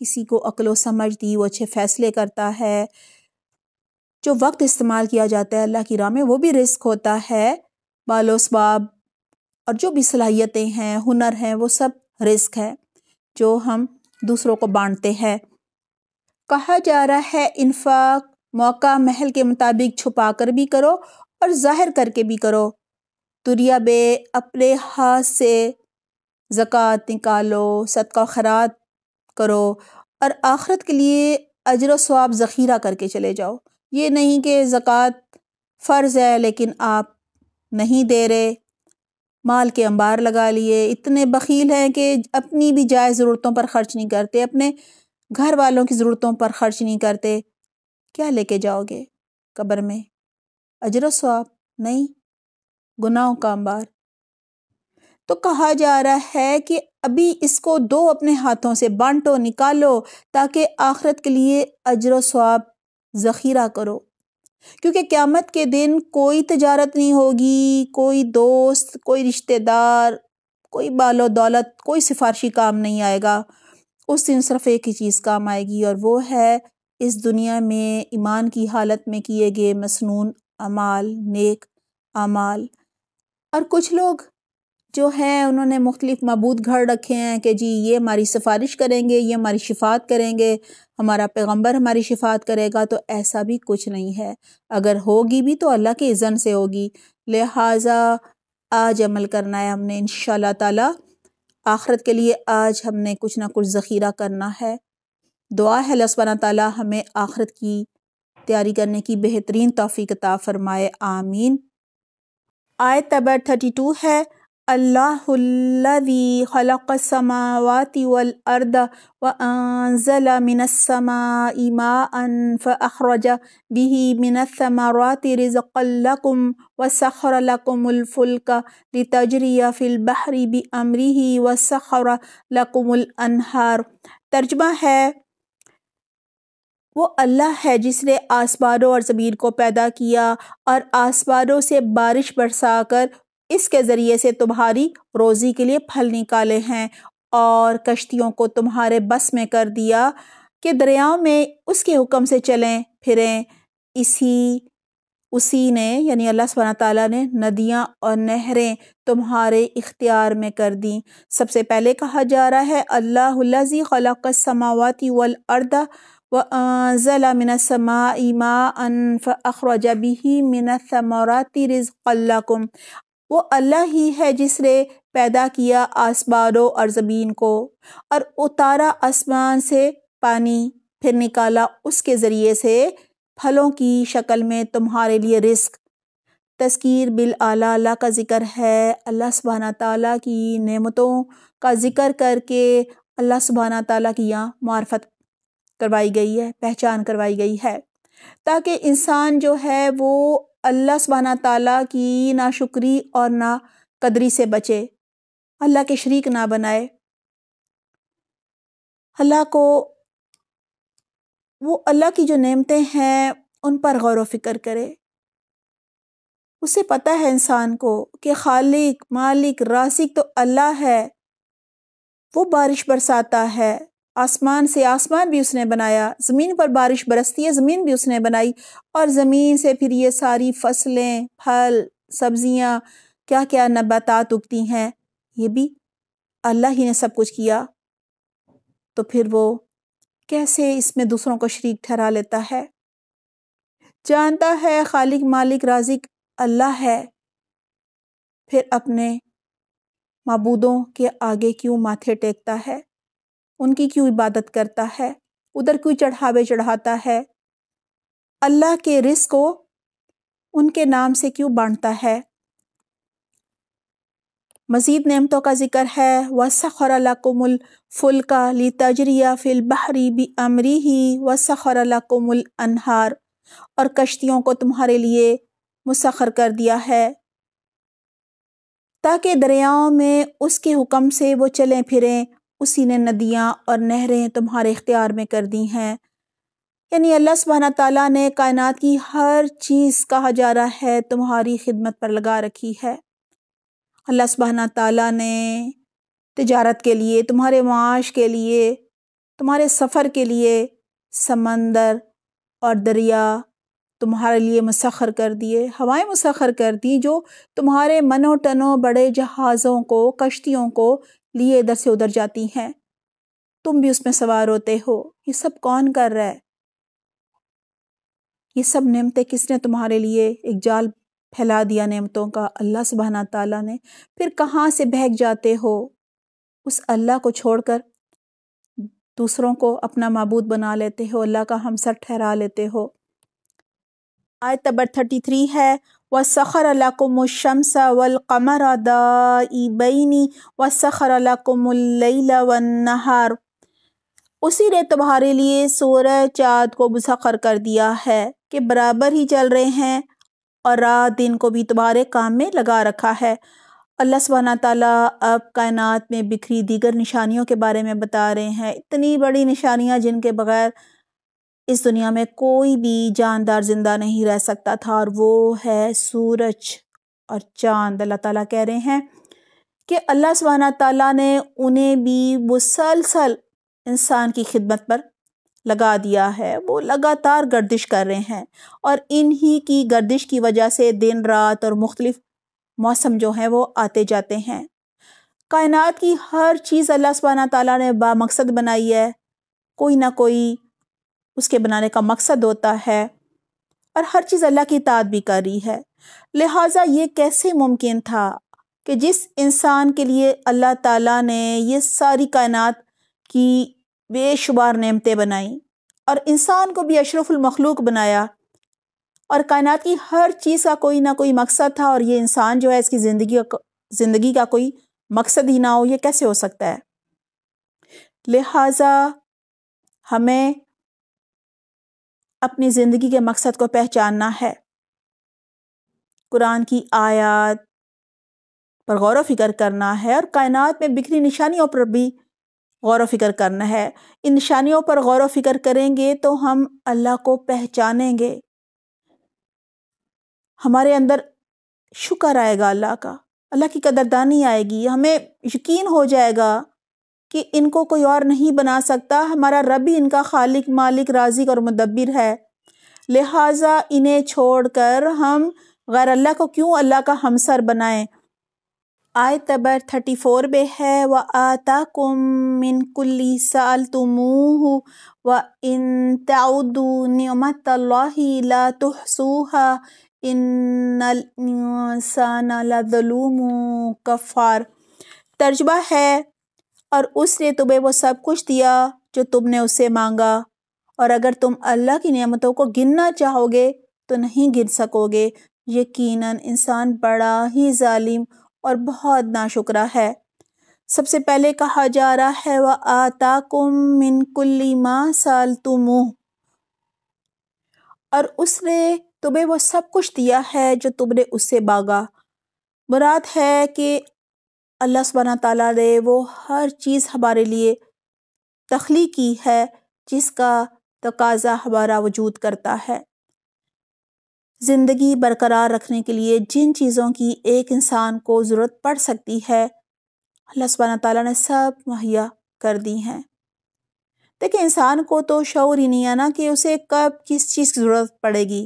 किसी को अकलो समझ दी वो अच्छे फ़ैसले करता है जो वक्त इस्तेमाल किया जाता है अल्लाह की राह में वो भी रिस्क होता है बालोसबाब और जो भी सलाहियतें हैं हुनर हैं वो सब रिस्क है जो हम दूसरों को बांटते हैं कहा जा रहा है इनफाक मौका महल के मुताबिक छुपा कर भी करो और जाहिर करके भी करो तुरिया बे अपने हाथ से ज़क़़त निकालो सदका खरात करो और आखरत के लिए अजर स्वाब ज़ख़ीरा करके चले जाओ ये नहीं कि ज़क़़त फ़र्ज़ है लेकिन आप नहीं दे रहे माल के अंबार लगा लिए इतने बखील हैं कि अपनी भी जायज़ ज़रूरतों पर ख़र्च नहीं करते अपने घर वालों की ज़रूरतों पर ख़र्च नहीं करते क्या लेके जाओगे कब्र में अजर स्वाब नहीं गुनाहों का अंबार तो कहा जा रहा है कि अभी इसको दो अपने हाथों से बांटो निकालो ताकि आखरत के लिए अजर स्वाब ज़ख़ीरा करो क्योंकि क़्यामत के दिन कोई तजारत नहीं होगी कोई दोस्त कोई रिश्तेदार कोई बालो दौलत कोई सिफारशी काम नहीं आएगा उस दिन सिर्फ एक ही चीज़ काम आएगी और वो है इस दुनिया में ईमान की हालत में किए गए मसनून अमाल नेक अमाल और कुछ लोग जो हैं उन्होंने मुख्तलिफ मबूद घर रखे हैं कि जी ये हमारी सिफारिश करेंगे ये हमारी शिफात करेंगे हमारा पैगंबर हमारी शिफात करेगा तो ऐसा भी कुछ नहीं है अगर होगी भी तो अल्लाह के इज़न से होगी लिहाजा आज अमल करना है हमने इन शाह आखरत के लिए आज हमने कुछ ना कुछ ज़ख़ीरा करना है दुआ है लसवाना ताली हमें आखरत की तैयारी करने की बेहतरीन तोफ़ी कता फ़रमाए आमीन आयत तबर थर्टी टू है अल्लाहुल्लज़ी ख़लक़स्समावाति वल अर्द व अनज़ल मिनस्समाइ माअन फ़अख़रज बिही मिनस्समराति रिज़क़ल लकुम व सख़र लकुमुल फ़ुल्क लितजरिय फ़िल बहरी बिअमरिही व सख़र लकुमुल तर्जमा है वो अल्लाह है जिसने आसमानों और ज़मीन को पैदा किया और आसमानों से बारिश बरसा कर इसके ज़रिए से तुम्हारी रोज़ी के लिए फल निकाले हैं और कश्तियों को तुम्हारे बस में कर दिया कि दरियाओं में उसके हुक्म से चलें फिरें इसी उसी ने यानी अल्लाह सब तला ने नदियाँ और नहरें तुम्हारे इख्तियार में कर दी सबसे पहले कहा जा रहा है अल्लाजी खलक समावती वल व ज़ला मिनसमा इमा अनफ़ अखरजबी मिनसमराती रिज़क़ल्लकुम वो अल्लाह ही है जिसने पैदा किया आसमानों और ज़मीन को और उतारा आसमान से पानी फिर निकाला उसके ज़रिए से फलों की शक्ल में तुम्हारे लिए रिस्क तस्कीर बिल आला अल्लाह का ज़िक्र है अल्लाह सुबहाना ताली की नेमतों का ज़िक्र करके अल्लाह सुबहाना ताली की यहाँ मार्फत करवाई गई है पहचान करवाई गई है ताकि इंसान जो है वो अल्लाह सुबहाना ताला की ना शुक्री और ना कदरी से बचे अल्लाह के शरीक ना बनाए अल्लाह को वो अल्लाह की जो नेमतें हैं उन पर गौर फ़िक्र करे उसे पता है इंसान को कि खालिक मालिक रासिक तो अल्लाह है वो बारिश बरसाता है आसमान से आसमान भी उसने बनाया ज़मीन पर बारिश बरसती है ज़मीन भी उसने बनाई और ज़मीन से फिर ये सारी फसलें फल सब्जियाँ क्या क्या नबातात उगती हैं ये भी अल्लाह ही ने सब कुछ किया तो फिर वो कैसे इसमें दूसरों को शरीक ठहरा लेता है जानता है खालिक मालिक राजिक अल्लाह है फिर अपने मबूदों के आगे क्यों माथे टेकता है उनकी क्यों इबादत करता है उधर क्यों चढ़ावे चढ़ाता है अल्लाह के रिस को उनके नाम से क्यों बांटता है मज़ीद नमतों का ज़िक्र है व फुल फ़ुल्का ली तजरिया फ़िल बहरी भी अमरी ही व सखरकुमल अनहार और कश्तियों को तुम्हारे लिए मुसखर कर दिया है ताकि दरियाओं में उसके हुक्म से वो चलें फिरें उसी ने नदियाँ और नहरें तुम्हारे इख्तियार में कर दी हैं यानी अल्लाह सुबहाना तला ने कायनात की हर चीज़ कहा जा रहा है तुम्हारी खिदमत पर लगा रखी है अल्लाह सुबहाना ताली ने तजारत के लिए तुम्हारे माश के लिए तुम्हारे सफ़र के लिए समंदर और दरिया तुम्हारे लिए मुसखर कर दिए हवाएं मुसखर कर दी जो तुम्हारे मनो टनो बड़े जहाज़ों को कश्तियों को लिए इधर से उधर जाती हैं तुम भी उसमें सवार होते हो ये सब कौन कर रहा है ये सब नियमतें किसने तुम्हारे लिए एक जाल फैला दिया नेमतों का अल्लाह सुबहाना ताला ने फिर कहाँ से बहक जाते हो उस अल्लाह को छोड़कर दूसरों को अपना मबूद बना लेते हो अल्लाह का हमसर ठहरा लेते हो आयत नंबर थर्टी थ्री है वसखर लकुमशमस वलकमर दाईबैनी वसखर लकुमल वनहार उसी ने तुम्हारे लिए सूरज चाँद को मुसखर कर दिया है कि बराबर ही चल रहे हैं और रात दिन को भी तुम्हारे काम में लगा रखा है अल्लाह सुबहाना ताला अब कायनात में बिखरी दीगर निशानियों के बारे में बता रहे हैं इतनी बड़ी निशानियाँ जिनके बगैर इस दुनिया में कोई भी जानदार ज़िंदा नहीं रह सकता था और वो है सूरज और चांद अल्लाह ताला कह रहे हैं कि अल्लाह सुबहाना ताला ने उन्हें भी मुसलसल इंसान की खिदमत पर लगा दिया है वो लगातार गर्दिश कर रहे हैं और इन्हीं की गर्दिश की वजह से दिन रात और मुख्तलिफ़ मौसम जो हैं वो आते जाते हैं कायनात की हर चीज़ अल्लाह सुबहाना ताला ने बामकसद बनाई है कोई ना कोई उसके बनाने का मकसद होता है और हर चीज़ अल्लाह की इताद भी कर रही है लिहाजा ये कैसे मुमकिन था कि जिस इंसान के लिए अल्लाह ताला ने ये सारी कायनात की बेशुमार नेमतें बनाई और इंसान को भी अशरफुलमखलूक बनाया और कायनात की हर चीज़ का कोई ना कोई मकसद था और ये इंसान जो है इसकी ज़िंदगी ज़िंदगी का कोई मकसद ही ना हो ये कैसे हो सकता है लिहाजा हमें अपनी ज़िंदगी के मकसद को पहचानना है कुरान की आयत पर गौर फिक्र करना है और कायनात में बिखरी निशानियों पर भी गौर फिक्र करना है इन निशानियों पर गौर फिक्र करेंगे तो हम अल्लाह को पहचानेंगे हमारे अंदर शुक्र आएगा अल्लाह का अल्लाह की कदरदानी आएगी हमें यकीन हो जाएगा कि इनको कोई और नहीं बना सकता हमारा रब ही इनका खालिक मालिक राजिक और मुदब्बिर है लिहाजा इन्हें छोड़कर हम गैर अल्लाह को क्यों अल्लाह का हमसर बनाएं आय तबर थर्टी फोर बे है व आता कुम मिन कुल्ली साल तुमूह व इन ताउदू नियमत ला तुहसूहा इन साना लूम कफ़ार तर्जबा है और उसने तुम्हें वो सब कुछ दिया जो तुमने उससे मांगा और अगर तुम अल्लाह की नियमतों को गिनना चाहोगे तो नहीं गिन सकोगे यकीनन इंसान बड़ा ही जालिम और बहुत नाशुकरा है सबसे पहले कहा जा रहा है वह आता कुम मिन कुल्ली माँ साल तुम और उसने तुम्हें वो सब कुछ दिया है जो तुमने उससे मांगा मुराद है कि अल्लाह सुबहाना ताला ने वो हर चीज़ हमारे लिए तख्ली की है जिसका तकाजा हमारा वजूद करता है ज़िंदगी बरकरार रखने के लिए जिन चीज़ों की एक इंसान को ज़रूरत पड़ सकती है अल्लाह सुबहाना ताला ने सब मुहैया कर दी हैं देखिए इंसान को तो शौर ही नहीं है ना कि उसे कब किस चीज़ की ज़रूरत पड़ेगी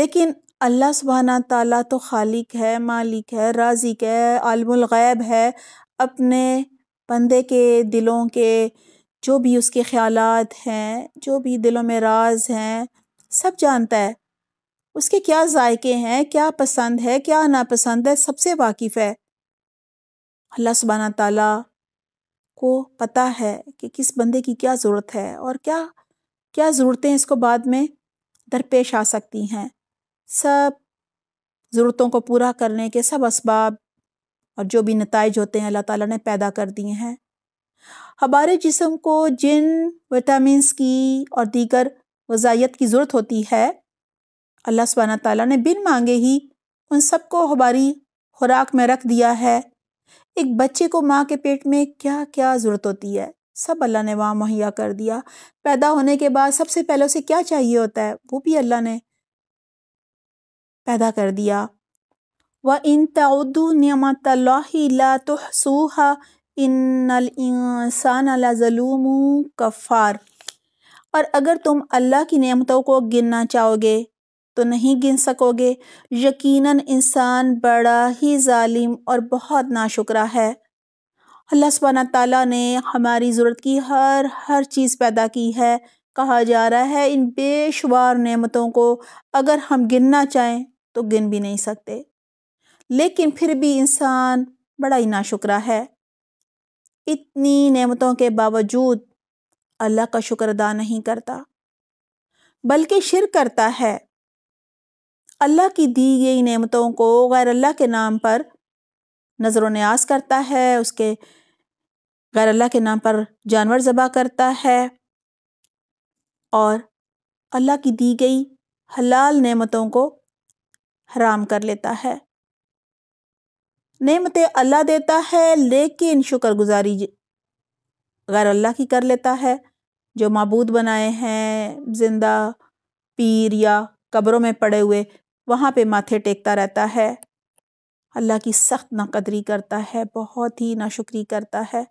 लेकिन अल्लाह सुबहाना ताला तो खालिक है मालिक है राजिक है आलमगैब है अपने बंदे के दिलों के जो भी उसके ख़्याल हैं जो भी दिलों में राज हैं सब जानता है उसके क्या जायके हैं क्या पसंद है क्या नापसंद है सबसे वाकिफ़ है अल्लाह सुबहाना ताला को पता है कि किस बंदे की क्या ज़रूरत है और क्या क्या ज़रूरतें इसको बाद में दरपेश आ सकती हैं सब ज़रूरतों को पूरा करने के सब असबाब और जो भी नतज होते हैं अल्लाह ताला ने पैदा कर दिए हैं हमारे जिसम को जिन विटामिन की और दीगर वज़ाइत की ज़रूरत होती है अल्लाह सुबहाना ताला ने बिन मांगे ही उन सब को हमारी खुराक में रख दिया है एक बच्चे को माँ के पेट में क्या क्या ज़रूरत होती है सब अल्लाह ने वहाँ मुहैया कर दिया पैदा होने के बाद सबसे पहले उसे क्या चाहिए होता है वो भी अल्लाह ने पैदा कर दिया व इन तउदू नमत लातसूहा इनसान लाजलूम कफ़ार और अगर तुम अल्लाह की नियमतों को गिनना चाहोगे तो नहीं गिन सकोगे यकीनन इंसान बड़ा ही जालिम और बहुत नाशुकरा है अल्लाह सुबहाना ताला ने हमारी ज़रूरत की हर हर चीज़ पैदा की है कहा जा रहा है इन बेशुमार नियमतों को अगर हम गिनना चाहें तो गिन भी नहीं सकते लेकिन फिर भी इंसान बड़ा ही नाशुकरा है इतनी नेमतों के बावजूद अल्लाह का शुक्र अदा नहीं करता बल्कि शिर करता है अल्लाह की दी गई नेमतों को गैर अल्लाह के नाम पर नज़र न्याज करता है उसके गैर अल्लाह के नाम पर जानवर ज़बा करता है और अल्लाह की दी गई हलाल नेमतों को हराम कर लेता है नेमतें अल्लाह देता है लेकिन शुक्रगुजारी गैर अल्लाह की कर लेता है जो मबूद बनाए हैं जिंदा पीर या कब्रों में पड़े हुए वहाँ पे माथे टेकता रहता है अल्लाह की सख्त नाकदरी करता है बहुत ही नाशुक्री करता है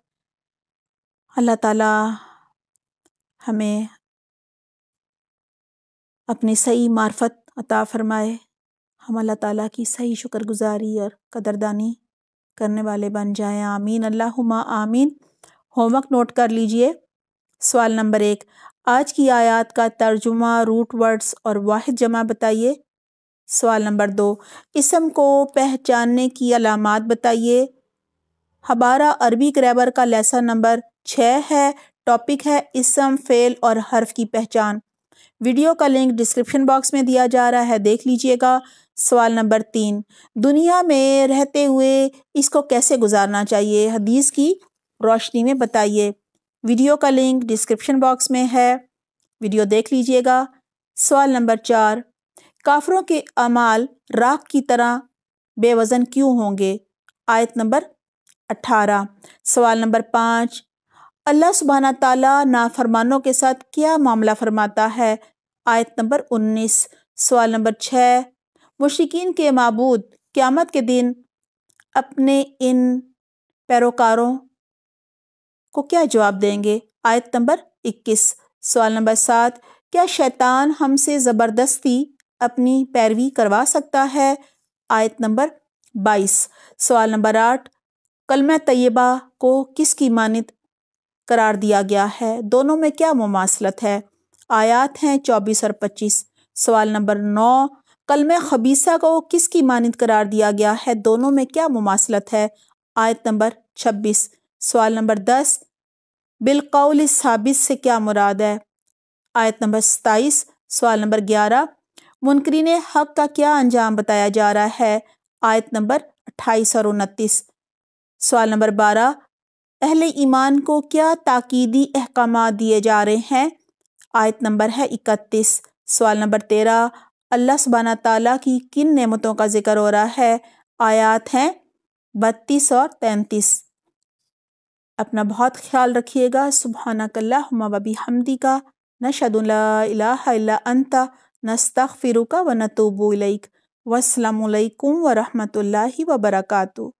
अल्लाह ताला हमें अपनी सही मार्फत अता फरमाए हम अल्लाह ताला की सही शुक्रगुजारी और कदरदानी करने वाले बन जाएं आमीन अल्लाह आमीन होमवर्क नोट कर लीजिए सवाल नंबर एक आज की आयात का तर्जुमा रूट वर्ड्स और वाहिद जमा बताइए सवाल नंबर दो इसम को पहचानने की अलामत बताइए हबारा अरबी ग्रैबर का लेसन नंबर छः है टॉपिक है इसम फेल और हर्फ की पहचान वीडियो का लिंक डिस्क्रिप्शन बॉक्स में दिया जा रहा है देख लीजिएगा सवाल नंबर तीन दुनिया में रहते हुए इसको कैसे गुजारना चाहिए हदीस की रोशनी में बताइए वीडियो का लिंक डिस्क्रिप्शन बॉक्स में है वीडियो देख लीजिएगा सवाल नंबर चार काफरों के अमाल राख की तरह बेवज़न क्यों होंगे आयत नंबर अट्ठारह सवाल नंबर पाँच अल्लाह सुबहाना ताला नाफरमानों के साथ क्या मामला फरमाता है आयत नंबर उन्नीस सवाल नंबर छः मुशिकीन के मबूद क़्यामत के दिन अपने इन पैरोकारों को क्या जवाब देंगे आयत नंबर 21 सवाल नंबर सात क्या शैतान हमसे ज़बरदस्ती अपनी पैरवी करवा सकता है आयत नंबर बाईस सवाल नंबर आठ कलम तयबा को किसकी मानद करार दिया गया है दोनों में क्या मुमासलत है आयात हैं चौबीस और पच्चीस सवाल नंबर नौ कलम खबीसा को किसकी मानद करार दिया गया है दोनों में क्या मुमासलत है आयत नंबर छब्बीस सवाल नंबर दस बिलकौल साबित से क्या मुराद है आयत नंबर सताईस सवाल नंबर ग्यारह मुनकरीन हक का क्या अंजाम बताया जा रहा है आयत नंबर अट्ठाईस और उनतीस सवाल नंबर बारह अहल ईमान को क्या ताकीदी अहकाम दिए जा रहे हैं आयत नंबर है इकतीस सवाल नंबर तेरह अल्लाह सुबाना तला की किन नेमतों का ज़िक्र हो रहा है आयात हैं बत्तीस और तैंतीस अपना बहुत ख्याल रखिएगा सुबहानकल्ला बबी हमदी का नशदुल्ला अंता नस्ता फ़िरुका व नतूबुलक वालकम वरहमल वबरकू